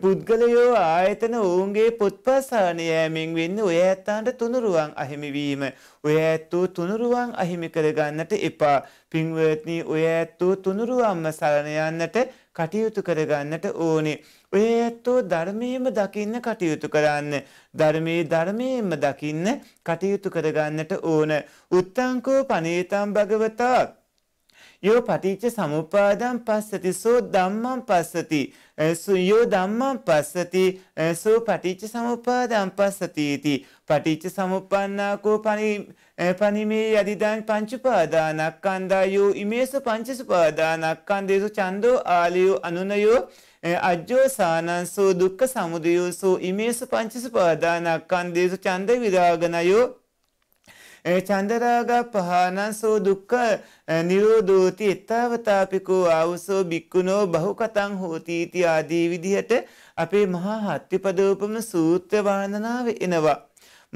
Speaker 1: පුද්ගලයෝ ආයතන ඔවුන්ගේ පොත්පස්සාන යෑමෙන් වෙන්න ඔය ඇත්තාන්ට තුනුරුවන් අහිමිවීම. ඔය ඇත්තෝ තුනුරුවන් අහිමි කරගන්නට එපා. පින්වත්නී ඔය ඇත්තෝ තුනුරුවම්ම සරණයන්නට කටයුතු කරගන්නට ඕනේ. ඔය ඇත්තෝ ධර්මයම දකින්න කටයුතු කරන්න. ධර්මයේ ධර්මයෙන්ම දකින්න කටයුතු කරගන්නට ඕන. උත්තංකෝ පනේතම් භගවතා යෝ පටිච්ච සමුපාදම් පස්සති සෝ ධම්මං පස්සති යෝ ධම්මං පස්සති සෝ පටිච්ච සමුපාදම් පස්සති इति පටිච්ච සමුප්පන්නාකෝ පනි පනිමේ යදිදාන් පංචඋපාදානස්කන්ධා යෝ ඉමේසු පංචඋපාදානස්කන්ධේසු චන්දෝ ආලියෝ අනුනයෝ අජ්ජෝසානංසෝ දුක්ඛ සමුදයෝසෝ ඉමේසු පංචඋපාදානස්කන්ධේසු චන්ද විරාගනයෝ චන්දරාග පහනන්සෝ දුක්ක නිරෝධෝති එත්තාවතාපිකෝ ආවුසෝ බික්කුණෝ බහු කතං හෝතීති ආදී විදිහට අපේ මහා හත්තිපදෝපම සූත්‍ර වර්ණනාව එනවා.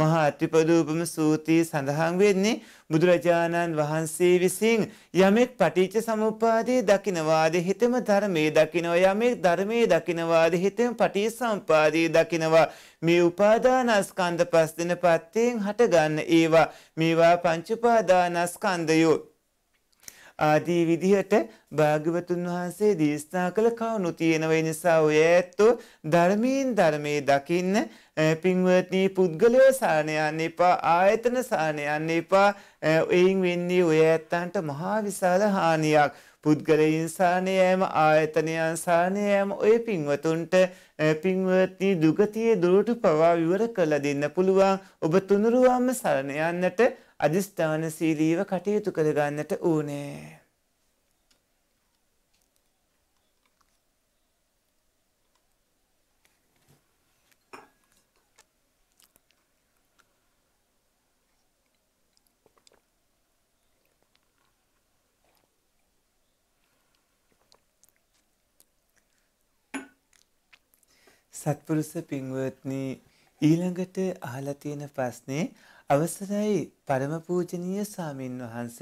Speaker 1: මහා අතිපදූපම සූතිය සඳහන් වෙන්නේ බුදුරජාණන් වහන්සේ විසින් යමෙක් පටිච්ච සමුපාදයේ දකිනවාද හිතම ධර්මයේ දකිනවා යමෙක් ධර්මයේ දකිනවාද හිතම පටිච්ච සම්පාදයේ දකිනවා මේ උපාදානස්කන්ධ පස් දෙන පත්තයෙන් හටගන්න ඒවා මේවා පංච උපාදානස්කන්ධයෝ ආදී විදිහට භාග්‍යවතුන් වහන්සේ දේශනා කළ කවුණු තියෙනව නිසා ඔය ඇත්තෝ ධර්මයෙන් ධර්මයේ දකින්න පින්වත්නී පුද්ගලයෝ සානයන්න එපා ආයතන සානයන්න එපා එයින් වෙන්නේ ඔය ඇත්තන්ට මහා විශාල හානියක් පුද්ගලයින් සානයෑම ආයතනයන් සානයෑම ඔය පින්වතුන්ට පින්වත්නී දුගතියේ දුරට පවා විවර කළ දෙන්න පුළුවන් ඔබ තුනුරුවම්ම සරණයන්නට අධිස්ථානශීලීව කටයුතු කරගන්නට ඕනෑ. සත්පුරුස පින්වත්නි ඊළඟට අහලා තියෙන ප්‍රශ්නේ අවසරයි පරම පූජනීය සාමින් වහන්ස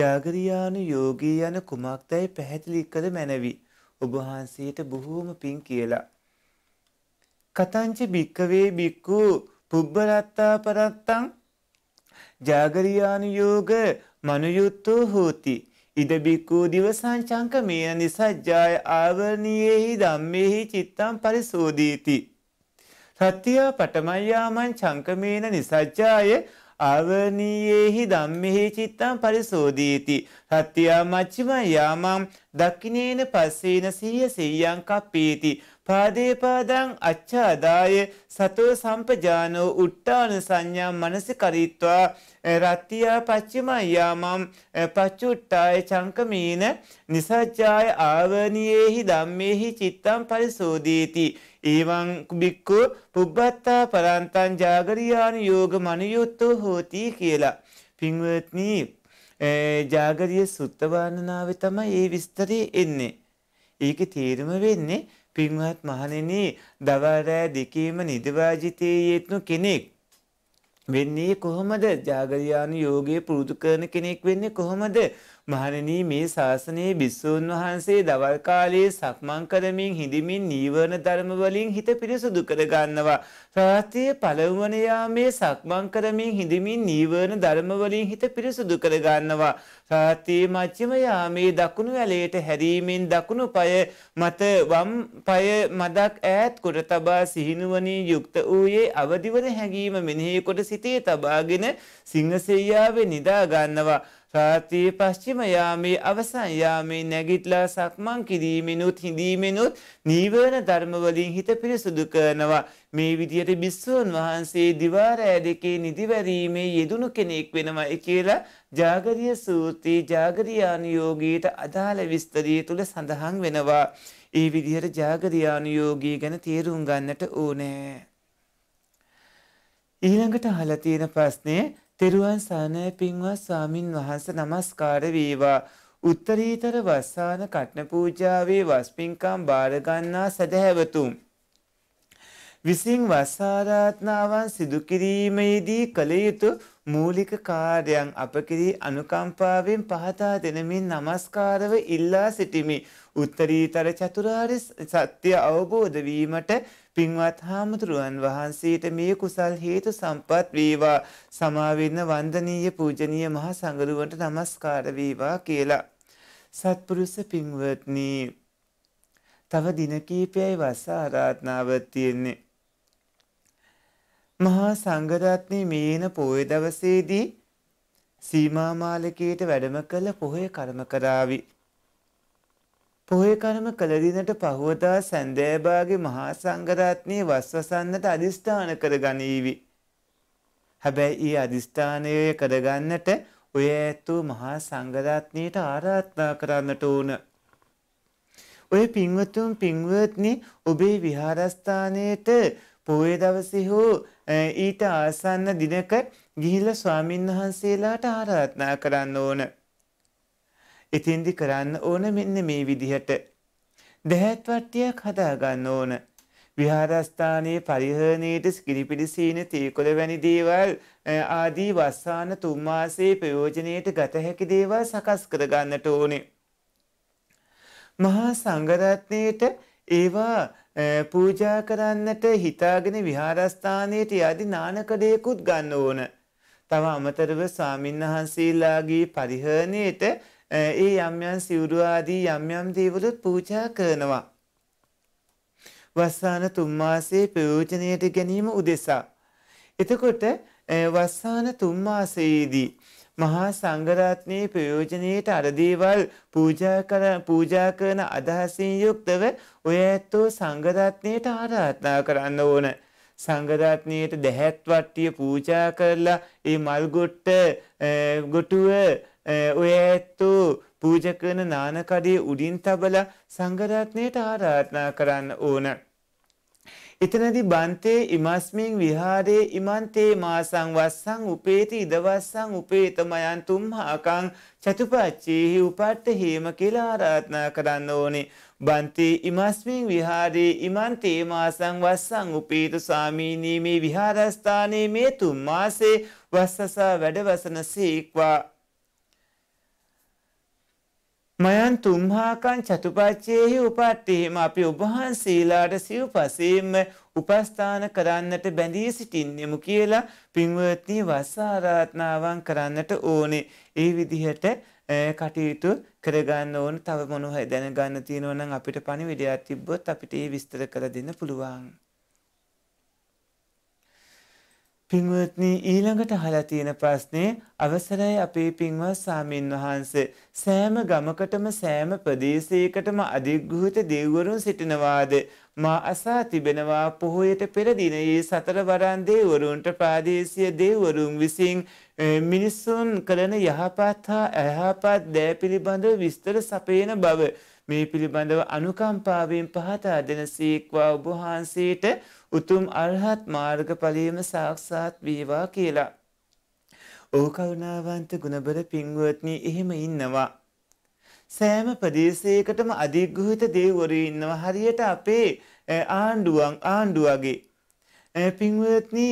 Speaker 1: ජාගරියානු යෝගී යන කුමක්දයි පැහැදිලි කළ මැනවි ඔබ වහන්සේට බොහෝම පිං කියලා කතංච භික්කවේ බික්කු පුබ්බරත්තා පරත්තං ජාගරියානු යෝග මනුයුත්තෝ හෝති ඉදබික්කූ දිවසංචංක මේ නිසජ්ජාය ආවරණයෙහි දම්මෙහි චිත්තම් පරිසෝදීති. රත්තියා පටමයාමන් චංකමේන නිසජ්ජාය ආවනීයෙහි දම්මෙහි චිත්තම් පරිසෝදීති. රත්තියා මච්චිම යාමම් දක්කිනේන පස්සේන සීය සීයංකක් පීති. පාදේපාදං අච්ඡාදාය සතෝ සම්පජානෝ උට්ටාන සංඥා මනසිකරීත්වා රත්තියා පච්චිමය්යාමම් පච්චුට්ටාය චංකමීන නිසජ්ජාය ආවනියේහි ධම්මේහි චිත්තම් පරිසෝදීති ඒවං බික්කු පුබ්බත්තා පරන්තං ජාගරියානු යෝග මනුයුත්තෝ හෝති කියලා පින්වත්නි ජාගරිය සුත්තවානනාව තමයි ඒ විස්තරේ එන්නේ ඒක තේරුම වෙන්නේ පින්වත් මහණෙනි දවරෑ දෙකේම නිදවාජිතේ යෙත්නු කෙනෙක් වෙන්නේ කොහොමද? ජාගරියානු යෝගයේ පුරුදු කරන කෙනෙක් වෙන්නේ කොහොමද? මහණනී මේ ශාසනයේ භිස්සූන් වහන්සේ දවල්කාලයේ සක්මං කරමින් හිඳමින් නීවරණ ධර්මවලින් හිත පිරිසුදු කරගන්නවා. රාත්‍රියේ පළවන යාමේ සක්මං කරමින් හිඳමින් නීවරණ ධර්මවලින් හිත පිරිසුදු කරගන්නවා. රාත්‍රියේ මධ්‍යම යාමේ දකුණු ඇලයට හැරීමෙන් දකුණු පාය මත වම් පාය මදක් ඈත් කොට තබා සිහිනුවණින් යුක්ත වූයේ අවදිවන හැඟීම මෙනෙහි කොට සිතේ තබාගෙන සිංහසෙයියාවේ නිදා ගන්නවා. රාත්‍රී පශ්චිම යාමේ අවසන් යාමේ නැගිටලා සක්මන් කිරීමෙනුත් හිඳීමෙනුත් නීවරණ ධර්මවලින් හිත පිරිසුදු කරනවා. මේ විදියට බිස්සුවන් වහන්සේ දිවාරෑ දෙකේ නිදිවැරීමේ යෙදුණු කෙනෙක් වෙනවා කියලා ජාගරිය සූත්‍රයේ ජාගරියානුයෝගීට අදාළ විස්තරය තුළ සඳහන් වෙනවා. ඒ විදිහට ජාගරියානුයෝගී ගැන තේරුම් ගන්නට ඕනෑ. ඊළඟට අහලා තියෙන ප්‍රශ්නේ තෙරුවන් සානය පින්වත් ස්වාමින් වහන්ස නමස්කාර වේවා. උත්තරීතර වස්සාන කට්න පූජාවේ වස්පින්කම් භාරගන්නා සැදැහැවතුම්. විසින් වස්සාරාත්නාවන් සිදුකිරීමේදී කළ යුතු මූලික කාර්යන් අප කිරී අනුකම්පාවෙන් පහතා දෙනමින් නමස්කාරව ඉල්ලා සිටිමි. උත්තරීතර චතුරාරි සත්‍ය අවබෝධ වීමට පින්වත් හාමුදුරුවන් වහන්සේට මේ කුසල් හේතු සම්පත් වේවා සමාවෙන්න වන්දනීය පූජනීය මහා සංගරුවන්ට নমස්කාර වේවා කියලා සත්පුරුෂ පින්වත්නි තව දින කීපයයි වස ආරාධනාව තියෙන්නේ මහා සංඝරත්නයේ මේන පොය දවසේදී සීමා මාලකයේට වැඩම කළ පොහොය කර්ම කරાવી පොහේ කරම කලදිනට පහුවදා සැන්දෑබාගේ මහා සංගරත්නය වස්වසන්නට අධිෂ්ඨාන කර ගනීවි. හැබැයි ඒ අධිෂ්ඨානය කරගන්නට ඔය ඇත්තු මහා සංගරත්නයට ආරාත්නා කරන්නට ඕන. ඔය පින්වතුම් පින්වත්නි ඔබේ විහාරස්ථානයට පොය දවසි හෝ ඊට ආසන්න දිනක ගිහිල ස්වාමින්වහන්සේලාට ආරාත්නා කරන්න ඕන. ඉතින්දි කරන්න ඕන මෙන්න මේ විදිහට. දැහැත් වට්ටියක් හදාගන්න ඕන. විහාරස්ථානයේ පරිහරණයට කිරිපිලිසීන තීකොළ වැනි දේවල් ආදී වස්සාන තුම්මාසේ ප්‍රයෝජනයට ගත හැකි දේවල් සකස් කරගන්නට ඕනේ. මහා සංගරත්නයට ඒවා පූජා කරන්නට හිතාගෙන විහාරස්ථානයට යදි නානකඩයකුත් ගන්න ඕන. තව අමතරව ස්වාමින්වහන්සේලාගේ පරිහරණයට ඒ යම් යම් සිවුරු ආදී යම් යම් දේවලුත් පූජා කරනවා. වස්සාන තුන් මාසයේ ප්‍රයෝජනයට ගැනීම උදෙසා. එතකොට වස්සාන තුන් මාසයේදී මහා සංඝරත්නයේ ප්‍රයෝජනයට අර දේවල් පූජා කර පූජා කරන අදහසින් යුක්තව ඔය ඇත්තෝ සංඝරත්නයට ආරාධනා කරන්න ඕන. සංඝරත්නයට දැහැත් වට්ටිය පූජා කරලා ඒ මල් ගොට්ට ගොටුව ඔය ඇත්තෝ පූජ කරන නානකඩේ උඩින් තබලා සංඝරත්නයට ආරාධනා කරන්න ඕන. එතනදී බන්තේ ඉමස්මින් විහාරේ ඉමන්තේ මාසං වස්සං උපේති ඉදවස්සං උපේතමයන් තුම්හාකං චතුපච්චේහි උපට්ඨ හේම කියලා ආරාධනා කරන්න ඕනේ. බන්තේ ඉමස්මින් විහාරේ ඉමන්තේ මාසං වස්සං උපේත ස්වාමීනී මේ විහාරස්ථානයේ මේ තුන් මාසේ වස්සසා වැඩවසන සීක්වා මයන් තුම්හාකං චතුපච්චයෙහි උපත්තෙහිම අපි ඔබහන්සේලාට සිව් පසේම උපස්ථාන කරන්නට බැඳී සිටින්නෙමු කියලා පින්වත්නී වස්සාරාත්නාවන් කරන්නට ඕනේ. ඒ විදිහට කටයුතු කරගන්න ඕන තව මොනොහ දැනගන්න තියෙනවනම් අපිට පණිවිඩයක් තිබ්බොත් අපිට ඒ විස්තර කර දෙන්න පුළුවන්. පින්වත්නි ඊළඟට අහලා තියෙන ප්‍රශ්නේ අවසරයි අපේ පින්වත් සාමින් වහන්සේ සෑම ගමකටම සෑම ප්‍රදේශයකටම අධිග්‍රහිත දෙවිවරුන් සිටිනවාද මා අසා තිබෙනවා පොහොයට පෙර දිනයේ සතර වරන් දෙවිවරුන්ට ප්‍රාදේශීය දෙවිවරුන් විසින් මිනිසුන් කරන යහපත් හා අයහපත් දෑ පිළිබඳව විස්තර සපයන බව මේ පිළිබඳව අනුකම්පාවෙන් පහතා දෙන සීක්වා ඔබ වහන්සේට උතුම් අරහත් මාර්ගඵලයේම සාක්ෂාත් වේවා කියලා. ඔහු කරුණාවන්ත ගුණබර පින්වත්නි එහෙම ඉන්නවා. සෑම ප්‍රදේශයකටම අධිග්‍රහිත දෙවරු ඉන්නවා හරියට අපේ ආණ්ඩුවන් ආණ්ඩුවගේ පින්වත්නි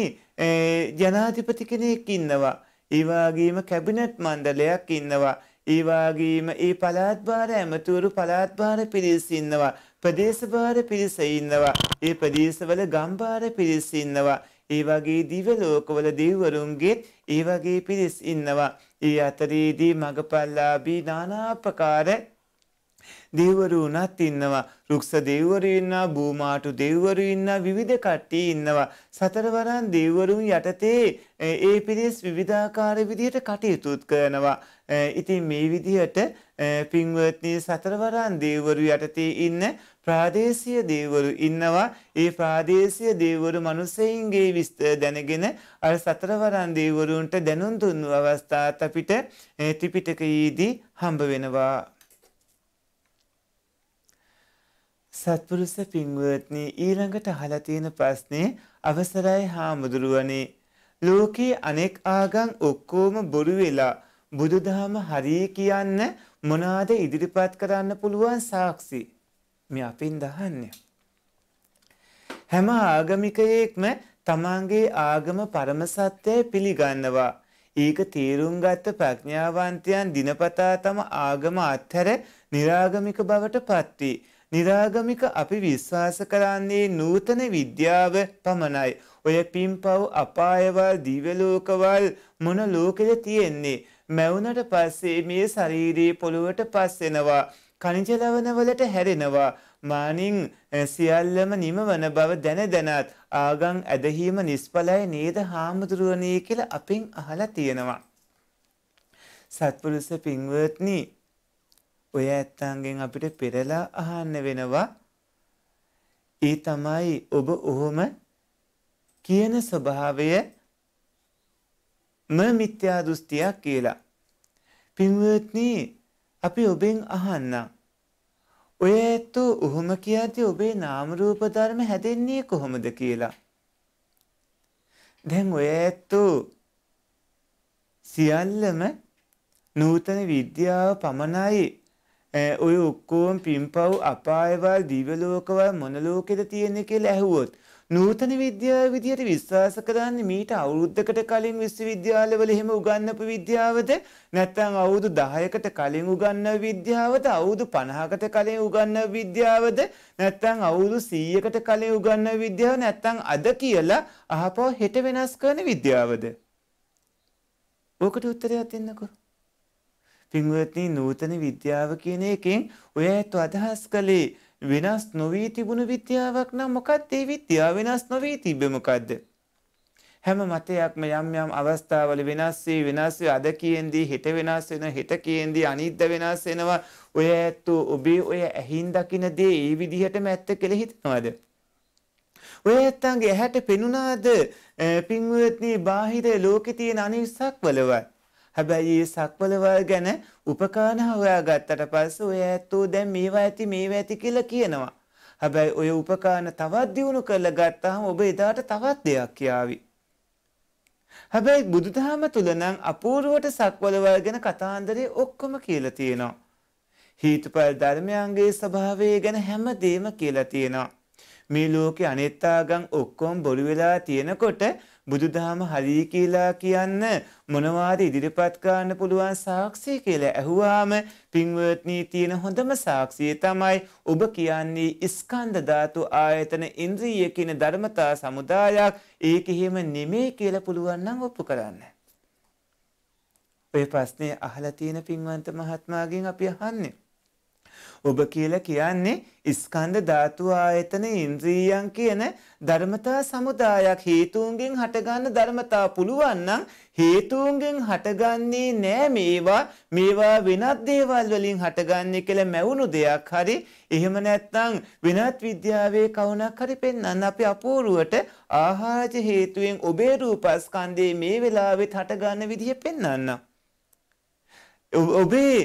Speaker 1: ජනාධිපති කෙනෙක් ඉන්නවා ඒ වගේම කැබිනට් මණ්ඩලයක් ඉන්නවා ඒ වගේම ඒ පළාත්භාර ඇමතිවරු පළාත්භාර පිරිස් ඉන්නවා ප්‍රදේශවල පිරිස ඉන්නවා. ඒ ප්‍රදේශවල ගම්බාර පිරිස ඉන්නවා. ඒ වගේ දිව ලෝකවල දෙවිවරුන්ගෙත් ඒ වගේ පිරිස් ඉන්නවා. ඒ අතරේදී මගපල්ලාභී নানা ආකාර දෙවරුණත් ඉන්නවා රුක්ෂ දෙවරු ඉන්නවා භූමාටු දෙවරු ඉන්නවා විවිධ කට්ටිය ඉන්නවා සතරවරන් දෙවරුන් යටතේ ඒ පිරිස් විවිධාකාර විදිහට කටයුතු කරනවා ඉතින් මේ විදිහට පින්වත්නි සතරවරන් දේවරු යටතේ ඉන්න ප්‍රාදේශීය දේවරු ඉන්නවා. ඒ ප්‍රාදේශීය දේවරු මිනිසෙයින්ගේ විස්තර දැනගෙන අර සතරවරන් දේවරුන්ට දැනුම් දුන්නු අවස්ථාත් අපිට ත්‍රිපිටකයේදී හම්බ වෙනවා. සත්පුරුෂ පින්වත්නි ඊළඟට අහලා තියෙන ප්‍රශ්නේ අවසරයි හාමුදුරුවනේ ලෝකේ අනෙක් ආගම් ඔක්කොම බොරු වෙලා බුදුදහම හරි කියන්න මොනාද ඉදිරිපත් කරන්න පුළුවන් සාක්ෂි මේ අපින් දහන්නේ. හැම ආගමිකයෙක්ම තමන්ගේ ආගම පරම සත්‍යය පිළිගන්නවා. ඒක තීරුම් ගත්ත ප්‍රඥාවන්තයන් දිනපතා තම ආගම අත්හැර નિરાගමික බවට පත්වී නිරාගමික අපි විශ්වාස කරන්නේ නූතන විද්‍යාව පමණයි. ඔය පින්පව් අපායවල් දිව්‍යලෝකවල් මොන ලෝකෙද තියෙන්නේ. මැවුනට පස්සේ මේ ශරීරයේ පොළුවට පස්සෙනවා. කනිජ ලවණවලට හැරෙනවා. මානින් සියල්ලම නිමවන බව දැන දැනත් ආගම් ඇදහිම නිස්ඵලයි නේද හාමුදුරුවනේ කියලා අපෙන් අහලා තියෙනවා. සත්පුරුෂ පින්වත්නි ඔය ඇත්තන්ගෙන් අපිට පෙරලා අහන්න වෙනවා ඒ තමයි ඔබ ඔහොම කියන ස්වභාවය ම මිත්‍යා දෘෂ්ටියක් කියලා. පින්වත්නි අපි ඔබෙන් අහන්නම්. ඔය ඇත්තෝ ඔහොම කියද්දී ඔබේ නාම රූප ධර්ම හැදෙන්නේ කොහොමද කියලා. දැන් ඔය ඇත්තෝ සියල්ලම නූතන විද්‍යාව පමණයි ඔය ඔක්කෝම පින්පව් අපායවල් දිවලෝකවල් මොනලෝකෙද තියෙන කියලා ඇහුවොත් නූතන විද්‍යාව විදියට විශ්වාස කරන්නේ මීට අවුරුද්දකට කලින් විශ්වවිද්‍යාලවල එහෙම උගන්වපු විද්‍යාවද නැත්නම් අවුරුදු 10කට කලින් උගන්වන විද්‍යාවද අවුරුදු 50කට කලින් උගන්වන විද්‍යාවද නැත්නම් අවුරුදු 100කට කලින් උගන්වන විද්‍යාව නැත්නම් අද කියලා අහපව හෙට වෙනස් කරන විද්‍යාවද ඕකට උත්තරයක් දෙන්නකෝ පින්වත්නි නූතන විද්‍යාව කියන එකෙන් ඔය ඇත්ත අදහස් කළේ වෙනස් නොවී තිබුණු විද්‍යාවක් නම් මොකක්ද ඒ විද්‍යාව වෙනස් නොවී තිබ්බේ මොකද්ද හැම මතයක්ම යම් යම් අවස්ථාවල වෙනස් වී වෙනස් වී අද කියෙන්දී හෙට වෙනස් වෙන හෙට කියෙන්දී අනිද්ද වෙනස් වෙනවා ඔය ඇත්තෝ ඔබේ ඔය ඇහින් දකින දේ ඒ විදිහටම ඇත්ත කියලා හිතනවාද ඔය ඇත්තන්ගේ ඇහැට පෙනුනාද පින්වත්නි බාහිර ලෝකේ තියෙන අනිසක් වලවත් හැබැයි මේ සක්වලවල් ගැන උපකරණ හොයාගත්තට පස්සේ ඔය ඇත්තෝ දැන් මේවා ඇති මේවා ඇති කියලා කියනවා. හැබැයි ඔය උපකරණ තවත් දියුණු කරලා ගත්තාම ඔබ එදාට තවත් දෙයක් යාවි. හැබැයි බුදුදහම තුල නම් අපූර්වට සක්වලවල් ගැන කතාන්දරේ ඔක්කොම කියලා තියෙනවා. හීතුපල් ධර්මයන්ගේ ස්වභාවය ගැන හැමදේම කියලා තියෙනවා. මේ ලෝකේ අනිත්‍යාගම් ඔක්කොම බොරු වෙලා තියෙනකොට බුදුදහම හරි කියලා කියන්න මොනවාද ඉදිරිපත් කරන්න පුළුවන් සාක්ෂිය කියලා ඇහුවාම පින්වත්නි තියෙන හොඳම සාක්ෂිය තමයි ඔබ කියන්නේ ස්කන්ධ ධාතු ආයතන ඉන්ද්‍රිය කියන ධර්මතා සමුදායක් ඒක එහෙම නෙමෙයි කියලා පුළුවන් නම් ඔප්පු කරන්න. ඔය ප්‍රශ්නේ අහලා තියෙන පින්වන්ත මහත්මාගෙන් අපි අහන්නේ ඔබ කියලා කියන්නේ ස්කන්ධ ධාතු ආයතන ඉන්ද්‍රියයන් කියන ධර්මතා සමුදායක් හේතුන්ගෙන් හටගන්න ධර්මතා පුළුවන් නම් හේතුන්ගෙන් හටගන්නේ නෑ මේවා මේවා වෙනත් දේවල් වලින් හටගන්නේ කියලා මැවුණු දෙයක් හරි එහෙම නැත්නම් වෙනත් විද්‍යාවේ කවුණක් හරි පෙන්වන්න අපි අපූර්වට ආහාරජ හේතුවෙන් ඔබේ රූපස්කන්ධේ මේ වෙලාවෙත් හටගන්න විදිහ පෙන්වන්න. ඔබේ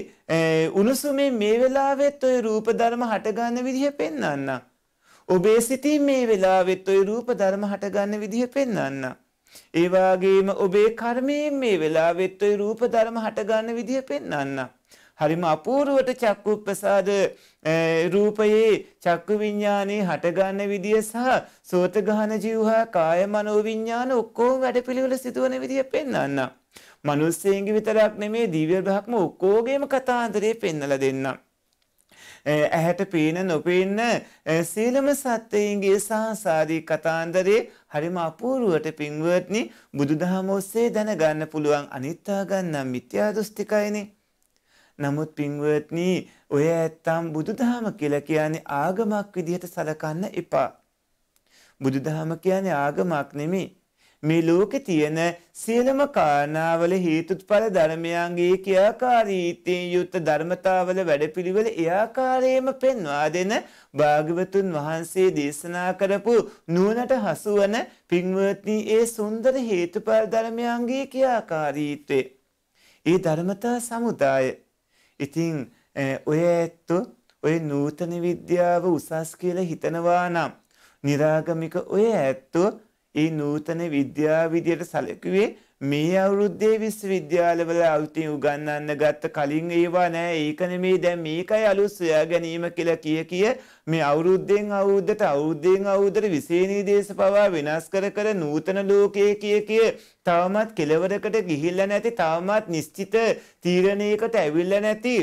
Speaker 1: උණුසුමේ මේ වෙලාවෙත් ඔය රූප ධර්ම හටගන්න විදිහ පෙන්වන්න. ඔබේ සිතින් මේ වෙලාවෙත් ඔය රූප ධර්ම හටගන්න විදිහ පෙන්වන්න. ඒ වගේම ඔබේ කර්මයෙන් මේ වෙලාවෙත් ඔය රූප ධර්ම හටගන්න විදිහ පෙන්වන්න. හරිම අපූර්වට චක්කු ප්‍රසාද රූපයේ චක්කු විඤ්ඥානයේ හටගන්න විදිිය සහ සෝත ගහන ජීවහා කාය මනෝ විඤ්ඥාන ඔක්කෝ වැඩ පිළිවෙල සිදුවන විදිහ පෙන්න්න. මිනිස්සෙන්ගේ විතරක් නෙමේ දිව්‍ය බ්‍රහ්ම ඔක්කොගේම කතාන්තරේ පෙන්වලා දෙන්නම්. ඇහැට පේන නොපේන සීලම සත්‍යයන්ගේ සාසාරී කතාන්දරේ හරිම අපූරුවට පින්වත්නි බුදුදහම ඔස්සේ දැනගන්න පුළුවන් අනිත්තා ගන්නම් මිත්‍යා දෘෂ්ටිකයිනේ. නමුත් පින්වත්නි ඔය ඇත්තම් බුදුදහම කියලා කියන්නේ ආගමක් විදිහට සලකන්න එපා. බුදුදහම කියන්නේ ආගමක් නෙමෙයි. මේ ලෝකෙ තියෙන සියලුම කාරණාවල හේතුඵල ධර්මයන්ගේ ක්‍රියාකාරීත්වයෙන් යුත් ධර්මතාවල වැඩපිළිවෙල එයාකාරයෙන්ම පෙන්වා දෙන භාග්‍යවතුන් වහන්සේ දේශනා කරපු නුවණට හසුවන පින්වත්නි ඒ සුන්දර හේතුඵල ධර්මයන්ගේ ක්‍රියාකාරීත්වය. ඒ ධර්මතා සමුදාය. ඉතින් ඔය ඇත්තෝ ඔය නූතන විද්‍යාව උසස් කියලා හිතනවා නම් නිරාගමික ඔය ඇත්තෝ ඒ නූතන විද්‍යාව විදියට සැලකුවේ මේ අවුරුද්දේ විශ්වවිද්‍යාලවල අලුතින් උගන්වන්න ගත්ත කලින් ඒවා නෑ ඒක නෙමේ දැන් මේකයි අලුත් සොයා ගැනීම කියලා කිය කිය මේ අවුරුද්දෙන් අවුරුද්දට අවුරුද්දෙන් අවුරුද්දට විශේෂී දේශපවා වෙනස් කර කර නූතන ලෝකයේ කිය කිය තවමත් කෙලවරකට ගිහිල්ලා නැති තවමත් නිශ්චිත තීරණයකට ඇවිල්ලා නැති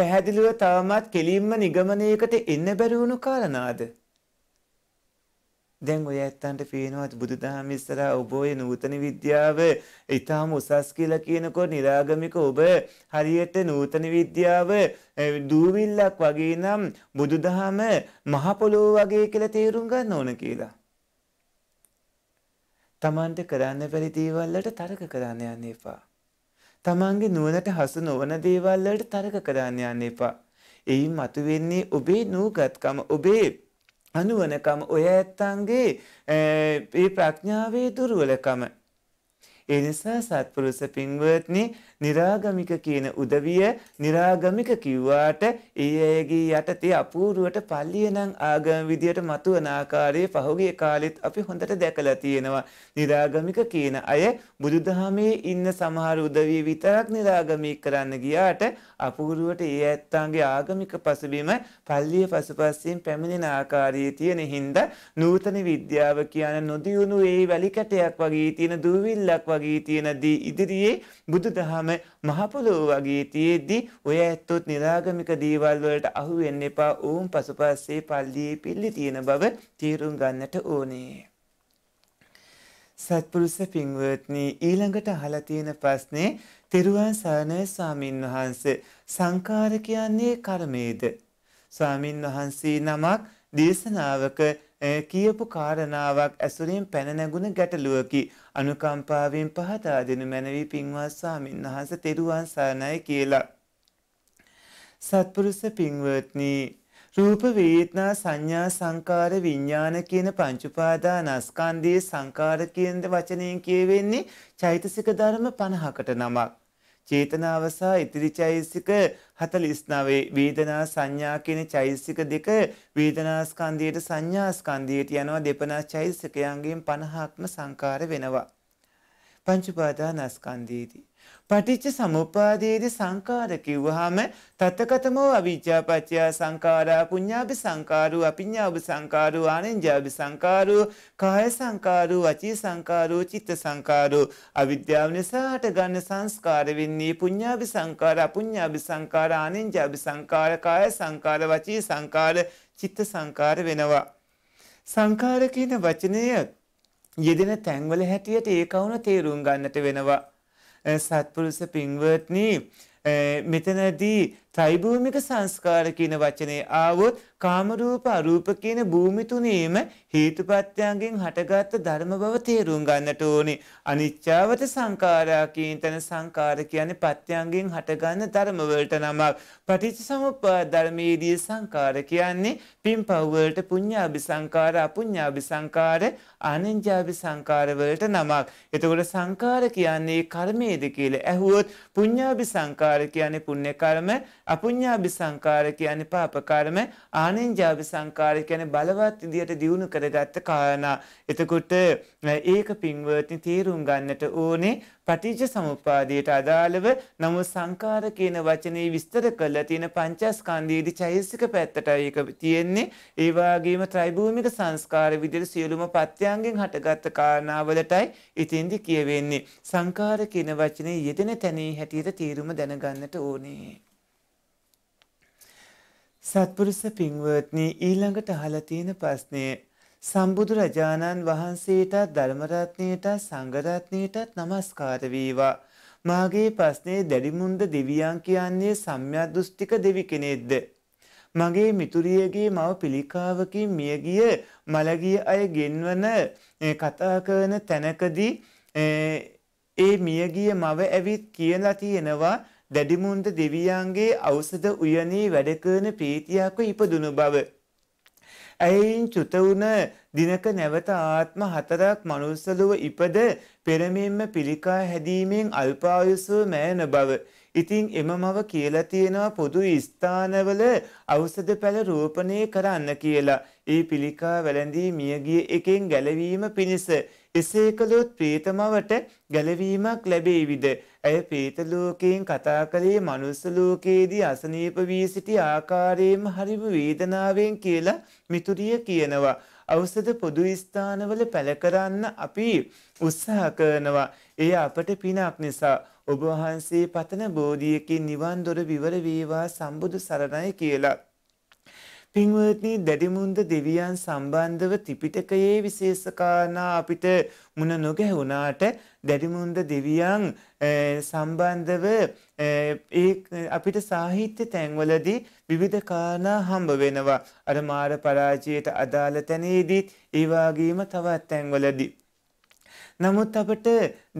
Speaker 1: පැහැදිලිව තවමත් කෙලින්ම නිගමනයකට එන්න බැරි වුණු කාරණාද දැන් ඔය ඇත්තන්ට පේනවත් බුදුදහම ඉස්සරහා ඔබ ඔය නූතන විද්‍යාව ඊටාම උසස් කියලා කියනකොට निराගමික ඔබ හරියට නූතන විද්‍යාව දූවිල්ලක් වගේ නම් බුදුදහම මහ පොළොව වගේ කියලා තේරුම් ගන්න ඕන කියලා. Tamante කරන්න බැරි දේවල් වලට තරක කරන්න යන්න එපා. Tamange නුවණට හසු නොවන දේවල් වලට තරක කරන්න යන්න එපා. එයින් මතුවෙන්නේ ඔබේ නූගත්කම ඔබේ අනුවනකම ඔය ඇත්තන්ගේ ඒ ප්‍රඥාවේ දුර්වලකම. එනිසා සත්පුරුස පින්වත්නි નિરાගමික කියන උදවිය નિરાගමික කිව්වාට ඒ අයගේ යටතේ අපූර්වට පල්ලියනම් ආගම විදියට මතුවන ආකාරයේ පහුගිය කාලෙත් අපි හොඳට දැකලා තියෙනවා. නිරාගමික කියන අය බුදුදහමේ ඉන්න සමහර උදවිය විතරක් නිරාගමික කරන්න ගියාට අපූර්වට ඒ ඇත්තන්ගේ ආගමික පසුබිම පල්ලිය පසුපස්සෙන් පැමිණෙන ආකාරයේ තියෙන හින්දා නූතන විද්‍යාව කියන නොදියුණු ඒ වැලිකටයක් වගේ තියෙන දූවිල්ලක් වගේ තියෙන දී ඉදිරියේ බුදුදහම වහාම මහපොළොව වගේ තියෙද්දි ඔය ඇත්තොත් නිරාගමික දේවල් වලට අහු වෙන්න එපා ඕම් පසුපස්සේ පල්ලියේ පිල්ලි තියෙන බව තීරුම් ගන්නට ඕනේ. සත්පුරුෂ පින්වත්නි ඊළඟට අහලා තියෙන ප්‍රශ්නේ තෙරුවන් සරණයි ස්වාමින් වහන්සේ සංකාර කියන්නේ කර්මයේද? ස්වාමින් වහන්සේ නමක් දේශනාවක කියපු කාරණාවක් ඇසුරින් පැන නැගුණ ගැටලුවකි. අනුකම්පාවෙන් පහදා දෙනු මැනවි පින්වත් ස්වාමින්වහන්සේ තෙරුවන් සරණයි කියලා. සත්පුරුෂ පින්වත්නි රූප වේදනා සංඥා සංකාර විඥාන කියන පංච උපාදානස්කන්ධයේ සංකාර කියන වචනයෙන් කියවෙන්නේ චෛතසික ධර්ම 50කට නමක්. චේතනාව සහ ඉතිරි චෛසික 49 වේදනා සංඥා කියන චෛසික දෙක වේදනා ස්කන්ධයට සංඥා ස්කන්ධයට යනවා දෙපනා චෛසිකයන්ගෙන් 50ක්ම සංකාර වෙනවා පංච උපාදානස්කන්ධයේදී පටිච්ච සමුප්පාදයේදී සංකාර කිව්වහම තත්කතමෝ අවිජ්ජාපච්චය සංකාරා පුඤ්ඤාභි සංකාරෝ අපිඤ්ඤාභි සංකාරෝ ආනෙන්ජාභි සංකාරෝ කාය සංකාරෝ වචී සංකාරෝ චිත්ත සංකාරෝ අවිද්‍යාව නිසා හටගන්න සංස්කාර වෙන්නේ පුඤ්ඤාභි සංකාර අපුඤ්ඤාභි සංකාර ආනෙන්ජාභි සංකාර කාය සංකාර වචී සංකාර චිත්ත සංකාර වෙනවා සංකාර කියන වචනය යෙදෙන තැන්වල හැටියට ඒ කවුන තේරුම් ගන්නට වෙනවා සත්පුරුෂ පින්වත්නි මෙතනදී ත්‍රිභූමික සංස්කාර කියන වචනේ ආවොත් කාම රූප අරූප කියන භූමි තුනේම හේතුපත්‍යයෙන් හටගත් ධර්ම බව තේරුම් ගන්නට ඕනේ. අනිච්චාවත සංඛාරා කියන තන සංඛාර කියන්නේ පත්‍යයෙන් හටගන්න ධර්ම වලට නමක්. පටිච්චසමුප්පාද ධර්මයේදී සංඛාර කියන්නේ පින්පව් වලට පුඤ්ඤාභි සංඛාර අපුඤ්ඤාභි සංඛාර ආනන්ජාභි සංඛාර වලට නමක්. එතකොට සංඛාර කියන්නේ කර්මයේද කියලා ඇහුවොත් පුඤ්ඤාභි සංඛාර කියන්නේ පුණ්‍ය කර්ම අපුඤ්ඤාභි සංකාර කියන්නේ පාපකර්ම ආනෙන්ජාභි සංකාර කියන්නේ බලවත් විදියට දියුණු කරගත්ත කාරණා. එතකොට ඒක පින්වත්නි තේරුම් ගන්නට ඕනේ පටිච්ච සමුප්පාදයට අදාළව නමුත් සංකාර කියන වචනේ විස්තර කරලා තියෙන පංචස්කන්ධයේදී චෛසික පැත්තට ඒක තියෙන්නේ. ඒ වගේම ත්‍රිභූමික සංස්කාර විදියට සියලුම පත්‍යයන්ගෙන් හටගත් කාරණාවලටයි ඉතින්දි කියවෙන්නේ. සංකාර කියන වචනේ යෙදෙන තැනේ හැටියට තේරුම දැනගන්නට ඕනේ. සත්පුරුෂ පින්වත්නි ඊළඟට අහලා තියෙන ප්‍රශ්නය සම්බුදු රජාණන් වහන්සේටත් ධර්මරත්නයටත් සංඝරත්නයටත් নমස්කාර වේවා මාගේ ප්‍රශ්නේ දැඩිමුණ්ඩ දෙවියන් කියන්නේ සම්්‍යදෘෂ්ටික දෙවි කෙනෙක්ද මගේ මිතුරියගේ මව පිළිකාවකින් මියගිය මලගිය අය ගෙන්වන කතා කරන තැනකදී ඒ මියගිය මව ඇවිත් කියලා තියෙනවා දැඩිමුන්ද දෙවියන්ගේ ඖෂධ උයනේ වැඩ කරන ප්‍රීතියක් ඉපදුණු බව. ඇයින් චුත වුණ දිනක නැවත ආත්ම හතරක් මනුස්සලුව ඉපද පෙරමෙන්ම පිළිකා හැදීමෙන් අල්පායුසව මෑන බව. ඉතින් එම මව කියලා තියෙනවා පොදු ස්ථානවල ඖෂධ පැළ රෝපණය කරන්න කියලා. ඒ පිළිකා වැළඳී මියගිය එකෙන් ගැලවීම පිණිස එසේ කළොත් ප්‍රේතමවට ගැලවීමක් ලැබේවිද ඇය ප්‍රේත ලෝකයෙන් කතා කළේ මනුස්ස ලෝකයේදී අසනීප වී සිටි ආකාරයෙන්ම හරිම වේදනාවෙන් කියලා මිතුරිය කියනවා ඖෂධ පොදු ස්ථානවල පැල කරන්න අපි උත්සාහ කරනවා එය අපට පිනක් නිසා ඔබ වහන්සේ පතන බෝධියකින් නිවන් දොර විවර වේවා සම්බුදු සරණයි කියලා පින්වත්නි දැඩිමුන්ද දෙවියන් සම්බන්ධව ත්‍රිපිටකයේ විශේෂකාරණා අපිට මුණ නොගැහුණාට දැඩිමුන්ද දෙවියන් සම්බන්ධව ඒ අපිට සාහිත්‍ය තැන්වලදී විවිධ කාරණා හම්බ වෙනවා අර මාර පරාජයට අදාළ තැනේදීත් ඒ වගේම තවත් තැන්වලදී නමුත් අපට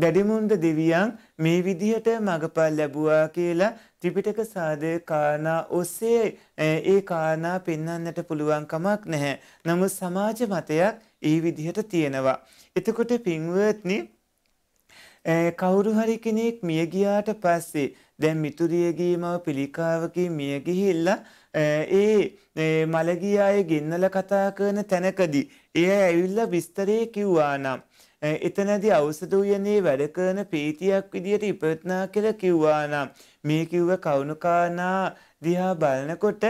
Speaker 1: දැඩිමුන්ද දෙවියන් මේ විදිහට මඟපල් ලැබුවා කියලා ත්‍රිපිටක සාධය කාරණා ඔස්සේ ඒ කාරණා පෙන්වන්නට පුළුවන් කමක් නැහැ. නමුත් සමාජ මතයක් ඒ විදිහට තියෙනවා. එතකොට පින්වත්නි කවුරු හරි කෙනෙක් මිය ගියාට පස්සේ දැන් මිතුරියගේම පිළිකාවකින් මිය ගිහිල්ලා ඒ මලගිය අය ගෙන්නලා කතා කරන තැනකදී එය ඇවිල්ලා විස්තරේ කිව්වා නම් එතනදි අවසද වයනේ වැඩ කරන පීතියක් විදියට ඉපත්නා කියලා කිව්වා නම් මේ කිව්ව කවුණුකානා දිහා බලනකොට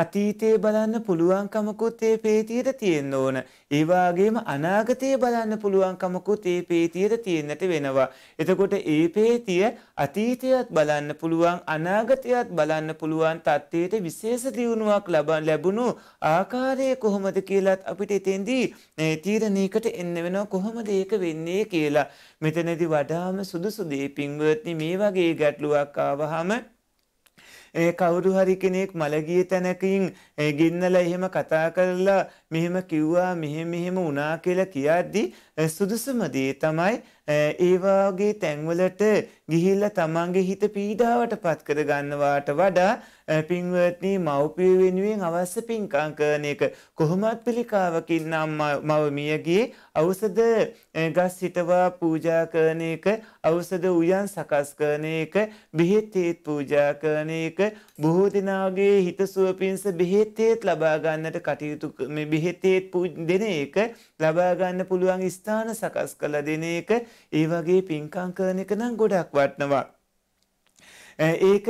Speaker 1: අතීතයේ බලන්න පුළුවන්කමකුත් ඒ පේතියට තියෙන්න ඕන. ඒ වගේම අනාගතයේ බලන්න පුළුවන්කමකුත් ඒ පේතියට තියෙන්නට වෙනවා. එතකොට ඒ පේතිය අතීතයත් බලන්න පුළුවන් අනාගතයත් බලන්න පුළුවන් තත්ත්වයට විශේෂ දියුණුවක් ලබා ලැබුණු ආකාරය කොහොමද කියලාත් අපිට එතෙන්දී තීරණයකට එන්න වෙනවා කොහොමද ඒක වෙන්නේ කියලා. මෙතනදී වඩාම සුදුසු දේ පින්වත්නි මේ වගේ ගැටලුවක් ආවහම කවුරු හරි කෙනෙක් මළගිය තැනකින් ගෙන්නලා එහෙම කතා කරලා මෙහෙම කිව්වා මෙහෙම මෙහෙම වුණා කියලා කියද්දී සුදුසුම දේ තමයි ඒ වාගේ තැන්වලට ගිහිල්ලා තමන්ගේ හිත පීඩාවට පත් කර ගන්නවාට වඩා පින්වත්නි මව්පිය වෙනුවෙන් අවශ්‍ය පින්කම් කරන එක කොහොමත් පිළිකාවකින් නම් මව මියගේ ඖෂධ ගස් හිටවා පූජා කරන එක ඖෂධ උයන් සකස් කරන එක බෙහෙත් පූජා කරන එක බොහෝ දෙනාගේ හිතසුව පිණිස බෙහෙතේත් ලබා ගන්නට කටයුතු මේ බෙහෙතේත් දෙන එක ලබා ගන්න පුළුවන් ස්ථාන සකස් කළ දෙන එක ඒ වගේ පින්කම් කරන එක නම් ගොඩක් වටනවා. ඒක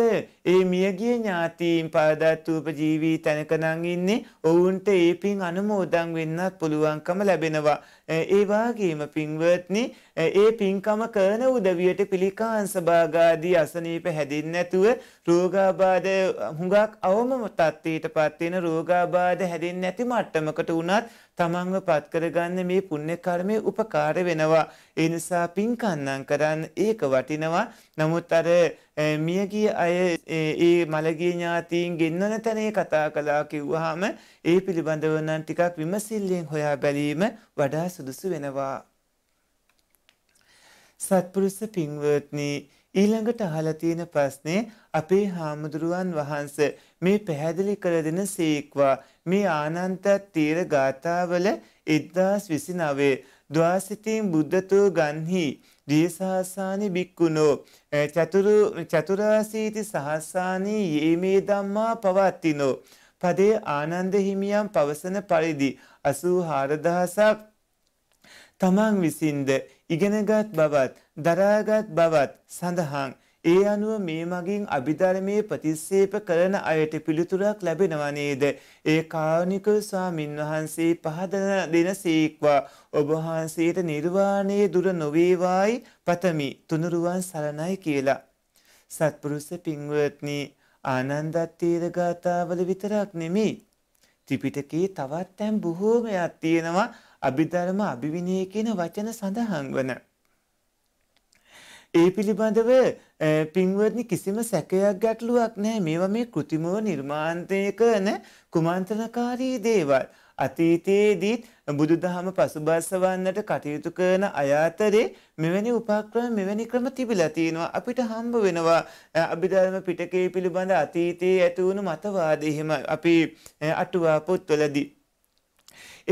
Speaker 1: ඒ මියගිය ඥාතීන් පාදත්වූපජීවී තැනකනං ඉන්නේ ඔවුන්ට ඒ පින් අනුමෝදන් වෙන්නත් පුළුවන්කම ලැබෙනවා. ඒ වාගේම පින්වත්නි ඒ පින්කම කරන උදවියට පිළිකාන් සභාගාදී අසනීප හැදෙන්නේ නැතුව රෝගාබාධ හුඟක් අවම තත්ත්වයටපත් වෙන රෝගාබාධ හැදෙන්නේ නැති මට්ටමකට වුණත් තමන්ව පත් කරගන්න මේ පුණ්‍ය කර්මය උපකාර වෙනවා. ඒ නිසා පින්කන්නම් කරන්න ඒක වටිනවා. නමුත් අර මියගිය අය ඒ මළගිය ඥාතීන් ගෙන්නන තැනේ කතා කළා කිව්වහම ඒ පිළිබඳව නම් ටිකක් විමසිල්ලෙන් හොයා බැලීම වඩා සුදුසු වෙනවා. සත්පුරුෂ පින්වත්නි ඊළඟට අහලා තියෙන ප්‍රශ්නේ අපේ හාමුදුරුවන් වහන්සේ මේ පැහැදිලි කර දෙන සීක්වා මේ ආනන්ත තීර ගාථාවල 1029 ද්වාසිතින් බුද්ධතෝ ගන්හි දියසහසානි බික්කුණෝ චතුරු චතුරාසීති සහසානි යේමේ ධම්මා පවත්තිනෝ පදයේ ආනන්ද හිමියන් පවසන පරිදි 84000ක් තමන් විසින්ද ඉගෙනගත් බවත් දරාගත් බවත් සඳහන් ඒ අනුව මේ මගින් අභිධර්මයේ ප්‍රතිස්සේප කරන අයට පිළිතුරක් ලැබෙනවා නේද? ඒ කාරුණික ස්වාමින් වහන්සේ පහදන දෙන සීක්වා ඔබ වහන්සේට නිර්වාණයේ දුර නොවේවායි පතමි. තුනුරුවන් සරණයි කියලා. සත්පුරුෂ පින්වත්නි ආනන්දත් තීරගාථාවල විතරක් නෙමෙයි. ත්‍රිපිටකයේ තවත් තැන් බොහෝමයක් තියෙනවා අභිධර්ම අභිවිනය කියන වචන සඳහන් වන. ඒ පිළිබඳව පින්වර්ණි කිසිම සැකයක් ගැටලුවක් නෑ මේවා මේ කෘතිමව නිර්මාන්තය කරන කුමන්ත්‍රණකාරී දේවල්. අතීතයේදීත් බුදුදහම පසුබස්සවන්නට කටයුතු කරන අයාතරේ මෙවැනි උපක්‍රම මෙවැනි ක්‍රම තිබිලා තියෙනවා අපිට හම්බ වෙනවා අභිධර්ම පිටකේ පිළිබඳ අතීතයේ ඇති වුණු මතවාද එහෙම අපි අටුවා පොත්වලදී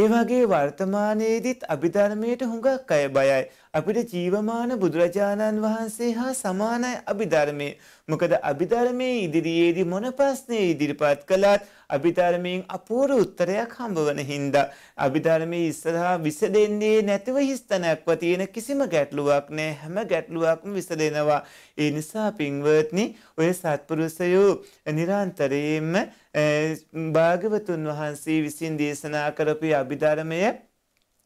Speaker 1: ඒ වගේ වර්තමානයේදීත් අභිධර්මයට හුඟක් අය බයයි. අපිට ජීවමාන බුදුරජාණන් වහන්සේ හා සමානයි අභිධර්මයේ. මොකද අභිධර්මයේ ඉදිරියේදී මොන ප්‍රශ්නේ ඉදිරිපත් කළත් අභිධර්මයෙන් අපූර්ව උත්තරයක් හම්බවන හින්දා අභිධර්මයේ ඉස්සරහා විසඳෙන්නේ නැතිව හිස්තැනක්ව තියෙන කිසිම ගැටලුවක් නැහැ හැම ගැටලුවක්ම විසඳෙනවා ඒ නිසා පින්වත්නි ඔය සත්පුරුෂයෝ නිරන්තරයෙන්ම භාගවතුන් වහන්සේ විසින් දේශනා කරපු අභිධර්මය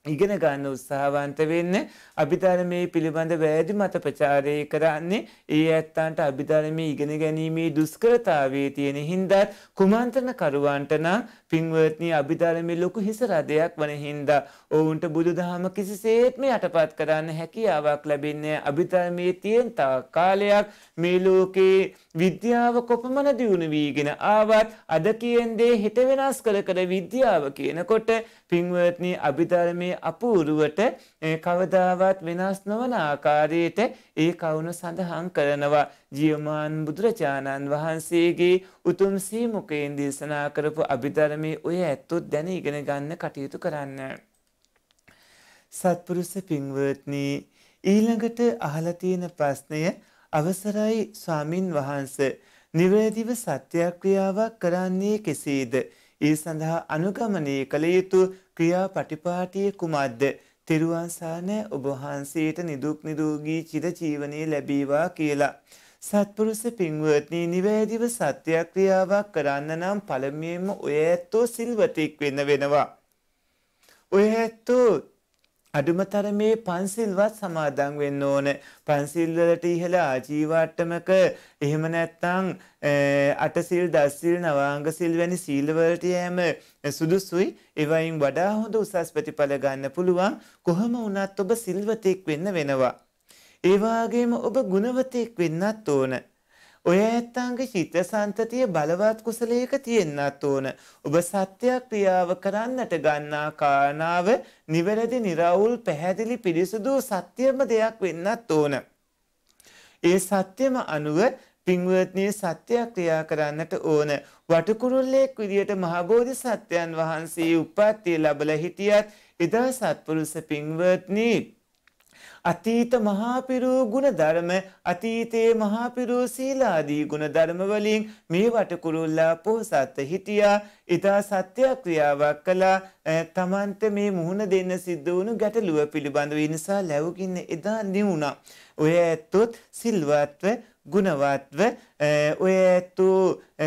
Speaker 1: ඉගෙන ගන්න උත්සාහවන්ත වෙන්න අභිධර්මයේ පිළිබඳ වැරදි මත ප්‍රචාරය කරන්නේ ඒ ඇත්තන්ට අභිධර්මයේ ඉගෙන ගැනීමේ දුෂ්කරතාවයේ තියෙන හින්දා කුමන්ත්‍රණ කරුවන්ට නම් පින්වත්නි අභිධර්මයේ ලොකු හිස රදයක් වන හින්දා ඔවුන්ට බුදුදහම කිසිසේත්ම යටපත් කරන්න හැකියාවක් ලැබෙන්නේ අභිධර්මයේ තියෙන කාලයක් මේ ලෝකේ විද්‍යාව කොපමණ දියුණු වීගෙන ආවත් අද කියන දේ හිත වෙනස් කර කර විද්‍යාව කියනකොට පින්වත්නි අභිධර්මයේ මේ අපූරුවට කවදාවත් වෙනස් නොවන ආකාරයට ඒ කවුණු සඳහන් කරනවා ජියමාන් බුදුරජාණන් වහන්සේගේ උතුම් සීමුකයෙන් දේශනා කරපු අභිධර්මයේ ඔය ඇත්තොත් දැන ඉගෙන ගන්න කටයුතු කරන්න. සත්පුරුෂ පින්වත්නි ඊළඟට අහලා තියෙන ප්‍රශ්නය අවසරයි ස්වාමින් වහන්සේ නිවැරදිව සත්‍යක්‍රියාවක් කරන්නේ කෙසේද? ඒ සඳහා අනුගමනය කළ යුතු ක්‍රියා පටිපාටිය කුමක්ද? තෙරුවන් සරණ ඔබ වහන්සේට නිදුක් නිරෝගී චිර ජීවනයේ ලැබේවා කියලා. සත්පුරුෂ පින්වත්නි නිවැරදිව සත්‍යක්‍රියාවක් කරන්න නම් පළමුවෙන්ම ඔය ඇත්තෝ සිල්වතෙක් වෙන්න වෙනවා. ඔය ඇත්තෝ අඩුමතරමේ පන්සිල්වත් සමාදන් වෙන්න ඕන. පන්සිල් වලට ඉහළ ආජීවාට්ටමක එහෙම නැත්නම් අටසිල්, දස්සිල්, නවාංග සිල් වැනි සීල වලට යෑම සුදුසුයි. ඒවයින් වඩා හොඳ උසස් ප්‍රතිඵල ගන්න පුළුවන්. කොහම වුණත් ඔබ සිල්වතෙක් වෙන්න වෙනවා. ඒ ඔබ ගුණවතෙක් වෙන්නත් ඕන. ඔය ඇත්තන්ගේ චිත්ත සන්තතිය බලවත් කුසලයක තියෙන්නත් ඕන. ඔබ සත්‍යයක් ක්‍රියාව කරන්නට ගන්නා කාරණාව නිවැරදි නිරවුල් පැහැදිලි පිරිසුදු සත්‍යම දෙයක් වෙන්නත් ඕන. ඒ සත්‍යම අනුව පින්වත්නී සත්‍යයක් ක්‍රියා කරන්නට ඕන. වටකුරුල්ලෙක් විදියට මහබෝධි සත්‍යයන් වහන්සේ උපත්තිය ලබල හිටියත් එදා සත්පුරුස පින්වත්නී අතීත මහාපිරූ ගුණධර්ම අතීතයේ මහාපිරූ සීලාදී ගුණධර්ම වලින් මේ වටකුරුල්ලා පොහසත් හිටියා ඉතා සත්‍ය ක්‍රියාවක් කළා තමන්ට මේ මුහුණ දෙන්න සිද්ධ වුණු ගැටලුව පිළිබඳව නිසා ලැබුකින් එදා නිවුණා ඔය ඇත්තොත් සිල්වත්ව ගුණවත්ව ඔය ඇත්තු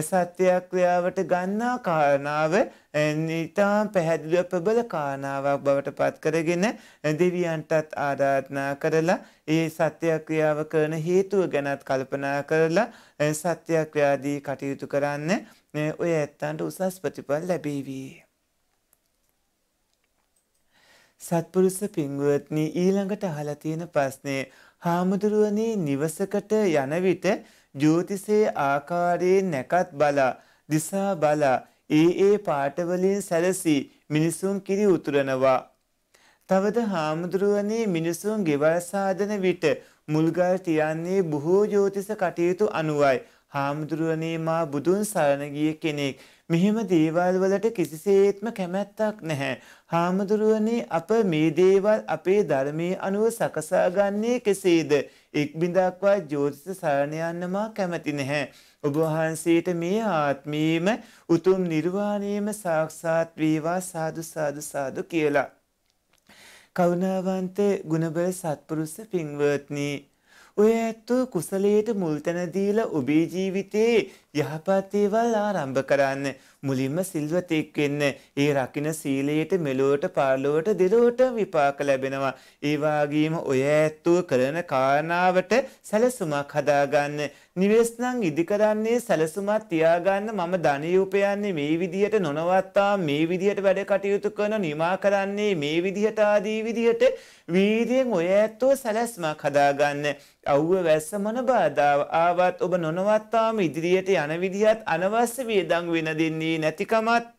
Speaker 1: සත්‍යක්‍රියාවට ගන්නා කාරණාව නිතාම් පැහැදිලිව ප්‍රබල කාරණාවක් බවට පත් කරගෙන දෙවියන්ටත් ආරාධනා කරලා ඒ සත්‍යක්‍රියාව කරන හේතුව ගැනත් කල්පනා කරලා සත්‍යක්‍රියාදී කටයුතු කරන්න ඔය ඇත්තන්ට උසස් ප්‍රතිඵල ලැබේවී. සත්පුරුෂ පින්වත්නි ඊළඟට අහලා තියෙන ප්‍රශ්නේ හාමුදුරුවනේ නිවසකට යන විට ජ්‍යොතිෂයේ ආකාරයෙන් නැකත් බලා දිසා බලා ඒ ඒ පාටවලින් සැලසී මිනිසුන් කිරි උතුරනවා. තවද හාමුදුරුවනේ මිනිසුන් ගෙවල් සාදන විට මුල්ගල් තියන්නේ බොහෝ ජ්‍යොතිෂ කටයුතු අනුවයි. හාමුදුරුවනේ මා බුදුන් සරණ ගිය කෙනෙක්. මෙහෙම දේවල් වලට කිසිසේත්ම කැමැත්තක් නැහැ. හාමුදුරුවනේ අප මේ දේවල් අපේ ධර්මයේ අනුව සකසා ගන්නේ කෙසේද? එක් බිඳක්වත් ජ්‍යොතිෂ සරණ යන්න මා කැමති නැහැ. ඔබ වහන්සේට මේ ආත්මීයම උතුම් නිර්වාණයම සාක්ෂාත් වේවා සාදු සාදු සාදු කියලා. කරුණාවන්ත ගුණබල සත්පුරුෂ පින්වත්නි ඔය ඇත්තෝ කුසලයට මුල් තැනදීලා ඔබේ ජීවිතයේ යහපත්තේවල් ආරම්භ කරන්න මුලින්ම සිල්වතෙක් වෙන්න ඒ රකින සීලයට මෙලෝට පාලෝට දෙලෝට විපාක ලැබෙනවා ඒවාගේම ඔය ඇත්තෝ කරන කාරණාවට සැලසුමක් හදාගන්න නිවෙස්නම් ඉදිකරන්නේ සැලසුමක් තියාගන්න මම ධනය උපයන්නේ මේ විදිහට නොනවත්තා මේ විදිහට වැඩ කටයුතු කරන නිමා කරන්නේ මේ විදිහට ආදී විදිහට වීරියෙන් ඔය ඇත්තෝ සැලැස්මක් හදාගන්න අව්ව වැස්ස මන බාධාව ආවත් ඔබ නොනවත්තාම ඉදිරියට යන විදිහත් අනවශ්‍ය වියදම් වෙන දෙන්නේ නැතිකමත්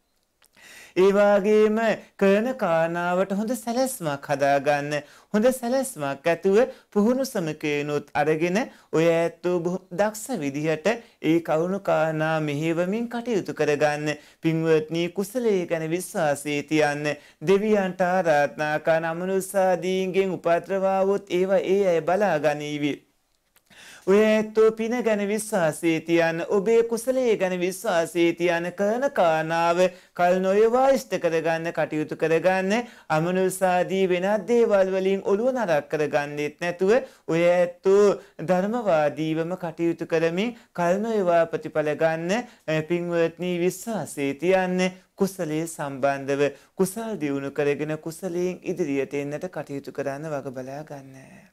Speaker 1: ඒ වගේම කරන කාරණාවට හොඳ සැලැස්මක් හදාගන්න. හොඳ සැලැස්මක් ඇතුව පුහුණු සමකේනොත් අරගෙන ඔය ඇත්තෝ දක්ෂ විදිහට ඒ කවුණු කාරණා මෙහෙවමින් කටයුතු කරගන්න. පින්වත්නි කුසලයේ ගැන විශ්වාසයේ තියන්න. දෙවියන්ට ආරාධනා කරන අමනුෂ්‍යාදීන්ගෙන් උපද්‍රවාවොත් ඒවා ඒ අය බලා ගනීවි. ඔය ඇත්තෝ පින ගැන විශ්වාසී තියන්න ඔබේ කුසලයේ ගැන විශ්වාසී තියන්න කරන කාරණාව කල් නොයවා ඉෂ්ට කරගන්න කටයුතු කරගන්න අමනුසාදී වෙනත් දේවල් වලින් ඔළුව නරක් කරගන්නෙත් නැතුව ඔය ඇත්තෝ ධර්මවාදීවම කටයුතු කරමින් කල් නොයවා ප්‍රතිඵල ගන්න පින්වත්නි විශ්වාසී තියන්න කුසලයේ සම්බන්ධව කුසල් දියුණු කරගෙන කුසලයෙන් ඉදිරියට එන්නට කටයුතු කරන්න වග බලා ගන්න.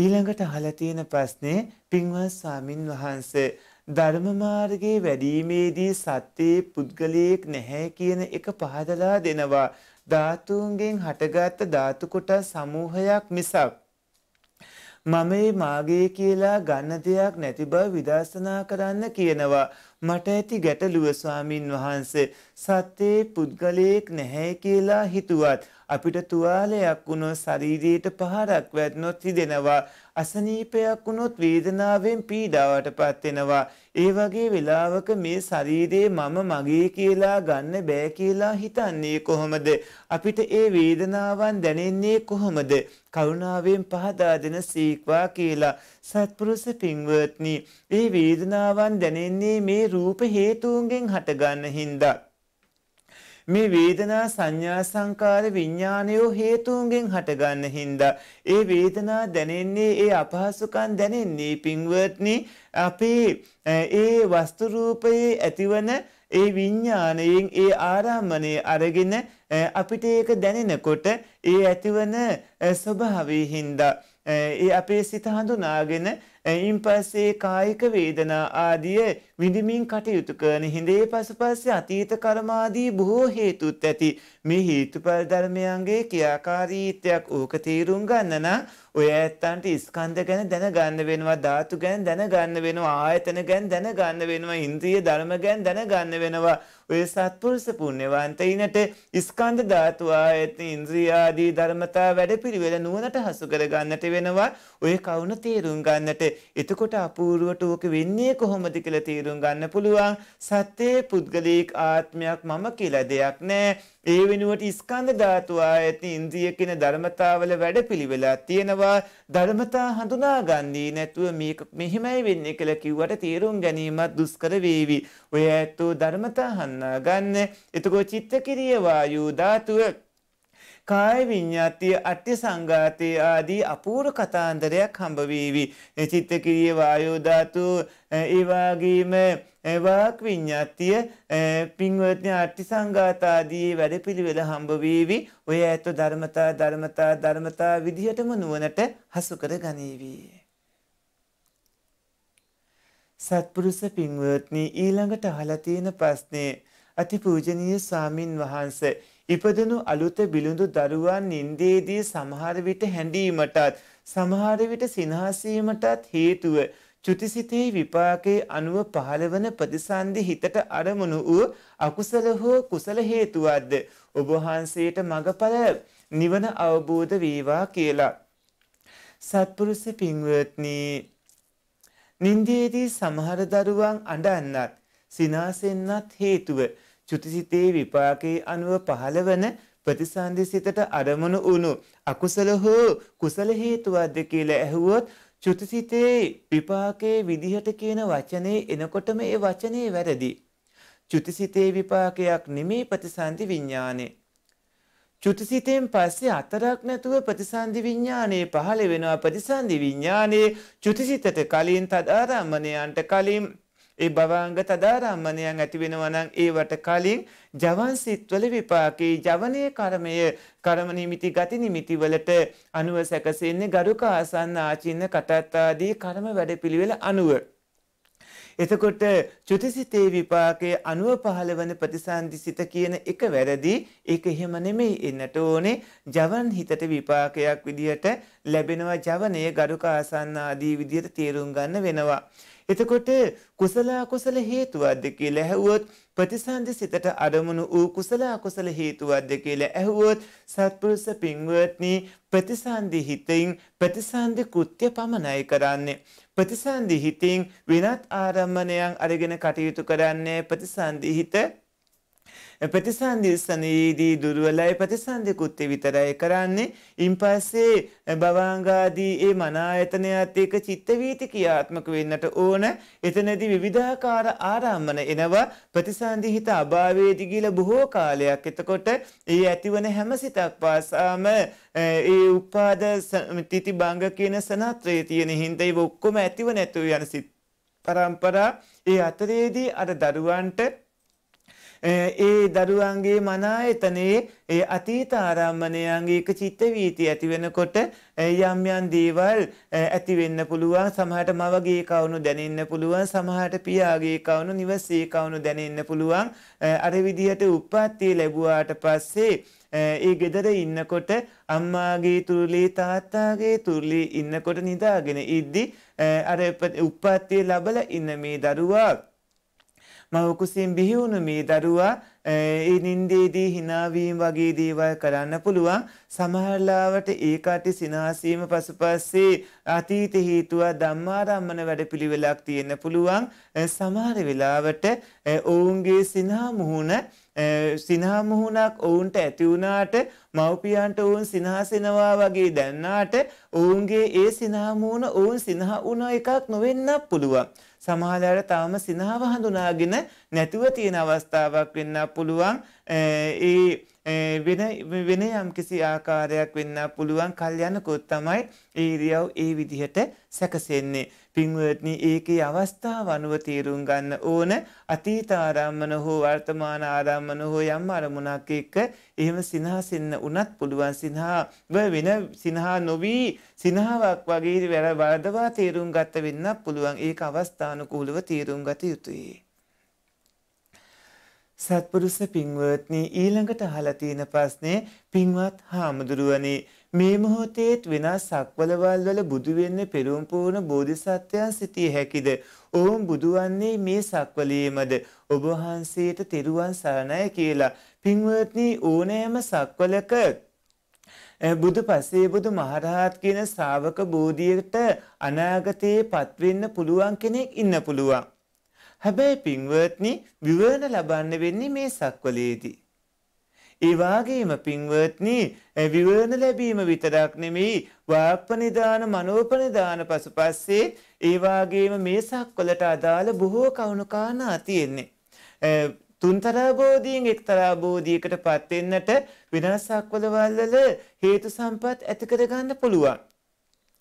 Speaker 1: ඊළඟට අහලා තියෙන ප්‍රශ්නේ පින්වත් ස්වාමින් වහන්සේ ධර්ම මාර්ගයේ වැඩිීමේදී සත්‍යයේ පුද්ගලයෙක් නැහැ කියන එක පහදලා දෙනවා ධාතුන්ගෙන් හටගත් ධාතු කොටස් සමූහයක් මිසක් මමේ මාගේ කියලා ගන්න දෙයක් නැති බව විදර්ශනා කරන්න කියනවා මට ඇති ගැටලුව ස්වාමින් වහන්සේ සත්‍යයේ පුද්ගලයෙක් නැහැ කියලා හිතුවත් අපිට තුවාලයක් වුණොත් ශරීරයට පහරක් වැටුණොත් හිදෙනවා අසනීපයක් වුණොත් වේදනාවෙන් පීඩාවටපත් වෙනවා ඒ වගේ වෙලාවක මේ ශරීරයේ මම මගේ කියලා ගන්න බෑ කියලා හිතන්නේ කොහොමද අපිට ඒ වේදනාවන් දැනෙන්නේ කොහොමද කරුණාවෙන් පහදා දෙන සීක්වා කියලා සත්පුරුෂ පින්වත්නි ඒ වේදනාවන් දැනෙන්නේ මේ රූප හේතුන්ගෙන් හටගන්න හින්දා මේ වේදනා සංඥා සංකාර විඥානයෝ හේතුන්ගෙන් හටගන්න හින්දා ඒ වේදනා දැනෙන්නේ ඒ අපහසුකම් දැනෙන්නේ පින්වත්නි අපේ ඒ වස්තු රූපයේ ඇතිවන ඒ විඥාණයෙන් ඒ ආරම්මණය අරගෙන අපිට ඒක දැනෙනකොට ඒ ඇතිවන ස්වභාවයෙන් හින්දා ඒ අපේ සිත හඳුනාගෙන එයින් පස්සේ කායික වේදනා ආදිය විඳමින් කටයුතු කරන හිඳේ පසුපස්සේ අතීත කර්මාදී බොහෝ හේතුත් ඇති මේ හේතුඵල ධර්මයන්ගේ ක්‍රියාකාරීත්වයක් ඕක තේරුම් ගන්න නම් ඔය ඇත්තන්ට ස්කන්ධ ගැන දැනගන්න වෙනවා ධාතු ගැන දැනගන්න වෙනවා ආයතන ගැන දැනගන්න වෙනවා ඉන්ද්‍රිය ධර්ම ගැන දැනගන්න වෙනවා ඔය සත්පුරුෂ පුණ්‍යවන්තයිනට ස්කන්ධ ධාතු ආයතන ඉන්ද්‍රිය ආදී ධර්මතා වැඩපිළිවෙල නුවණට හසු කරගන්නට වෙනවා ඔය කවුණ තේරුම් ගන්නට එතකොට අපූර්වට ඕක වෙන්නේ කොහොමද කියලා තේරුම් ගන්න පුළුවන් සත්‍යයේ පුද්ගලික ආත්මයක් මම කියලා දෙයක් නැහැ ඒ වෙනුවට ස්කන්ධ ධාතු ආයති ඉන්ද්‍රිය කියන ධර්මතාවල වැඩපිළිවෙලා තියෙනවා ධර්මතා හඳුනාගන්නේ නැතුව මේක මෙහෙමයි වෙන්නේ කියලා කිව්වට තේරුම් ගැනීමත් දුෂ්කර වේවි. ඔය ඇත්තෝ ධර්මතා හඳුනා ගන්න. එතකොට චිත්ත කිරිය වායු ධාතුව කාය විඤ්ඤාතිය අට්ටි සංඝාතය ආදී අපූර්ව කතාන්දරයක් හම්බවීවි. චිත්ත කිරිය වායෝ ධාතු ඒ වගේම වාක් විඤ්ඤාතිය පින්වත්නි අට්ටි සංඝාත ආදී වැඩපිළිවෙල හම්බවීවි. ඔය ඇත ධර්මතා ධර්මතා ධර්මතා විදිහටම නුවණට හසු කර ගනීවි. සත්පුරුෂ පින්වත්නි ඊළඟට අහලා තියෙන ප්‍රශ්නේ අතිපූජනීය ස්වාමින් වහන්සේ ඉපදෙනු අලුත බිලඳු දරුවන් නින්දේදී සමහර විට හැඬීමටත් සමහර විට සිනහසීමටත් හේතුව චුතිසිතේ විපාකයේ අනුව පහළවන ප්‍රතිසන්දි හිතට අරමුණු වූ අකුසල හෝ කුසල හේතුවක්ද ඔබ වහන්සේට මඟඵල නිවන අවබෝධ වේවා කියලා සත්පුරුෂ පින්වත්නි නින්දේදී සමහර දරුවන් අඬන්නත් සිනාසෙන්නත් හේතුව චුතිසිතේ විපාකයේ අනුව පහළවන ප්‍රතිසන්දි සිතට අරමුණු වුණු අකුසල හෝ කුසල හේතුවක්ද කියලා ඇහුවොත් චුතිසිතේ විපාකයේ විදිහට කියන වචනේ එනකොටම ඒ වචනේ වැරදි. චුතිසිතේ විපාකයක් නෙමේ ප්‍රතිසන්දි විඥානේ. චුතිසිතෙන් පස්සේ අතරක් නැතුව ප්‍රතිසන්දි විඥානයේ පහළ වෙනවා ප්‍රතිසන්දි විඥානයේ චුතිසිතට කලින් තදාරම්මණයන්ට කලින් ඒ භවංග තදාරම්මණයන් ඇති වෙනවා නම් ඒවට කලින් ජවන් සිත්වල විපාකේ ජවනයේ කර්මය කර්ම නිමිති ගති නිමිති වලට අනුව සැකසෙන්නේ ගරුක ආසන්න ආචින්න කටත් ආදී කර්ම වැඩපිළිවෙල අනුව එතකොට චුතිසිතේ විපාකයේ අනුව පහළවන ප්‍රතිසන්දිසිත කියන එක වැරදි. ඒක එහෙම නෙමෙයි එන්නට ඕනේ. ජවන් හිතට විපාකයක් විදියට ලැබෙනවා ජවනයේ ගරුක ආසන්න ආදී විදියට තේරුම් ගන්න වෙනවා. එතකොට කුසල අකුසල හේතුවක්ද කියලා ඇහුවොත් ප්‍රතිසන්දි සිතට අරමුණු වූ කුසල අකුසල හේතුවක්ද කියලා ඇහුවොත් සත්පුරුෂ පින්වත්නි ප්‍රතිසන්දි හිතින් ප්‍රතිසන්දි කෘත්‍ය පමණයි කරන්නේ ප්‍රතිසන්දි හිතින් වෙනත් ආරම්මණයන් අරගෙන කටයුතු කරන්නේ ප්‍රතිසන්දි හිත ප්‍රතිසන්ධි ස්ථනයේදී දුර්වලයි ප්‍රතිසන්ධි කෘත්‍ය විතරයි කරන්නේ. ඉන් පස්සේ භවංගාදී ඒ මන ආයතනයත් එක්ක චිත්ත වීති ක්‍රියාත්මක වෙන්නට ඕන. එතනදී විවිධාකාර ආරම්මන එනවා. ප්‍රතිසන්ධි හිත අභාවයේදී ගිල බොහෝ කාලයක්. එතකොට ඒ ඇතිවන හැම සිතක් පාසාම ඒ උපාද තිති බංග කියන සනත්‍රය තියෙන හින්දා ඒව ඔක්කොම ඇතිව නැතුව යන සිත් පරම්පරා ඒ අතරේදී අර දරුවන්ට ඒ දරුවන්ගේ මනායතනයේ ඒ අතීත ආරම්මණයන්ගේ එක චිත්ත වීති ඇති වෙනකොට යම් යම් දේවල් ඇති වෙන්න පුළුවන් සමහරට මවගේ කවුණු දැනෙන්න පුළුවන් සමහරට පියාගේ කවුණු නිවසේ කවුණු දැනෙන්න පුළුවන් අර විදිහට උප්පත්තිය ලැබුවාට පස්සේ ඒ ගෙදර ඉන්නකොට අම්මාගේ තුරුලේ තාත්තාගේ තුරුලේ ඉන්නකොට නිදාගෙන ඉද්දි අර උප්පත්තිය ලබලා ඉන්න මේ දරුවා මව කුසින් බිහි වුණු මේ දරුවා ඒ නින්දේදී හිනාවීම් වගේ දේවල් කරන්න පුළුවන් සමහරලාවට ඒ කටි සිනාසීම පසුපස්සේ අතීත හේතුව ධම්මාරම්මන වැඩපිළිවෙලක් තියෙන්න පුළුවන් සමහර වෙලාවට ඔවුන්ගේ සිනා මුහුණ සිනහා මුහුණක් ඔවුන්ට ඇති වුණාට මව්පියන්ට ඔවුන් සිනහසෙනවා වගේ දැන්නාට ඔවුන්ගේ ඒ සිනහා මුහුණ ඔවුන් සිනහා වුණ එකක් නොවෙන්නත් පුළුවන් සමහරවල් තවම සිනහව හඳුනාගෙන නැතුව තියෙන අවස්ථාවක් වෙන්න පුළුවන් ඒ වෙන වෙන යම්කිසි ආකාරයක් වෙන්න පුළුවන් කල්යනකොත් තමයි ඒ ඉරියව් ඒ විදිහට සැකසෙන්නේ පින්වත්නි ඒකේ අවස්ථාව අනුව තේරුම් ගන්න ඕන අතීත ආරම්මන හෝ වර්තමාන ආරම්මන හෝ යම් අරමුණක් එක්ක එහෙම සිනහසෙන්න උනත් පුළුවන් සිනහව වෙන සිනහා නොවී සිනහාවක් වගේ වැර වර්ධවා තේරුම් ගත වෙන්නත් පුළුවන් ඒක අවස්ථානුකූලව තේරුම් ගත යුතුයි. සත්පුරුෂ පින්වත්නි ඊළඟට අහලා තියෙන ප්‍රශ්නේ පින්වත් හාමුදුරුවනේ මේ මොහොතේත් වෙනස් සක්වලවල් වල බුදු වෙන්නේ පෙරුම් පූර්ණ බෝධිසත්වයන් සිටිය හැකිද? ඔවුන් බුදු වන්නේ මේ සක්වලීමද? ඔබ වහන්සේට තෙරුවන් සරණයි කියලා. පින්වත්නි ඕනෑම සක්වලක බුදු පසේ බුදු මහරහත් කියන ශ්‍රාවක බෝධියට අනාගතයේ පත්වෙන්න පුළුවන් කෙනෙක් ඉන්න පුළුවන්. හැබැයි පින්වත්නි විවරණ ලබන්න වෙන්නේ මේ සක්වලේදී. ඒ වාගේම පින්වත්නි විවරණ ලැබීම විතරක් නෙමෙයි වාප්පනිදාන මනෝපනිදාන පසුපස්සේ ඒ වාගේම මේ සක්වලට අදාළ බොහෝ කවුණු කාරණා තියෙන්නේ. තුන්තරා බෝධියෙන් එක්තරා බෝධියකට පත් වෙන්නට විනාශක්වල වල හේතු සම්පත් ඇති කර ගන්න පුළුවන්.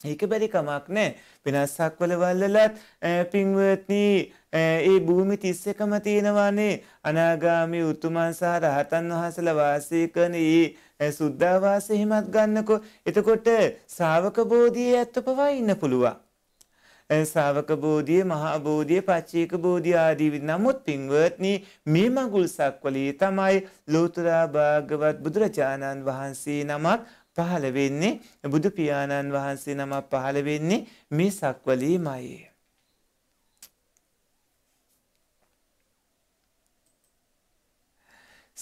Speaker 1: ඒක බැරි කමක් නෑ වෙනස්සක්වල වල්ලලත් පින්වත්නී ඒ භූමි තිස්ස එකම තියෙනවානේ අනාගාමි උතුමන් සහ රහතන් වහසල වාසය කරන ඒ සුද්ධාවාස එහෙමත් ගන්නකෝ එතකොට ශ්‍රාවක බෝධියේ ඇත්ත පවා ඉන්න පුළුවන්. ශාවක බෝධිය මහා බෝධිය පච්චේක බෝධිය ආදී නමුත් පින්වත්නි මේ මඟුල් සක්වලේ තමයි ලෝතුරා භාගවත් බුදුරජාණන් වහන්සේ නමක් පහළ වෙන්නේ බුදු පියාණන් වහන්සේ නමක් පහළ වෙන්නේ මේ සක්වලීමයි.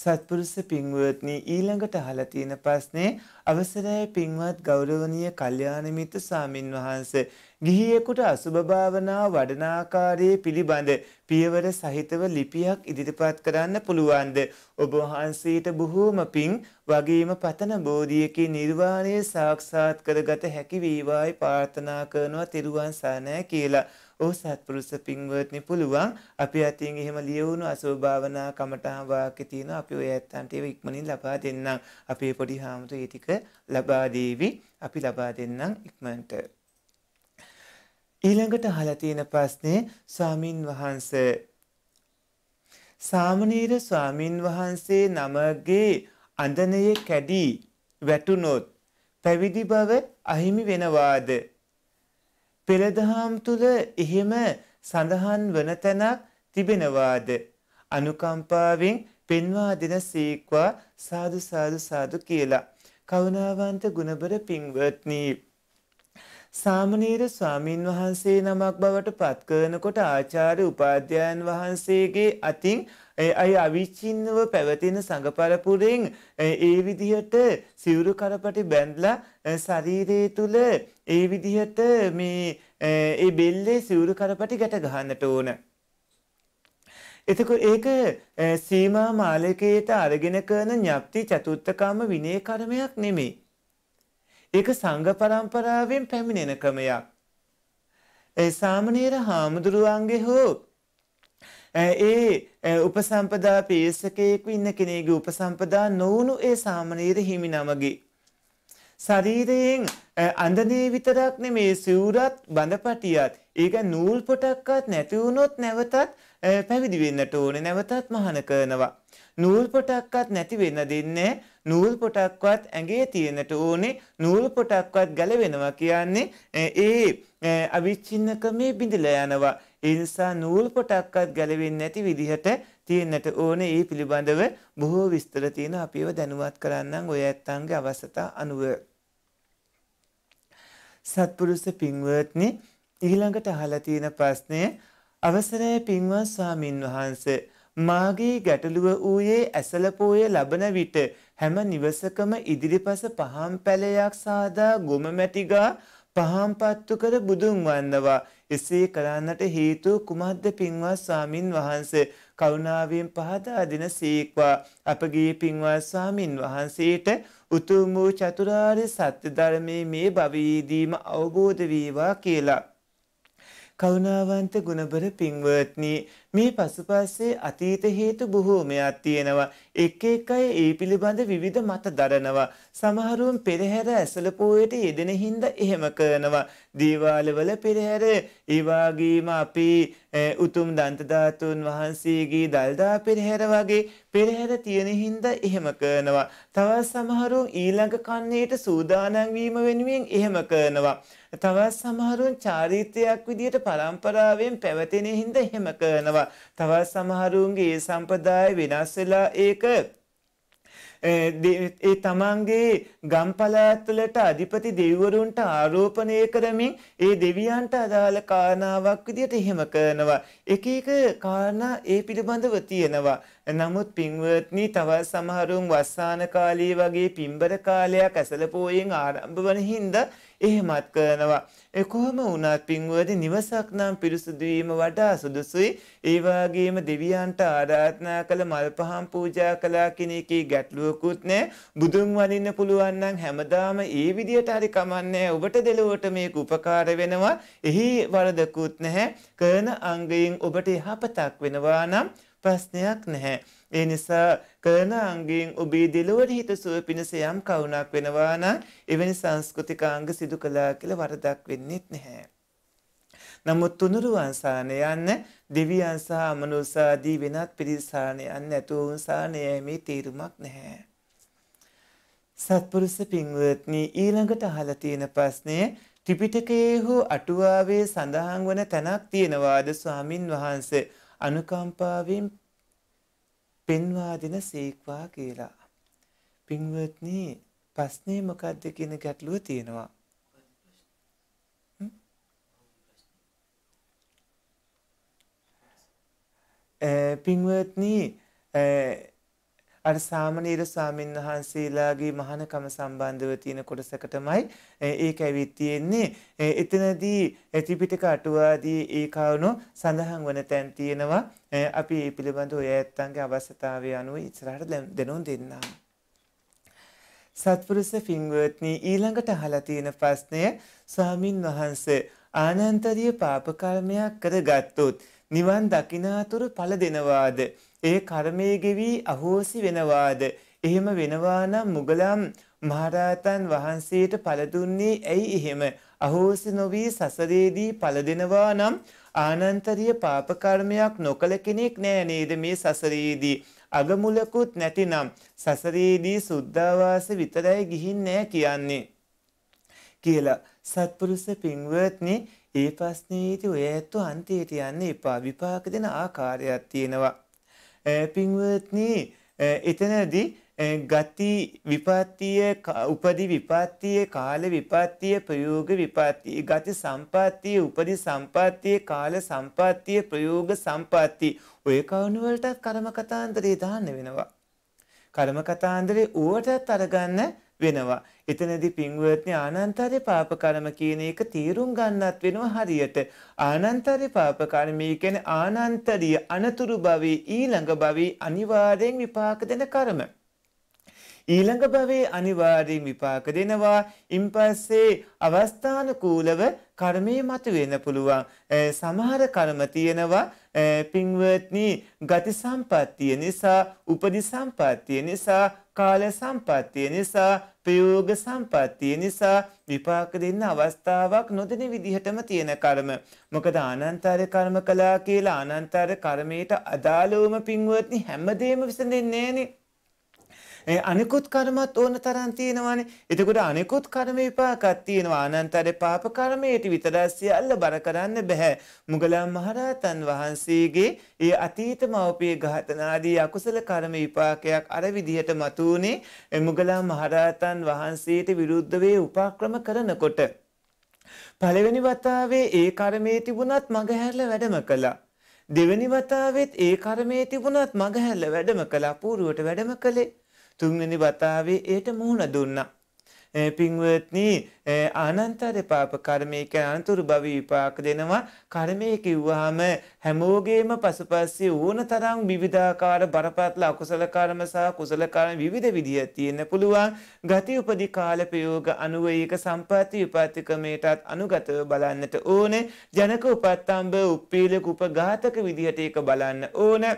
Speaker 1: සත්පුරුෂ පින්වත්නි ඊළඟට අහලා තියෙන ප්‍රශ්නේ අවසරයි පින්වත් ගෞරවනීය කල්යාණ මිත්‍ර ස්වාමින් වහන්සේ ගිහියෙකුට අසුභ භාවනාව වඩන ආකාරයේ පිළිබඳ පියවර සහිතව ලිපියක් ඉදිරිපත් කරන්න පුළුවන්ද ඔබ වහන්සේට බොහෝම පිං වගේම පතන බෝධියකේ නිර්වාණය සාක්ෂාත් කරගත හැකි වේවායි ප්‍රාර්ථනා කරනවා තිරුවන් සරණයි කියලා. ඕ සත්පුරුෂ පිංවත්නි පුළුවන් අපි අතින් එහෙම ලියවුණු අසුභ භාවනා කමඨහන් වාක්‍ය තියෙනවා අපි ඔය ඇත්තන්ට ඒව ඉක්මනින් ලබා දෙන්නම්. අපේ පොඩි හාමුදුරේ ටික ලබා දේවි. අපි ලබා දෙන්නම් ඉක්මනට. ඊළඟට අහලා තියෙන ප්‍රශ්නේ ස්වාමින් වහන්සේ සාමණේර ස්වාමින් වහන්සේ නමගේ අඳනයේ කැඩී වැටුනොත් පැවිදි බව අහිමි වෙනවාද? පෙරදහම් තුල එහෙම සඳහන් වන තැනක් තිබෙනවාද? අනුකම්පාවෙන් පෙන්වා දෙන සීක්වා සාදු සාදු සාදු කියලා. කවුනාවන්ත ගුණබර පින්වත්නි සාමනීර ස්වාමින් වහන්සේ නමක් බවට පත්කරනකොට ආචාර්ය උපාධ්‍යයන් වහන්සේගේ අතින් අය අවිචින්නව පැවතින සඟපරපුරෙන් ඒ විදිහට සිවුරු කරපටි බැඳලා ශරීරයේ තුල ඒ විදිහට මේ ඒ බෙල්ලේ සිවුරු කරපටි ගැට ගහන්නට ඕන. එතකොට ඒක සීමා මාලකයට අරගෙන කරන ඥප්ති චතුත්ථ කර්ම විනය කර්මයක් නෙමෙයි. ඒක සංඝ පරම්පරාවෙන් පැමිණෙන ක්‍රමයක්. ඒ සාමණේර හාමුදුරුවන්ගේ හෝ ඒ උපසම්පදා පේසකයෙක් ඉන්න කෙනෙකුගේ උපසම්පදා නොවුණු ඒ සාමණේර හිමි නමගේ ශරීරයෙන් අඳනේ විතරක් නෙමේ සිවුරත් බඳපටියත් ඒක නූල් පොටක්වත් නැති වුණොත් නැවතත් පැවිදි වෙන්නට ඕනේ නැවතත් මහාන කරනවා නූල් පොටක්වත් නැති වෙන දෙන්නේ නූල් පොටක්වත් ඇඟේ තියෙනට ඕනේ නූල් පොටක්වත් ගැලවෙනවා කියන්නේ ඒ අවිච්චින්නකමේ බිඳිලා යනවා ඒ නිසා නූල් පොටක්වත් ගැලවෙන්නේ නැති විදිහට තියෙන්නට ඕනේ ඒ පිළිබඳව බොහෝ විස්තර තියෙන අපිව දැනුවත් කරන්නම් ඔය ඇත්තන්ගේ අවස්ථා අනුව සත්පුරුෂ පින්වත්නි ඊළඟට අහලා තියෙන ප්‍රශ්නය අවසරයි පින්වත් ස්වාමින් වහන්සේ මාගේ ගැටලුව වූයේ ඇසලපෝය ලබන විට හැම නිවසකම ඉදිරිපස පහම් පැලයක් සාදා ගොම මැටිගා පහම් පත්තු කර බුදුන් වන්නවා. එසේ කරන්නට හේතු කුමද්ද පින්වත් ස්වාමින් වහන්ස කරුණාවෙන් පහදා දෙන සීක්වා අපගේ පින්වත් ස්වාමින් වහන්සේට උතුම් වූ චතුරාර්ය සත්‍ය ධර්මයේ මේ භවයේදීම අවබෝධ වේවා කියලා. කරුණාවන්ත ගුණබර පින්වත්නි මේ පසුපස්සේ අතීත හේතු බොහෝමයක් තියෙනවා. එක් එක අය ඒ පිළිබඳ විවිධ මත දරනවා. සමහරුන් පෙරහැර ඇසල පෝයට යෙදෙන හින්දා එහෙම කරනවා. දීවාලවල පෙරහැර ඒ වගේම අපි උතුම් දන්ත ධාතුන් වහන්සේගේ දල්දා පෙරහැර වගේ පෙරහැර තියෙන හින්දා එහෙම කරනවා. තවත් සමහරුන් ඊළඟ කන්නේට සූදානම් වීම වෙනුවෙන් එහෙම කරනවා. තවත් සමහරුන් චාරිත්‍රයක් විදියට පරම්පරාවෙන් පැවතෙන හින්දා එහෙම කරනවා. තියෙනවා. තවත් සමහරුන්ගේ ඒ සම්පදාය වෙනස් වෙලා ඒක ඒ තමන්ගේ ගම්පලාත්වලට අධිපති දෙව්වරුන්ට ආරෝපණය කරමින් ඒ දෙවියන්ට අදාළ කාරණාවක් විදිහට එහෙම කරනවා. එක එක කාරණා ඒ පිළිබඳව තියෙනවා. නමුත් පින්වත්නි තවත් සමහරුන් වස්සාන කාලයේ වගේ පින්බර කාලයක් ඇසල පෝයෙන් ආරම්භ වන හින්දා එහෙමත් කරනවා. කොහොම වුණත් පින්වුවද නිවසක් නම් පිරිසුදුවීම වඩා සුදුසුයි ඒවාගේම දෙවියන්ට ආරාධනා කළ මල් පහම් පූජා කලා කෙනෙකේ ගැටලුවකුත් නෑ බුදුන් වඳින්න පුළුවන්නම් හැමදාම ඒ විදියට හරි කමන්නේ ඔබට දෙලොවට මේක උපකාර වෙනවා එහි වරදකුත් නැහැ කරන අංගයෙන් ඔබට යහපතක් වෙනවා නම් ප්‍රශ්නයක් නැහැ. ඒ නිසා කරන අංගයෙන් ඔබේ දෙලොවට හිතසුව පිණිස යම් කවුණක් වෙනවා නම් එවැනි සංස්කෘතික අංග සිදු කළා කියලා වරදක් වෙන්නේ නැහැ. නමුත් තුනුරුවන් සානය යන්න දෙවියන් සහ අමනුසාදී වෙනත් පිරිසානය යන්න ඇතුවුන් සානයයි මේ තේරුමක් නැහැ. සත්පුරුස පින්වත්නි ඊළඟට අහලා තියෙන ප්‍රශ්නය ත්‍රිපිටකයේ හෝ අටුවාවේ සඳහන් වන තැනක් තියෙනවාද ස්වාමින් වහන්සේ අනුකම්පාවෙන් පෙන්වා දෙන සීක්වා කියලා. පින්වත්නි ප්‍රශ්නේ මොකද්ද කියන ගැටලුව තියෙනවා. පින්වත්නි අර සාමණේර ස්වාමීන් වහන්සේලාගේ මහානකම සම්බන්ධව තියෙන කොටසකටමයි ඒක ඇවිත් තියෙන්නේ. එතනදී ත්‍රිපිටක අටුවාදී ඒ කවුණු සඳහන් වන තැන් තියෙනවා. අපි ඒ පිළිබඳව ඔය ඇත්තන්ගේ අවශ්‍යතාවය අනුව ඉස්සරහට දෙනුම් දෙන්නම්. සත්පුරුෂ ෆින්වර්ත්නි ඊළඟට අහලා තියෙන ප්‍රශ්නය ස්වාමින් වහන්සේ ආනන්තරීය පාප කර්මයක් කරගත්තොත් නිවන් දකින්න අතුරු ඵල දෙනවාද? ඒ කර්මයේ ගෙවි අහෝසි වෙනවාද? එහෙම වෙනවා නම් මුගලම් මහරහතන් වහන්සේට පළ දුන්නේ ඇයි එහෙම? අහෝසි නොවි සසරේදී පළ දෙනවා නම් ආනන්තරීය පාප කර්මයක් නොකල කෙනෙක් නෑ නේද මේ සසරේදී? අගමුලකුත් නැතිනම් සසරේදී සුද්ධාවාස විතරයි ගිහින් නෑ කියන්නේ. කියලා සත්පුරුෂ පින්වත්නි ඒ ප්‍රශ්නේදී ඔය ඇත්ත අන්තියට යන්න එපා විපාක දෙන ආකාරයක් තියෙනවා පින්වත්නී එතනදී ගති විපත්තිය උපදි විපත්තිය කාල විපත්තිය ප්‍රයෝග විපත්තිය ගති සම්පත්තිය උපදි සම්පත්තිය කාල සම්පත්තිය ප්‍රයෝග සම්පත්තිය ඔය කවුණුවලටත් කර්ම කතාන්තරේ දාන්න වෙනවා. කර්ම කතාන්දරේ ඌවටත් අරගන්න වෙනවා. එතනදී පින්වත්නි ආනන්තරේ පාප කර්ම කියන එක තීරුම් ගන්නත් වෙනවා හරියට. ආනන්තරේ පාප කර්ම කියන්නේ ආනන්තරිය අනතුරු භවී ඊළඟ භවී අනිවාර්යෙන් විපාක දෙන කර්ම. ඊළඟ භවයේ අනිවාර්යෙන් විපාක දෙනවා. ඉන්පස්සේ අවස්ථානුකූලව කර්මයේ මතුවෙන්න පුළුවන්. සමහර කර්ම තියෙනවා පින්වත්නි ගති සම්පත්තිය නිසා උපදි සම්පත්තිය නිසා කාල සම්පත්තිය නිසා ප්‍රයෝග සම්පත්තිය නිසා විපාක දෙන්න අවස්ථාවක් නොදෙන විදිහටම තියෙන කර්ම. මොකද අනන්තර කර්ම කළා කියලා අනන්තර කර්මයට අදාළවම පින්වත්නි හැමදේම විසඳෙන්නේ නෑනේ. අනිකුත් කර්මත් ඕන තරම් තියෙනවානේ. එතකොට අනිකුත් කර්ම විපාකත් තියෙනවා. අනන්තර පාප කර්මයට විතර සියල්ල බර කරන්න බෑ. මුගලන් මහරහතන් වහන්සේගේ ඒ අතීත මවපිය ඝාතනාදී අකුසල කර්ම විපාකයක් අර විදිහට මතුනේ මුගලන් මහරහතන් වහන්සේට විරුද්ධ වේ උපක්‍රම කරනකොට පළවෙනි වතාවේ ඒ කර්මයේ තිබුණත් මගහැරලා වැඩම කළා. දෙවෙනි වතාවෙත් ඒ කර්මයේ තිබුණත් මගහැරලා වැඩම කළා. පූර්වට වැඩම කළේ. තුන්වෙනි වතාවේ ඒට මුහුණ දුන්නා. පින්වත්නි අනන්තර පාප කර්මයක අනතුරු භව විපාක දෙනවා කර්මය කිව්වහම හැමෝගේම පසුපස්සේ ඕන තරම් විවිධාකාර බරපතල අකුසල කර්ම සහ කුසල කර්ම විවිධ විදිහට තියෙන්න පුළුවන් ගති උපදි කාල ප්‍රයෝග අනුව ඒක සම්පatti විපatti ක්‍රමයටත් අනුගතව බලන්නට ඕනේ ජනක උපත්තම්බ උප්පීලක උපඝාතක විදිහට ඒක බලන්න ඕනේ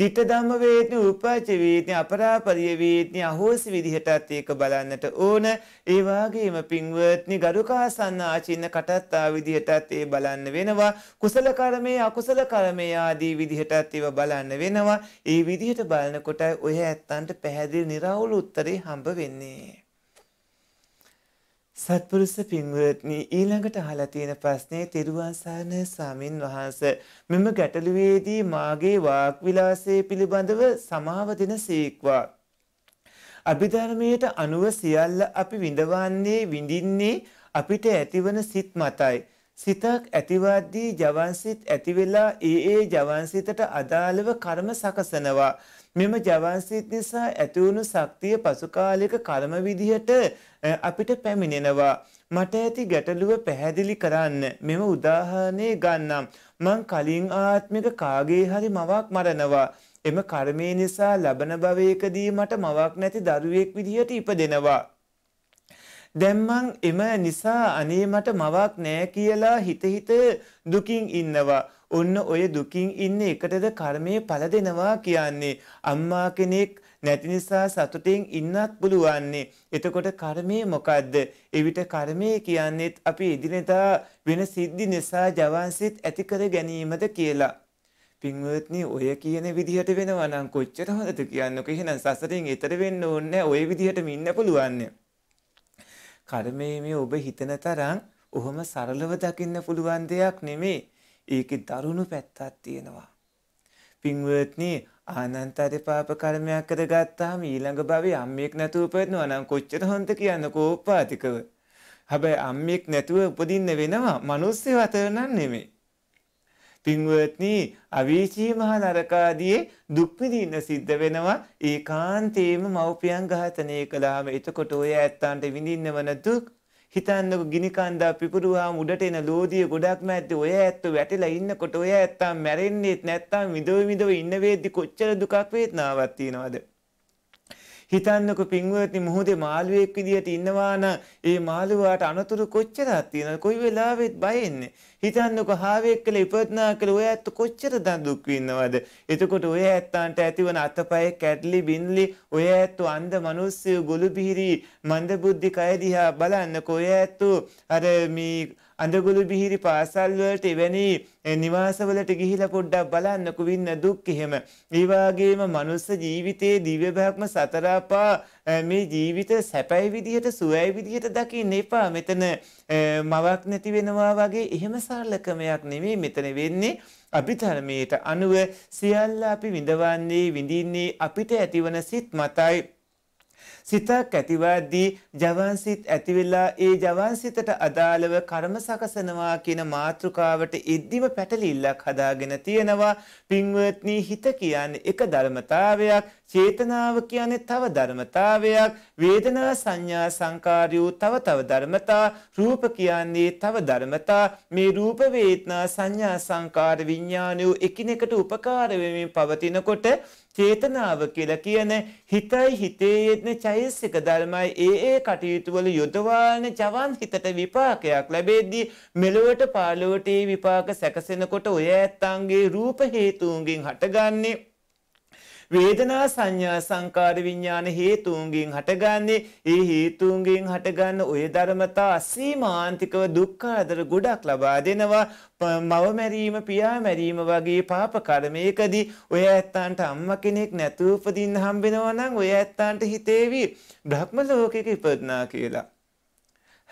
Speaker 1: දිට ධම්ම වේදනි උපාච වේදනි අපරාපරිය වේදනි අහෝසි විදිහටත් ඒක බලන්නට ඕන ඒ වගේම පින්වත්නි ගරුකාසන්න ආචින්න කටත්තා විදිහටත් ඒ බලන්න වෙනවා කුසල කර්මයේ අකුසල කර්මයේ ආදී විදිහටත් ඒව බලන්න වෙනවා ඒ විදිහට බලනකොට ඔය ඇත්තන්ට පැහැදිලි निराවුල් උත්තරේ හම්බ වෙන්නේ සත්පුරුස පින්වත්නි ඊළඟට අහලා තියෙන ප්‍රශ්නේ තිරුවන් සරණ ස්වාමින් වහන්සේ මෙම ගැටලුවේදී මාගේ වාක් විලාසය පිළිබඳව සමාව දෙන සීක්වා අභිධර්මයට අනුව සියල්ල අපි විඳවන්නේ විඳින්නේ අපිට ඇතිවන සිත් මතයි සිතක් ඇතිවද්දී ජවන්සිත ඇති වෙලා ඒ ඒ ජවන්සිතට අදාළව කර්ම සකසනවා මෙම ජවන්සිත නිසා ඇතිවුණු ශක්තිය පසුකාලික කර්ම විදිහට අපිට පැමිණෙනවා. මට ඇති ගැටලුව පැහැදිලි කරන්න මෙම උදාහරණය ගන්නම්. මං කලින් ආත්මික කාගේ හරි මවක් මරනවා. එම කර්මය නිසා ලබන භවයකදී මට මවක් නැති දරුවෙක් විදිහට ඉපදෙනවා. දැම්මං එම නිසා අනේ මට මවක් නෑ කියලා හිත හිත දුකින් ඉන්නවා. ඔන්න ඔය දුකින් ඉන්න එකටද කර්මය පල දෙනවා කියන්නේ. අම්මා කෙනෙක් නැති නිසා සතුටෙන් ඉන්නත් පුළුවන්නේ. එතකොට කර්මය මොකක්ද. එවිට කර්මය කියන්නෙත් අපි එදිනෙතා වෙන සිද්ධි නිසා ජවන්සිත් ඇතිකර ගැනීමද කියලා. පින්වත්නි ඔය කියන විදිහට වෙනවා නම් කොච්චර හොඳද කියන්නකෝ එහෙනම් සසරෙන් එතර වෙන්න ඕනේ ඔය විදිහටම ඉන්න පුළුවන්. කර්මයේ මේ ඔබ හිතන තරම් ඔහොම සරලව දකින්න පුළුවන් දෙයක් නෙමෙයි. ඒකේ දරුණු පැත්තක් තියෙනවා. පින්වත්නි ආනන්තර පාප කර්මයක් කරගත්තාම ඊළඟ භවයේ අම්මෙක් නැතුව උපදිනවා නම් කොච්චර හොඳ කියන්නකෝ උපාතිකව. හැබැයි අම්මෙක් නැතුව උපදින්න වෙනවා මිනිස්සු අතර නම් නෙමෙයි. පින්වත්නි අවීචී මහා නරකාදී දුක් විඳින්න සිද්ධ වෙනවා ඒකාන්තේම මව්පියන් ඝාතනය කළාම එතකොට ඔය ඇත්තන්ට විඳින්න වන දුක් හිතන්නකො ගිනි කන්දා පිපුරුවාම උඩට එන ලෝදිය ගොඩක්ම ඇත්තේ ඔය ඇත්ත වැටිලා ඉන්නකොට ඔය ඇත්තා මැරෙන්නේත් නැත්තම් විදව විදව ඉන්න වේද්දි කොච්චර දුකක් වේදනාවක් තියනවද හිතන්නකො පින්වත්නි මොහොතේ මාළුවෙක් විදියට ඉන්නවා නම් ඒ මාළුවාට අනතුරු කොච්චරක් තියෙනවද කොයි වෙලාවෙත් බය එන්නේ හිතන්නකො හාවෙක් කළ ඉපදනා කළ ඔය ඇත්ත කොච්චර දන් දුක් විඳවද එතකොට ඔය ඇත්තන්ට ඇතිවන අතපය කැඩලි බින්ලි ඔය ඇත්තු අන්ධ මිනිස්සු ගොළු බිහිරි මන්ද බුද්ධි කය දිහා බලන්නකො ඔය ඇත්තු අර මේ අඳගුළු බිහිරි පාසල් වලට එවැනි නිවාසවලට ගිහිලා පොඩ්ඩක් බලන්නකෝ වින්න දුක් එහෙම. ඒ වගේම මනුස්ස ජීවිතයේ දිව්‍ය භක්ම සතරපා මේ ජීවිත සැපයි විදිහට සුවයි විදිහට දකින්න එපා. මෙතන මවක් නැති වෙනවා වගේ එහෙම සරල ක්‍රමයක් නෙමෙයි මෙතන වෙන්නේ. අභිධර්මයට අනුව සියල්ල අපි විඳවන්නේ විඳින්නේ අපිට ඇතිවන සිත් මතයි සිතක් ඇතිවද්දී ජවන්සිත ඇතිවෙලා ඒ ජවන්සිතට අදාළව කර්ම සකසනවා කියන මාතෘකාවට එද්දිම පැටලිල්ලක් හදාගෙන තියෙනවා පින්වත්නි හිත කියන්නේ එක ධර්මතාවයක් චේතනාව කියන්නේ තව ධර්මතාවයක් වේදනා සංඥා සංකාරයෝ තව තව ධර්මතා රූප කියන්නේ තව ධර්මතා මේ රූප වේදනා සංඥා සංකාර විඥානයෝ එකිනෙකට උපකාර වෙමින් පවතිනකොට චේතනාව කියලා කියන හිතයි හිතේ යෙදෙන චෛසික ධර්මයි ඒ ඒ කටයුතු වල යොදවාන ජවන් හිතට විපාකයක් ලැබෙද්දී මෙලොවට පාලොවට ඒ විපාක සැකසෙනකොට ඔය ඇත්තන්ගේ රූප හේතුන්ගෙන් හටගන්නේ වේදනා සංඥා සංකාර විඤ්ඥාන හේතුූන්ගින් හටගන්නේ ඒ හේතුූන්ගින් හටගන්න ඔය ධර්මතා අසීමාන්තිකව දුක්කාදර ගොඩක් ලබා දෙනවා මවමැරීම පියාමැරීම වගේ පාප කරමයකදී ඔය ඇත්තන්ට අම්ම කෙනෙක් නැතුූපදින් හම්බෙනවනම් ඔය ඇත්තන්ට හිතේවී බ්‍රහ්ම ලෝකෙක ඉපදනා කියලා.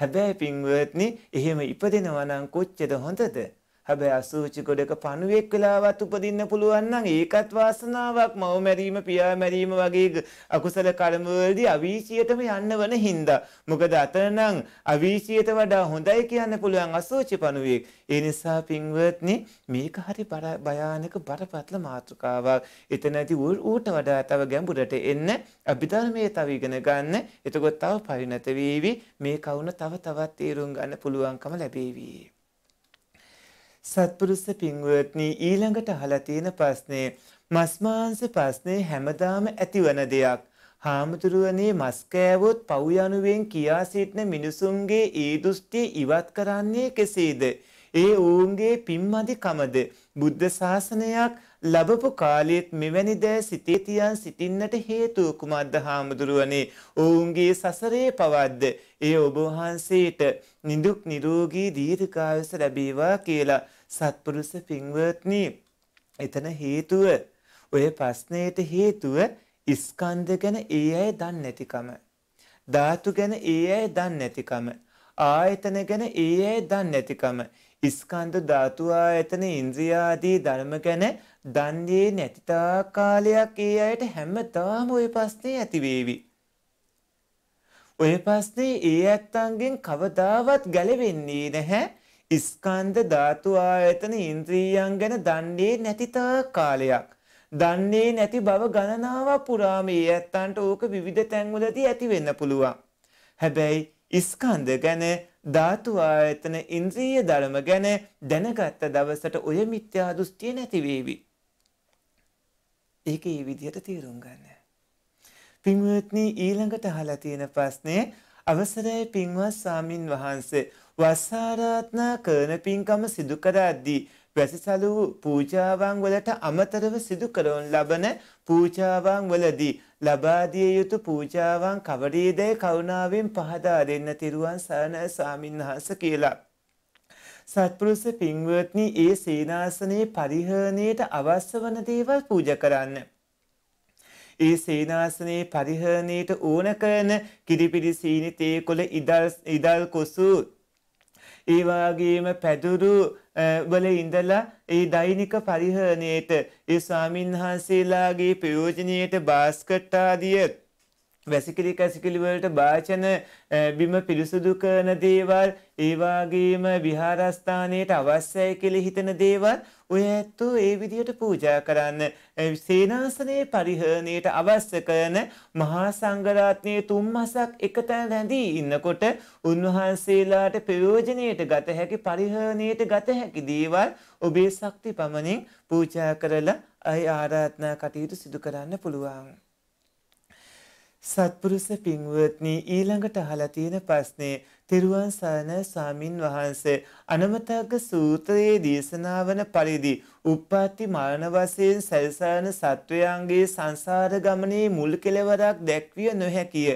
Speaker 1: හැබැයි පින්වත්නි එහෙම ඉපදෙනවනම් කොච්චද හොඳද. හැබැයි අසූචි ගොඩක පණුවෙක් වෙලාවත් උපදින්න පුළුවන් නම් ඒකත් වාසනාවක් මව මැරීම පියා මැරීම වගේ අකුසල කර්ම වලදී අවීචියටම යන්න වන හින්දා මොකද අතනනම් අවීචියට වඩා හොඳයි කියන්න පුළුවන් අසූචි පණුවෙක් ඒ නිසා පින්වත්නි මේක හරි භයානක බරපතල මාතෘකාවක් එතනදී ඌට වඩා තව ගැඹුරට එන්න අභිධර්මයේ තව ඉගෙන ගන්න එතකොට තව පරිණත වේවි මේ කවුන තව තවත් තේරුම් ගන්න පුළුවන්කම ලැබේවි සත්පුරුෂ පින්වත්නි ඊළඟට අහලා තියෙන ප්‍රශ්නේ මස් මාංශ ප්‍රශ්නේ හැමදාම ඇතිවන දෙයක්. හාමුදුරුවනේ මස් කෑවොත් පව් යනුවෙන් කියා සිටින මිනිසුන්ගේ ඒ දෘෂ්ටි ඉවත් කරන්නේ කෙසේද? ඒ ඔවුන්ගේ පිම්මදි කමද? බුද්ධ ශාසනයක් ලබපු කාලයේත් මෙවැනි දෑ සිතේ තියන් සිටින්නට හේතුව කුමක්ද හාමුදුරුවනේ ඔවුන්ගේ සසරේ පවද්ද ඒ ඔබ වහන්සේට නිදුක් නිරෝගී දීර්ඝායුෂ ලැබේවා කියලා සත්පුරුෂ පින්වත්නි එතන හේතුව ඔය ප්‍රශ්නයට හේතුව ස්කන්ධ ගැන ඒ අය දන්නේ නැතිකම ධාතු ගැන ඒ අය දන්නේ නැතිකම ආයතන ගැන ඒ අය දන්නේ නැතිකම ස්කන්ධ ධාතු ආයතන ඉන්ද්‍රියාදී ධර්ම ගැන දන්නේ නැතිතා කාලයක් ඒ අයට හැමදාම ওই ප්‍රශ්නේ ඇති වේවි. ওই ප්‍රශ්නේ ඒ ඇත්තන්ගෙන් කවදාවත් ගැලවෙන්නේ නැහැ. ස්කන්ධ ධාතු ආයතන ඉන්ද්‍රියයන් ගැන දන්නේ නැතිතා කාලයක්. දන්නේ නැති බව ගණනාවක් පුරාම ඒ ඇත්තන්ට ඕක විවිධ තැන්වලදී ඇති වෙන්න පුළුවන්. හැබැයි ස්කන්ධ ගැන ධාතු ආයතන ඉන්ද්‍රිය ධර්ම ගැන දැනගත්ත දවසට ඔය මිත්‍යා දෘෂ්ටිය නැති වේවි. ඒක මේ විදිහට තේරුම් ගන්න. පින්වත්නි ඊළඟට අහලා තියෙන ප්‍රශ්නේ අවසරයි පින්වත් සාමින් වහන්සේ වසාරාත්නා කරන පින්කම සිදු කරද්දී වැසිසලූ පූජාවන් වලට අමතරව සිදු කරන ලබන පූජාවන් වලදී ලබාදිය යුතු පූජාවන් කවරීදැයි කරුණාවෙන් පහදා දෙන්න තිරුවන් සරණ ස්වාමින්වහන්ස කියලා. සත්පුරුෂ පින්වත්නි ඒ සේනාසනයේ පරිහරණයට අවශ්‍ය වන දේවල් පූජා කරන්න. ඒ සේනාසනයේ පරිහරණයට ඕන කරන කිරිපිරි සීනි තේ කොළ ඉදල් කොසු ඒවාගේම පැදුරු වල ඉඳලා ඒ දෛනික පරිහරණයට ඒ ස්වාමින්වහන්සේලාගේ ප්‍රයෝජනයට බාස්කට්ටාදිය වැසිකිලි කැසිකිලි වලට භාජන බිම පිරිසුදු කරන දේවල් ඒ වගේම විහාරස්ථානයට අවශ්‍යයි කියලා හිතන දේවල් ඔය ඇත්තෝ ඒ විදියට පූජා කරන්න සේනාසනයේ පරිහරණයට අවශ්‍ය කරන මහා සංඝරත්නයේ තුන් මාසක් එකතැන රැඳී ඉන්නකොට උන්වහන්සේලාට ප්‍රයෝජනයට ගත හැකි පරිහරණයට ගත හැකි දේවල් ඔබේ ශක්ති පමණින් පූජා කරලා අය ආරාධනා කටයුතු සිදු කරන්න පුළුවන්. සත්පුරුෂ පින්වත්නි ඊළඟට අහලා තියෙන ප්‍රශ්නේ තෙරුවන් සරණ ස්වාමින් වහන්සේ අනමතග්ග සූත්‍රයේ දේශනාවන පරිදි උප්පත්ති මරණ වශයෙන් සැරිසරන සත්වයන්ගේ සංසාර ගමනේ මුල් කෙලවරක් දැක්විය නොහැකිය.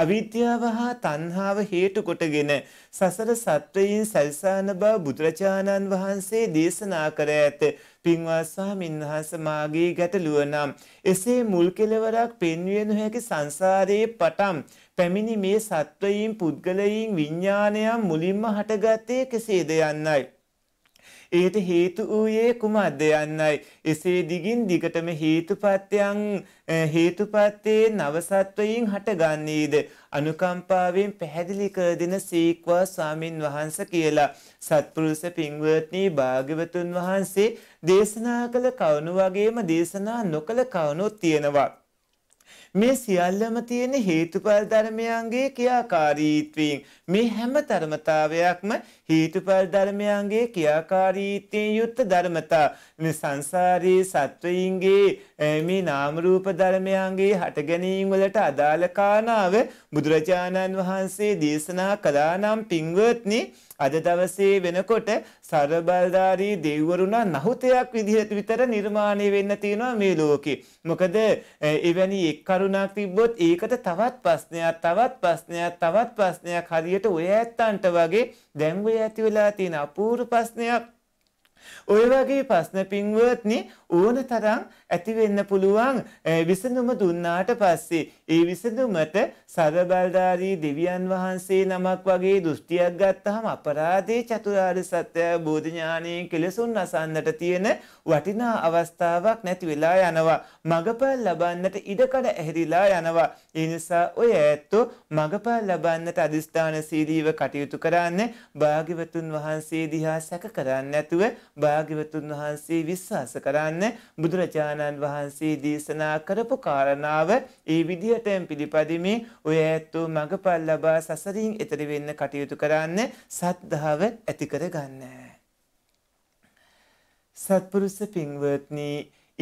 Speaker 1: අවිද්‍යාව හා තණ්හාව හේතු කොටගෙන සසර සත්වයින් සල්සාන බව බුදුරජාණන් වහන්සේ දේශනා කර ඇත. පින්වත් ස්වාමීන් වහන්සේ මාගේ ගැටලුව නම් එසේ මුල් කෙලවරක් පෙන්විය නොහැකි සංසාරයේ පටන් පැමිණි මේ සත්වයින් පුද්ගලයින් විඤ්ඥානයන් මුලින්ම හටගත්තේ කෙසේද යන්නයි. ඒට හේතු වූයේ කුමක්ද යන්නයි. එසේ දිගින් දිගටම හේතුපත්යන් හේතුපත්තයේ නවසත්වයින් හටගන්නේද. අනුකම්පාවෙන් පැහැදිලි කර දෙන සීක්වා ස්වාමින් වහන්ස කියලා. සත්පුරුෂ පින්වත්නී භාග්‍යවතුන් වහන්සේ දේශනා කළ කවුණු වගේම දේශනා නොකළ කවුණුත් තියෙනවා. මේ සියල්ලම තියෙන හේතුඵල ධර්මයන්ගේ ක්‍රියාකාරීත්වයෙන් මේ හැම ධර්මතාවයක්ම හේතුඵල ධර්මයන්ගේ ක්‍රියාකාරීත්වයෙන් යුක්ත ධර්මතා මේ සංසාරී සත්වයින්ගේ මේ නාම රූප ධර්මයන්ගේ හට ගැනීම වලට අදාළ කාරණාව බුදුරජාණන් වහන්සේ දේශනා කළා නම් පින්වත්නි අද දවසේ වෙනකොට සරබල්ධාරී දෙව්වරුණා නහුතයක් විදිහට විතර නිර්මාණය වෙන්න තියෙනවා මේ ලෝකේ. මොකද එවැනි එක් කරුණක් තිබ්බොත් ඒකට තවත් ප්‍රශ්නයක් තවත් ප්‍රශ්නයක් තවත් ප්‍රශ්නයක් හරියට ඔය ඇත්තන්ට වගේ දැන් ඔය ඇති වෙලා තියෙන අපූර්ව ප්‍රශ්නයක් ඔය වගේ ප්‍රශ්න පින්වත්නි ඕන තරම් ඇති වෙන්න පුළුවන් විසඳුම දුන්නාට පස්සේ ඒ විසඳුමට සරබල්ධාරී දෙවියන් වහන්සේ නමක් වගේ දෘෂ්ටියක් ගත්තහම අපරාධේ චතුරාර්ය සත්‍ය බෝධි ඥානයේ කෙලසුන් අසන්නට තියෙන වටිනා අවස්ථාවක් නැති වෙලා යනවා මගපල් ලබන්නට ඉඩකඩ ඇහැරිලා යනවා ඒ නිසා ඔය ඇත්තෝ මගපල් ලබන්නට අදිස්ථාන සීලීව කටයුතු කරන්න භාග්‍යවතුන් වහන්සේ දිහා සැක කරන්න නැතුව භාග්‍යවතුන් වහන්සේ විශ්වාස කරන්න බුදුරජාණන් වහන්සේ දේශනා කරපු කාරණාව ඒ විදිහටම පිළිපදිමින් ඔය ඇත්තෝ මඟපල් ලබා සසරින් එතර වෙන්න කටයුතු කරන්න සද්ධාව ඇති කරගන්න. සත්පුරුෂ පින්වත්නි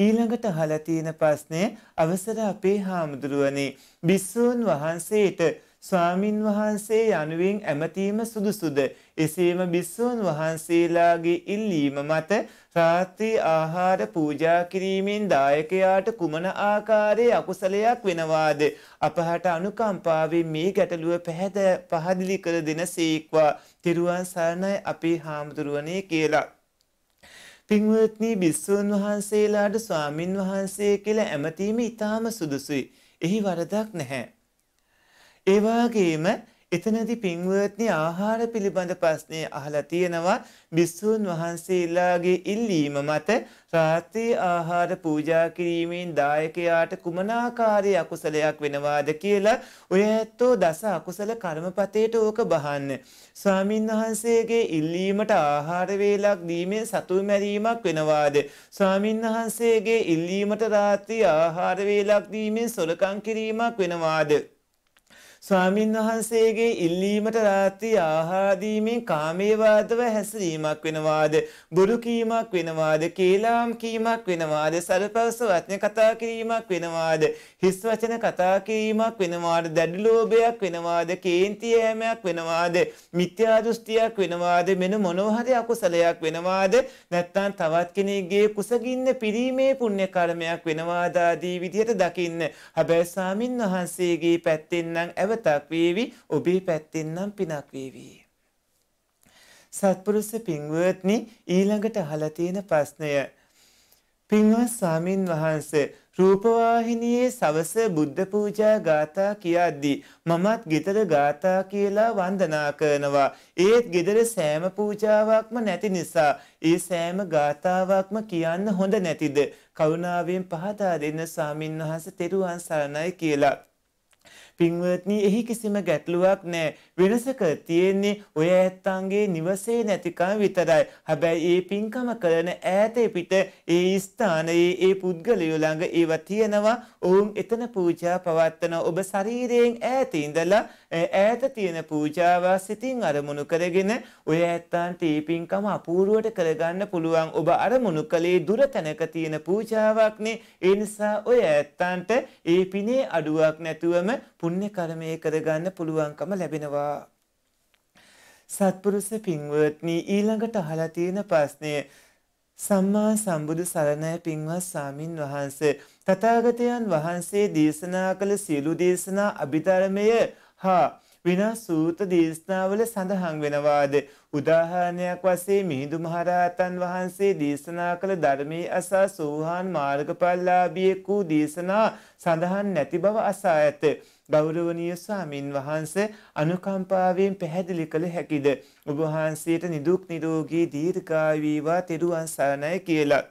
Speaker 1: ඊළඟට අහලා තියෙන ප්‍රශ්නේ අවසර අපේ හාමුදුරුවනේ බිස්සූන් වහන්සේට ස්වාමින් වහන්සේ යනුවෙන් ඇමතීම සුදුසුද එසේම භික්ෂූන් වහන්සේලාගේ ඉල්ලීම මත රාත්‍රී ආහාර පූජා කිරීමෙන් දායකයාට කුමන ආකාරයේ අකුසලයක් වෙනවාද අපහට අනුකම්පාවෙන් මේ ගැටලුව පැහැද පහදිලි කර දෙනසේක්වා තිරුවන් සරණයි අපේ හාමුදුරුවනේ කියලා පින්වත්නි භික්ෂූන් වහන්සේලාට ස්වාමින් වහන්සේ කියලා ඇමතීම ඊටාම සුදුසුයි එහි වරදක් නැහැ ඒ වගේම එතනදී පින්වත්නි ආහාර පිළිබඳ ප්‍රශ්නේ අහලා තියෙනවා බිස්සුන් වහන්සේලාගේ ඉල්ලීම මත රාත්‍රී ආහාර පූජා කිරීමෙන් දායකයාට කුමන ආකාරයේ අකුසලයක් වෙනවාද කියලා ඔය ඇත්තෝ දස අකුසල කර්මපතේට ඕක බහන්න ස්වාමින් වහන්සේගේ ඉල්ලීමට ආහාර වේලක් දීමෙන් සතු මැරීමක් වෙනවාද ස්වාමින් වහන්සේගේ ඉල්ලීමට රාත්‍රී ආහාර වේලක් දීමෙන් සොරකම් කිරීමක් වෙනවාද ස්වාමින් වහන්සේගේ ඉල්ලීමට රාත්‍රී ආහාර දීමෙන් කාමේවාදව හැසිරීමක් වෙනවාද බොරු කීමක් වෙනවාද කේලාම් කීමක් වෙනවාද සරපවස වචන කතා කිරීමක් වෙනවාද හිස් වචන කතා කිරීමක් වෙනවාද දැඩි ලෝභයක් වෙනවාද කේන්ති යෑමක් වෙනවාද මිත්‍යා දෘෂ්ටියක් වෙනවාද මෙන්න මොනවා හරි අකුසලයක් වෙනවාද නැත්නම් තවත් කෙනෙක්ගේ කුසගින්න පිරීමේ පුණ්‍ය කර්මයක් වෙනවාද ආදී විදිහට දකින්න හැබැයි ස්වාමින් වහන්සේගේ පැත්තෙන් නම් නැවතක් වේවි ඔබේ පැත්තෙන් නම් පිනක් වේවි. සත්පුරුෂ පින්වත්නි ඊළඟට අහලා තියෙන ප්‍රශ්නය පින්වත් ස්වාමින් වහන්සේ රූපවාහිනියේ සවස බුද්ධ පූජා ගාථා කියද්දී මමත් ගෙදර ගාථා කියලා වන්දනා කරනවා. ඒත් ගෙදර සෑම පූජාවක්ම නැති නිසා ඒ සෑම ගාථාවක්ම කියන්න හොඳ නැතිද? කරුණාවෙන් පහදා දෙන්න ස්වාමින්වහන්සේ තෙරුවන් සරණයි කියලා. පින්වත්නි එහි කිසිම ගැටලුවක් නැහැ. වෙනසක තියෙන්නේ ඔය ඇත්තන්ගේ නිවසේ නැතිකම විතරයි. හැබැයි ඒ පින්කම කරන ඈතේ පිට ඒ ස්ථානයේ ඒ පුද්ගලයෝ ළඟ ඒවා තියෙනවා. ඔවුන් එතන පූජා පවත්වන ඔබ ශරීරයෙන් ඈත ඉඳලා ඈත තියෙන පූජාව සිතින් අරමුණු කරගෙන ඔය ඇත්තන්ට ඒ පින්කම අපූර්වට කරගන්න පුළුවන් ඔබ අරමුණු කළේ දුර තැනක තියෙන පූජාවක්නේ ඒ නිසා ඔය ඇත්තන්ට ඒ පිනේ අඩුවක් නැතුවම පුණ්‍ය කර්මය කරගන්න පුළුවන්කම ලැබෙනවා සත්පුරුෂ පින්වත්නි ඊළඟට අහලා තියෙන ප්‍රශ්නය සම්මා සම්බුදු සරණයි පින්වත් සාමින් වහන්සේ තථාගතයන් වහන්සේ දේශනා කළ සියලු දේශනා අභිධර්මයේ හා විනා සූත දේශනාවල සඳහන් වෙනවාද උදාහරණයක් වශයෙන් මිහිඳු මහරහතන් වහන්සේ දේශනා කළ ධර්මයේ අසා සෝහාන් මාර්ගඵලලාභියෙක් වූ දේශනා සඳහන් නැති බව අසා ඇත ගෞරවනීය ස්වාමින් වහන්සේ අනුකම්පාවෙන් පැහැදිලි කළ හැකිද ඔබ වහන්සේට නිදුක් නිරෝගී දීර්ඝායු වේවා තෙරුවන් සරණයි කියලා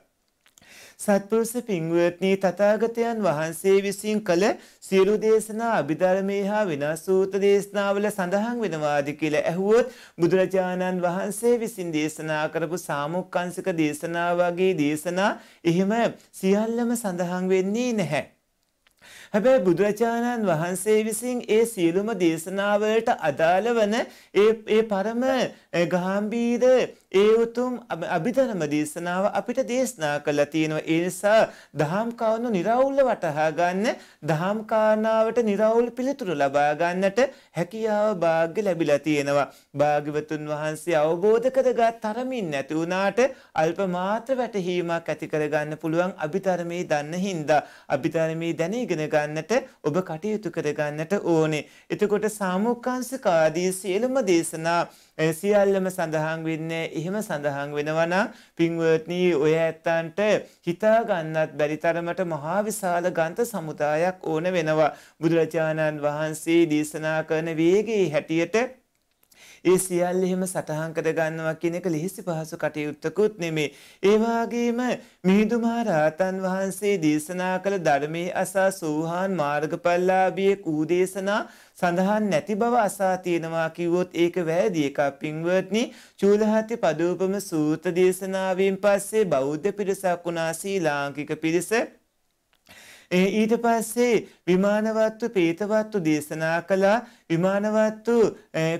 Speaker 1: සත්පුරුෂ පින්වත්නි තථාගතයන් වහන්සේ විසින් කළ සියලු දේශනා අභිධර්මයේ හා විනාසූත දේශනාවල සඳහන් වෙනවාද කියලා ඇහුවොත් බුදුරජාණන් වහන්සේ විසින් දේශනා කරපු සාමුක්කංශික දේශනා වගේ දේශනා එහෙම සියල්ලම සඳහන් වෙන්නේ නැහැ. හැබැයි බුදුරජාණන් වහන්සේ විසින් ඒ සියලුම දේශනාවලට අදාළ වන ඒ ඒ පරම ගාම්භීර ඒ උතුම් අභිධර්ම දේශනාව අපිට දේශනා කළා තියෙනවා. ඒ නිසා දහම් කරුණු निराවුල් වටහා ගන්න, දහම් කාරණාවට निराවුල් පිළිතුරු ලබා ගන්නට හැකියාව වාග්ය ලැබිලා තියෙනවා. භාග්‍යවතුන් වහන්සේ අවබෝධ කරගත් තරමින් නැති වුණාට අල්ප මාත්‍ර වැටහීමක් ඇති කරගන්න පුළුවන් අභිධර්මයේ දන්න හින්දා අභිධර්මයේ දැන ඉගෙන ගන්නට ඔබ කටයුතු කරගන්නට ඕනේ. එතකොට සාමුක්කාංශිකාදී සියලුම දේශනා සියල්ලම සඳහන් වෙන්නේ එහෙම සඳහන් වෙනවා පින්වත්නි ඔය ඇත්තන්ට හිතා ගන්නත් බැරි තරමට මහා විශාල ගන්ත සමුදායක් ඕන වෙනවා බුදුරජාණන් වහන්සේ දේශනා කරන වේගයේ හැටියට ඒ සියල්ල එහෙම සටහන් කර ගන්නවා කියන එක ලිහිසි පහසු කටයුත්තකුත් නෙමේ. ඒ වගේම මිහිඳු මහරහතන් වහන්සේ දේශනා කළ ධර්මයේ අසා සෝහාන් මාර්ගඵලලාභී කූදේශනා සඳහන් නැති බව අසා තියෙනවා කිව්වොත් ඒක වැරදි එකක් පින්වත්නි චූලහත්ති පදූපම සූත්‍ර දේශනාවෙන් පස්සේ බෞද්ධ පිරිසක් වුණා ශ්‍රී ලාංකික පිරිස ඒ ඊට පස්සේ විමානවත්තු පේතවත්තු දේශනා කළා විමානවත්තු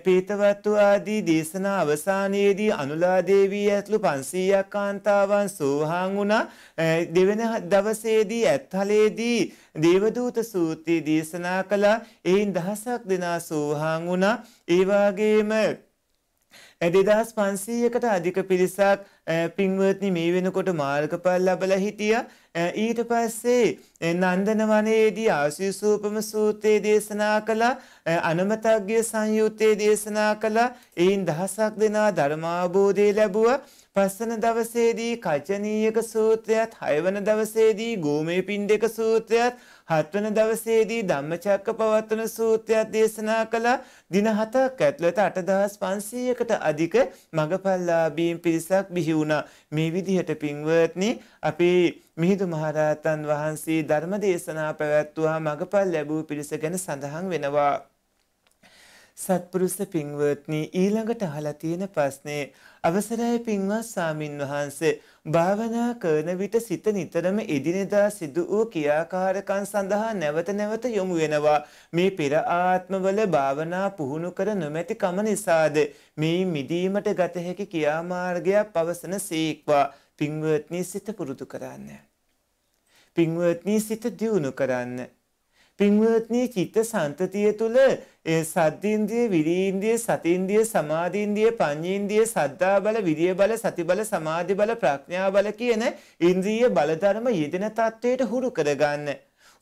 Speaker 1: පේතවත්තු ආදී දේශනා අවසානයේදී අනුලාදේවී ඇතුළු පන්සීයක් කාන්තාවන් සෝහාන් වුණා දෙවන දවසේදී ඇත්හලේදී දේවදූත සූත්‍රය දේශනා කළා එයින් දහසක් දෙනා සෝහාන් වුණා ඒවාගේම දෙදහස් පන්සීයකට අධික පිරිසක් පින්වත්නි මේ වෙනකොට මාර්ගඵල් ලබල හිටිය ඊට පස්සේ නන්දනවනයේදී ආශිසූපම සූතයේ දේශනා කළ අනමතක්ගේ සංයුත්තයේ දේශනා කළ එයින් දහසක් දෙනා ධර්මාබෝධය ලැබුව පස්සන දවසේදී කචනීයක සූත්‍රයත් හයවන දවසේදී ගෝමය පින් දෙක සූත්‍රයත් හත්වන දවසේදී ධම්මචක්ක පවත්වන සූත්‍රයක් දේශනා කළා දින හතක් ඇතුළත 8500කට අධික මගපල්ලාභීන් පිරිසක් බිහි වුණා. මේ විදිහට පින්වත්නි අපේ මිහිඳු මහරහතන් වහන්සේ ධර්ම දේශනා පැවැත්වුවා මගපල් ලැබූ පිරිස ගැන සඳහන් වෙනවා. සත්පුරුෂ පින්වත්නි ඊළඟට අහලා තියෙන ප්‍රශ්නේ අවසරයි පින්වත් සාමින් වහන්සේ භාවනා කරන විට සිත නිතරම එදිනෙදා සිදු වූ ක්‍රියාකාරකම් සඳහා නැවත නැවත යොමු වෙනවා. මේ පෙර ආත්මවල භාවනා පුහුණු කර නොමැති කම නිසාද මේ මිදීමට ගත හැකි ක්‍රියාමාර්ගයක් පවසන සීක්වා පින්වත්නි සිත පුරුදු කරන්න. පින්වත්නි සිත දියුණු කරන්න. පින්වත්නී චිත්ත සන්තතිය තුළ සද්ධීන්දිය විරීන්දිය සතින්දිය සමාධීන්දිය පං්ජීන්දිය සද්ධා බල විරිය බල සති බල සමාධි බල ප්‍රඥා බල කියන ඉන්ද්‍රීය බලධර්ම යෙදෙන තත්ත්වයට හුරු කරගන්න.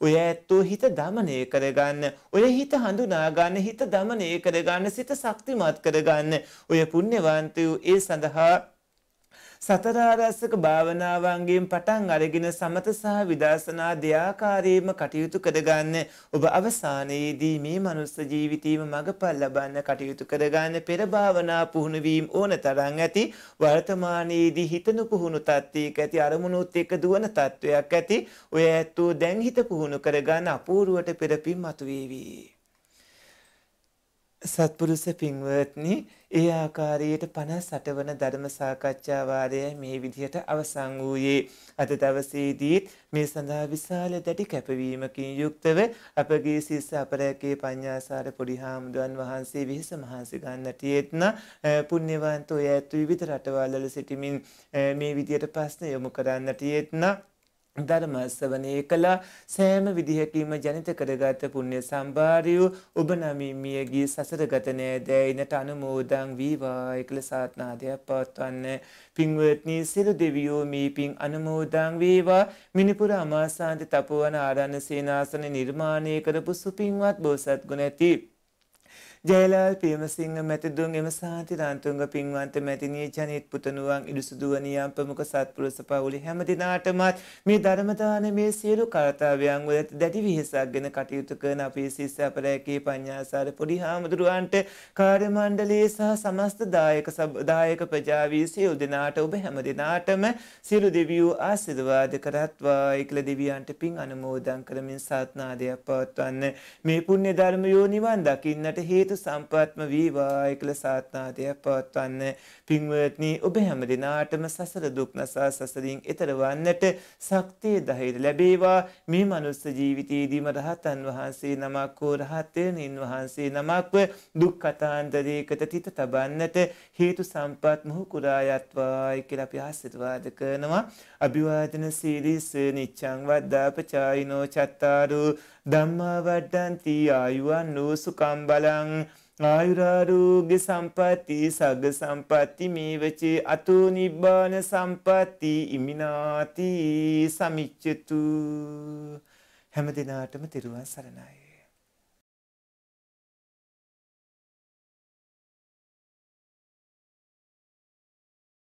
Speaker 1: ඔය ඇත්තෝ හිත දමනය කරගන්න. ඔය හිත හඳුනාගන්න හිත දමනය කරගන්න සිත සක්තිමත් කරගන්න. ඔය පුුණ්‍යවන්තයූ ඒ සඳහා සතරාරස්සක භාවනාවන්ගේෙන් පටන් අරගෙන සමත සහ විදර්ශනා දෙයාකාරීම කටයුතු කරගන්න ඔබ අවසානයේදී මේ මනුස්ස ජීවිතීම මඟපල් ලබන්න කටයුතු කරගන්න පෙර භාවනා පුහුණුවීම් ඕන තරං ඇති වර්තමානයේදී හිතනු පුහුණු තත්ත්වයක ඇති අරමුණුත් එක දුවන තත්ත්වයක් ඇති ඔය ඇත්තෝ දැන් හිත පුහුණු කරගන්න අපූරුවට පෙරපින් මතුවේවී. සත්පුරුස පින්වත්නි ඒ ආකාරයට 58 වන ධර්ම සාකච්ඡා වාරය මේ විදිහට අවසන් වූයේ අද දවසේදීත් මේ සඳහා විශාල දැඩි කැපවීමකින් යුක්තව අපගේ සිස්ස අපරකේ පඤ්ඤාසාර පොඩි හාමුදුරන් වහන්සේ විහිස මහන්සි ගන්නට යෙත්න පුණ්‍යවන්තෝ ඇතු විවිධ රටවල් වල සිටමින් මේ විදිහට ප්‍රශ්න යොමු කරන්නට යෙත්නා ධර්ම ශ්‍රවණය කළ සෑම විදිහකින්ම ජනිත කරගත පුණ්‍ය සම්භාරයු ඔබ නමින් මියගිය සසර ගත නෑදෑයිනට අනුමෝදන් වේවා එකල සාත්නාදයක් පවත්වන්න පින්වත්නි සිරු දෙවියෝ මේ පින් අනුමෝදන් වේවා මිනිපුර අමාසාන්ත තපෝවන ආරණ්‍ය සේනාසන නිර්මාණය කරපු සුපින්වත් බෝසත් ගුණ ඇති ජයලාල් ප්‍රියමසිංහ මැතිදුන් එම සාන්ති රාන්තුංග පින්වන්ත මැතිනිය ජනිත් පුතණුවන් ඉදුසුදුවනියම් ප්‍රමුඛ සත්පුරුෂ පවුලි හැම දිනාටමත් මේ ධර්මදාන මේ සියලු කාර්යයන් වල දැඩි විහිසක්ගෙන කටයුතු කරන අපේ ශිෂ්‍ය අපරැකේ පඤ්ඤාසාර පොඩි හාමුදුරුවන්ට කාර්ය මණ්ඩලයේ සහ සමස්ත දායක දායක ප්‍රජාවී සියලු දෙනාට ඔබ හැම දිනාටම සියලු දෙවියෝ ආශිර්වාද කරත්වා ඒකල දෙවියන්ට පින් අනුමෝදන් කරමින් සාත්නාදයක් පවත්වන්න මේ පුණ්‍ය ධර්මයෝ නිවන් දකින්නට හේතු හේතු සම්පත්ම වීවා එකල සාත්නාතිය පවත්වන්න පින්වත්නි ඔබ හැම දිනාටම සසර දුක් නසා සසරින් එතර වන්නට ශක්තිය ධෛර්ය ලැබේවා මේ මනුස්ස ජීවිතයේදීම රහතන් වහන්සේ නමක් හෝ රහතන් වහන්සේ නමක්ව දුක් කතාන්තරයකට තිත තබන්නට හේතු සම්පත් මොහු කුරා යත්වායි කියලා අපි ආශිර්වාද කරනවා අභිවාදන සීලිස නිච්ඡං වද්දාපචායිනෝ චත්තාරෝ ධම්මා වඩ්ඩන්ති ආයුවන් වූ සුකම් බලං ආයුරාරෝග්‍ය සම්පatti සග්ග සම්පatti මේවචේ අතෝ නිබ්බාන සම්පatti ඉමිනාති සමිච්ඡතු හැම දිනාටම තෙරුවන් සරණයි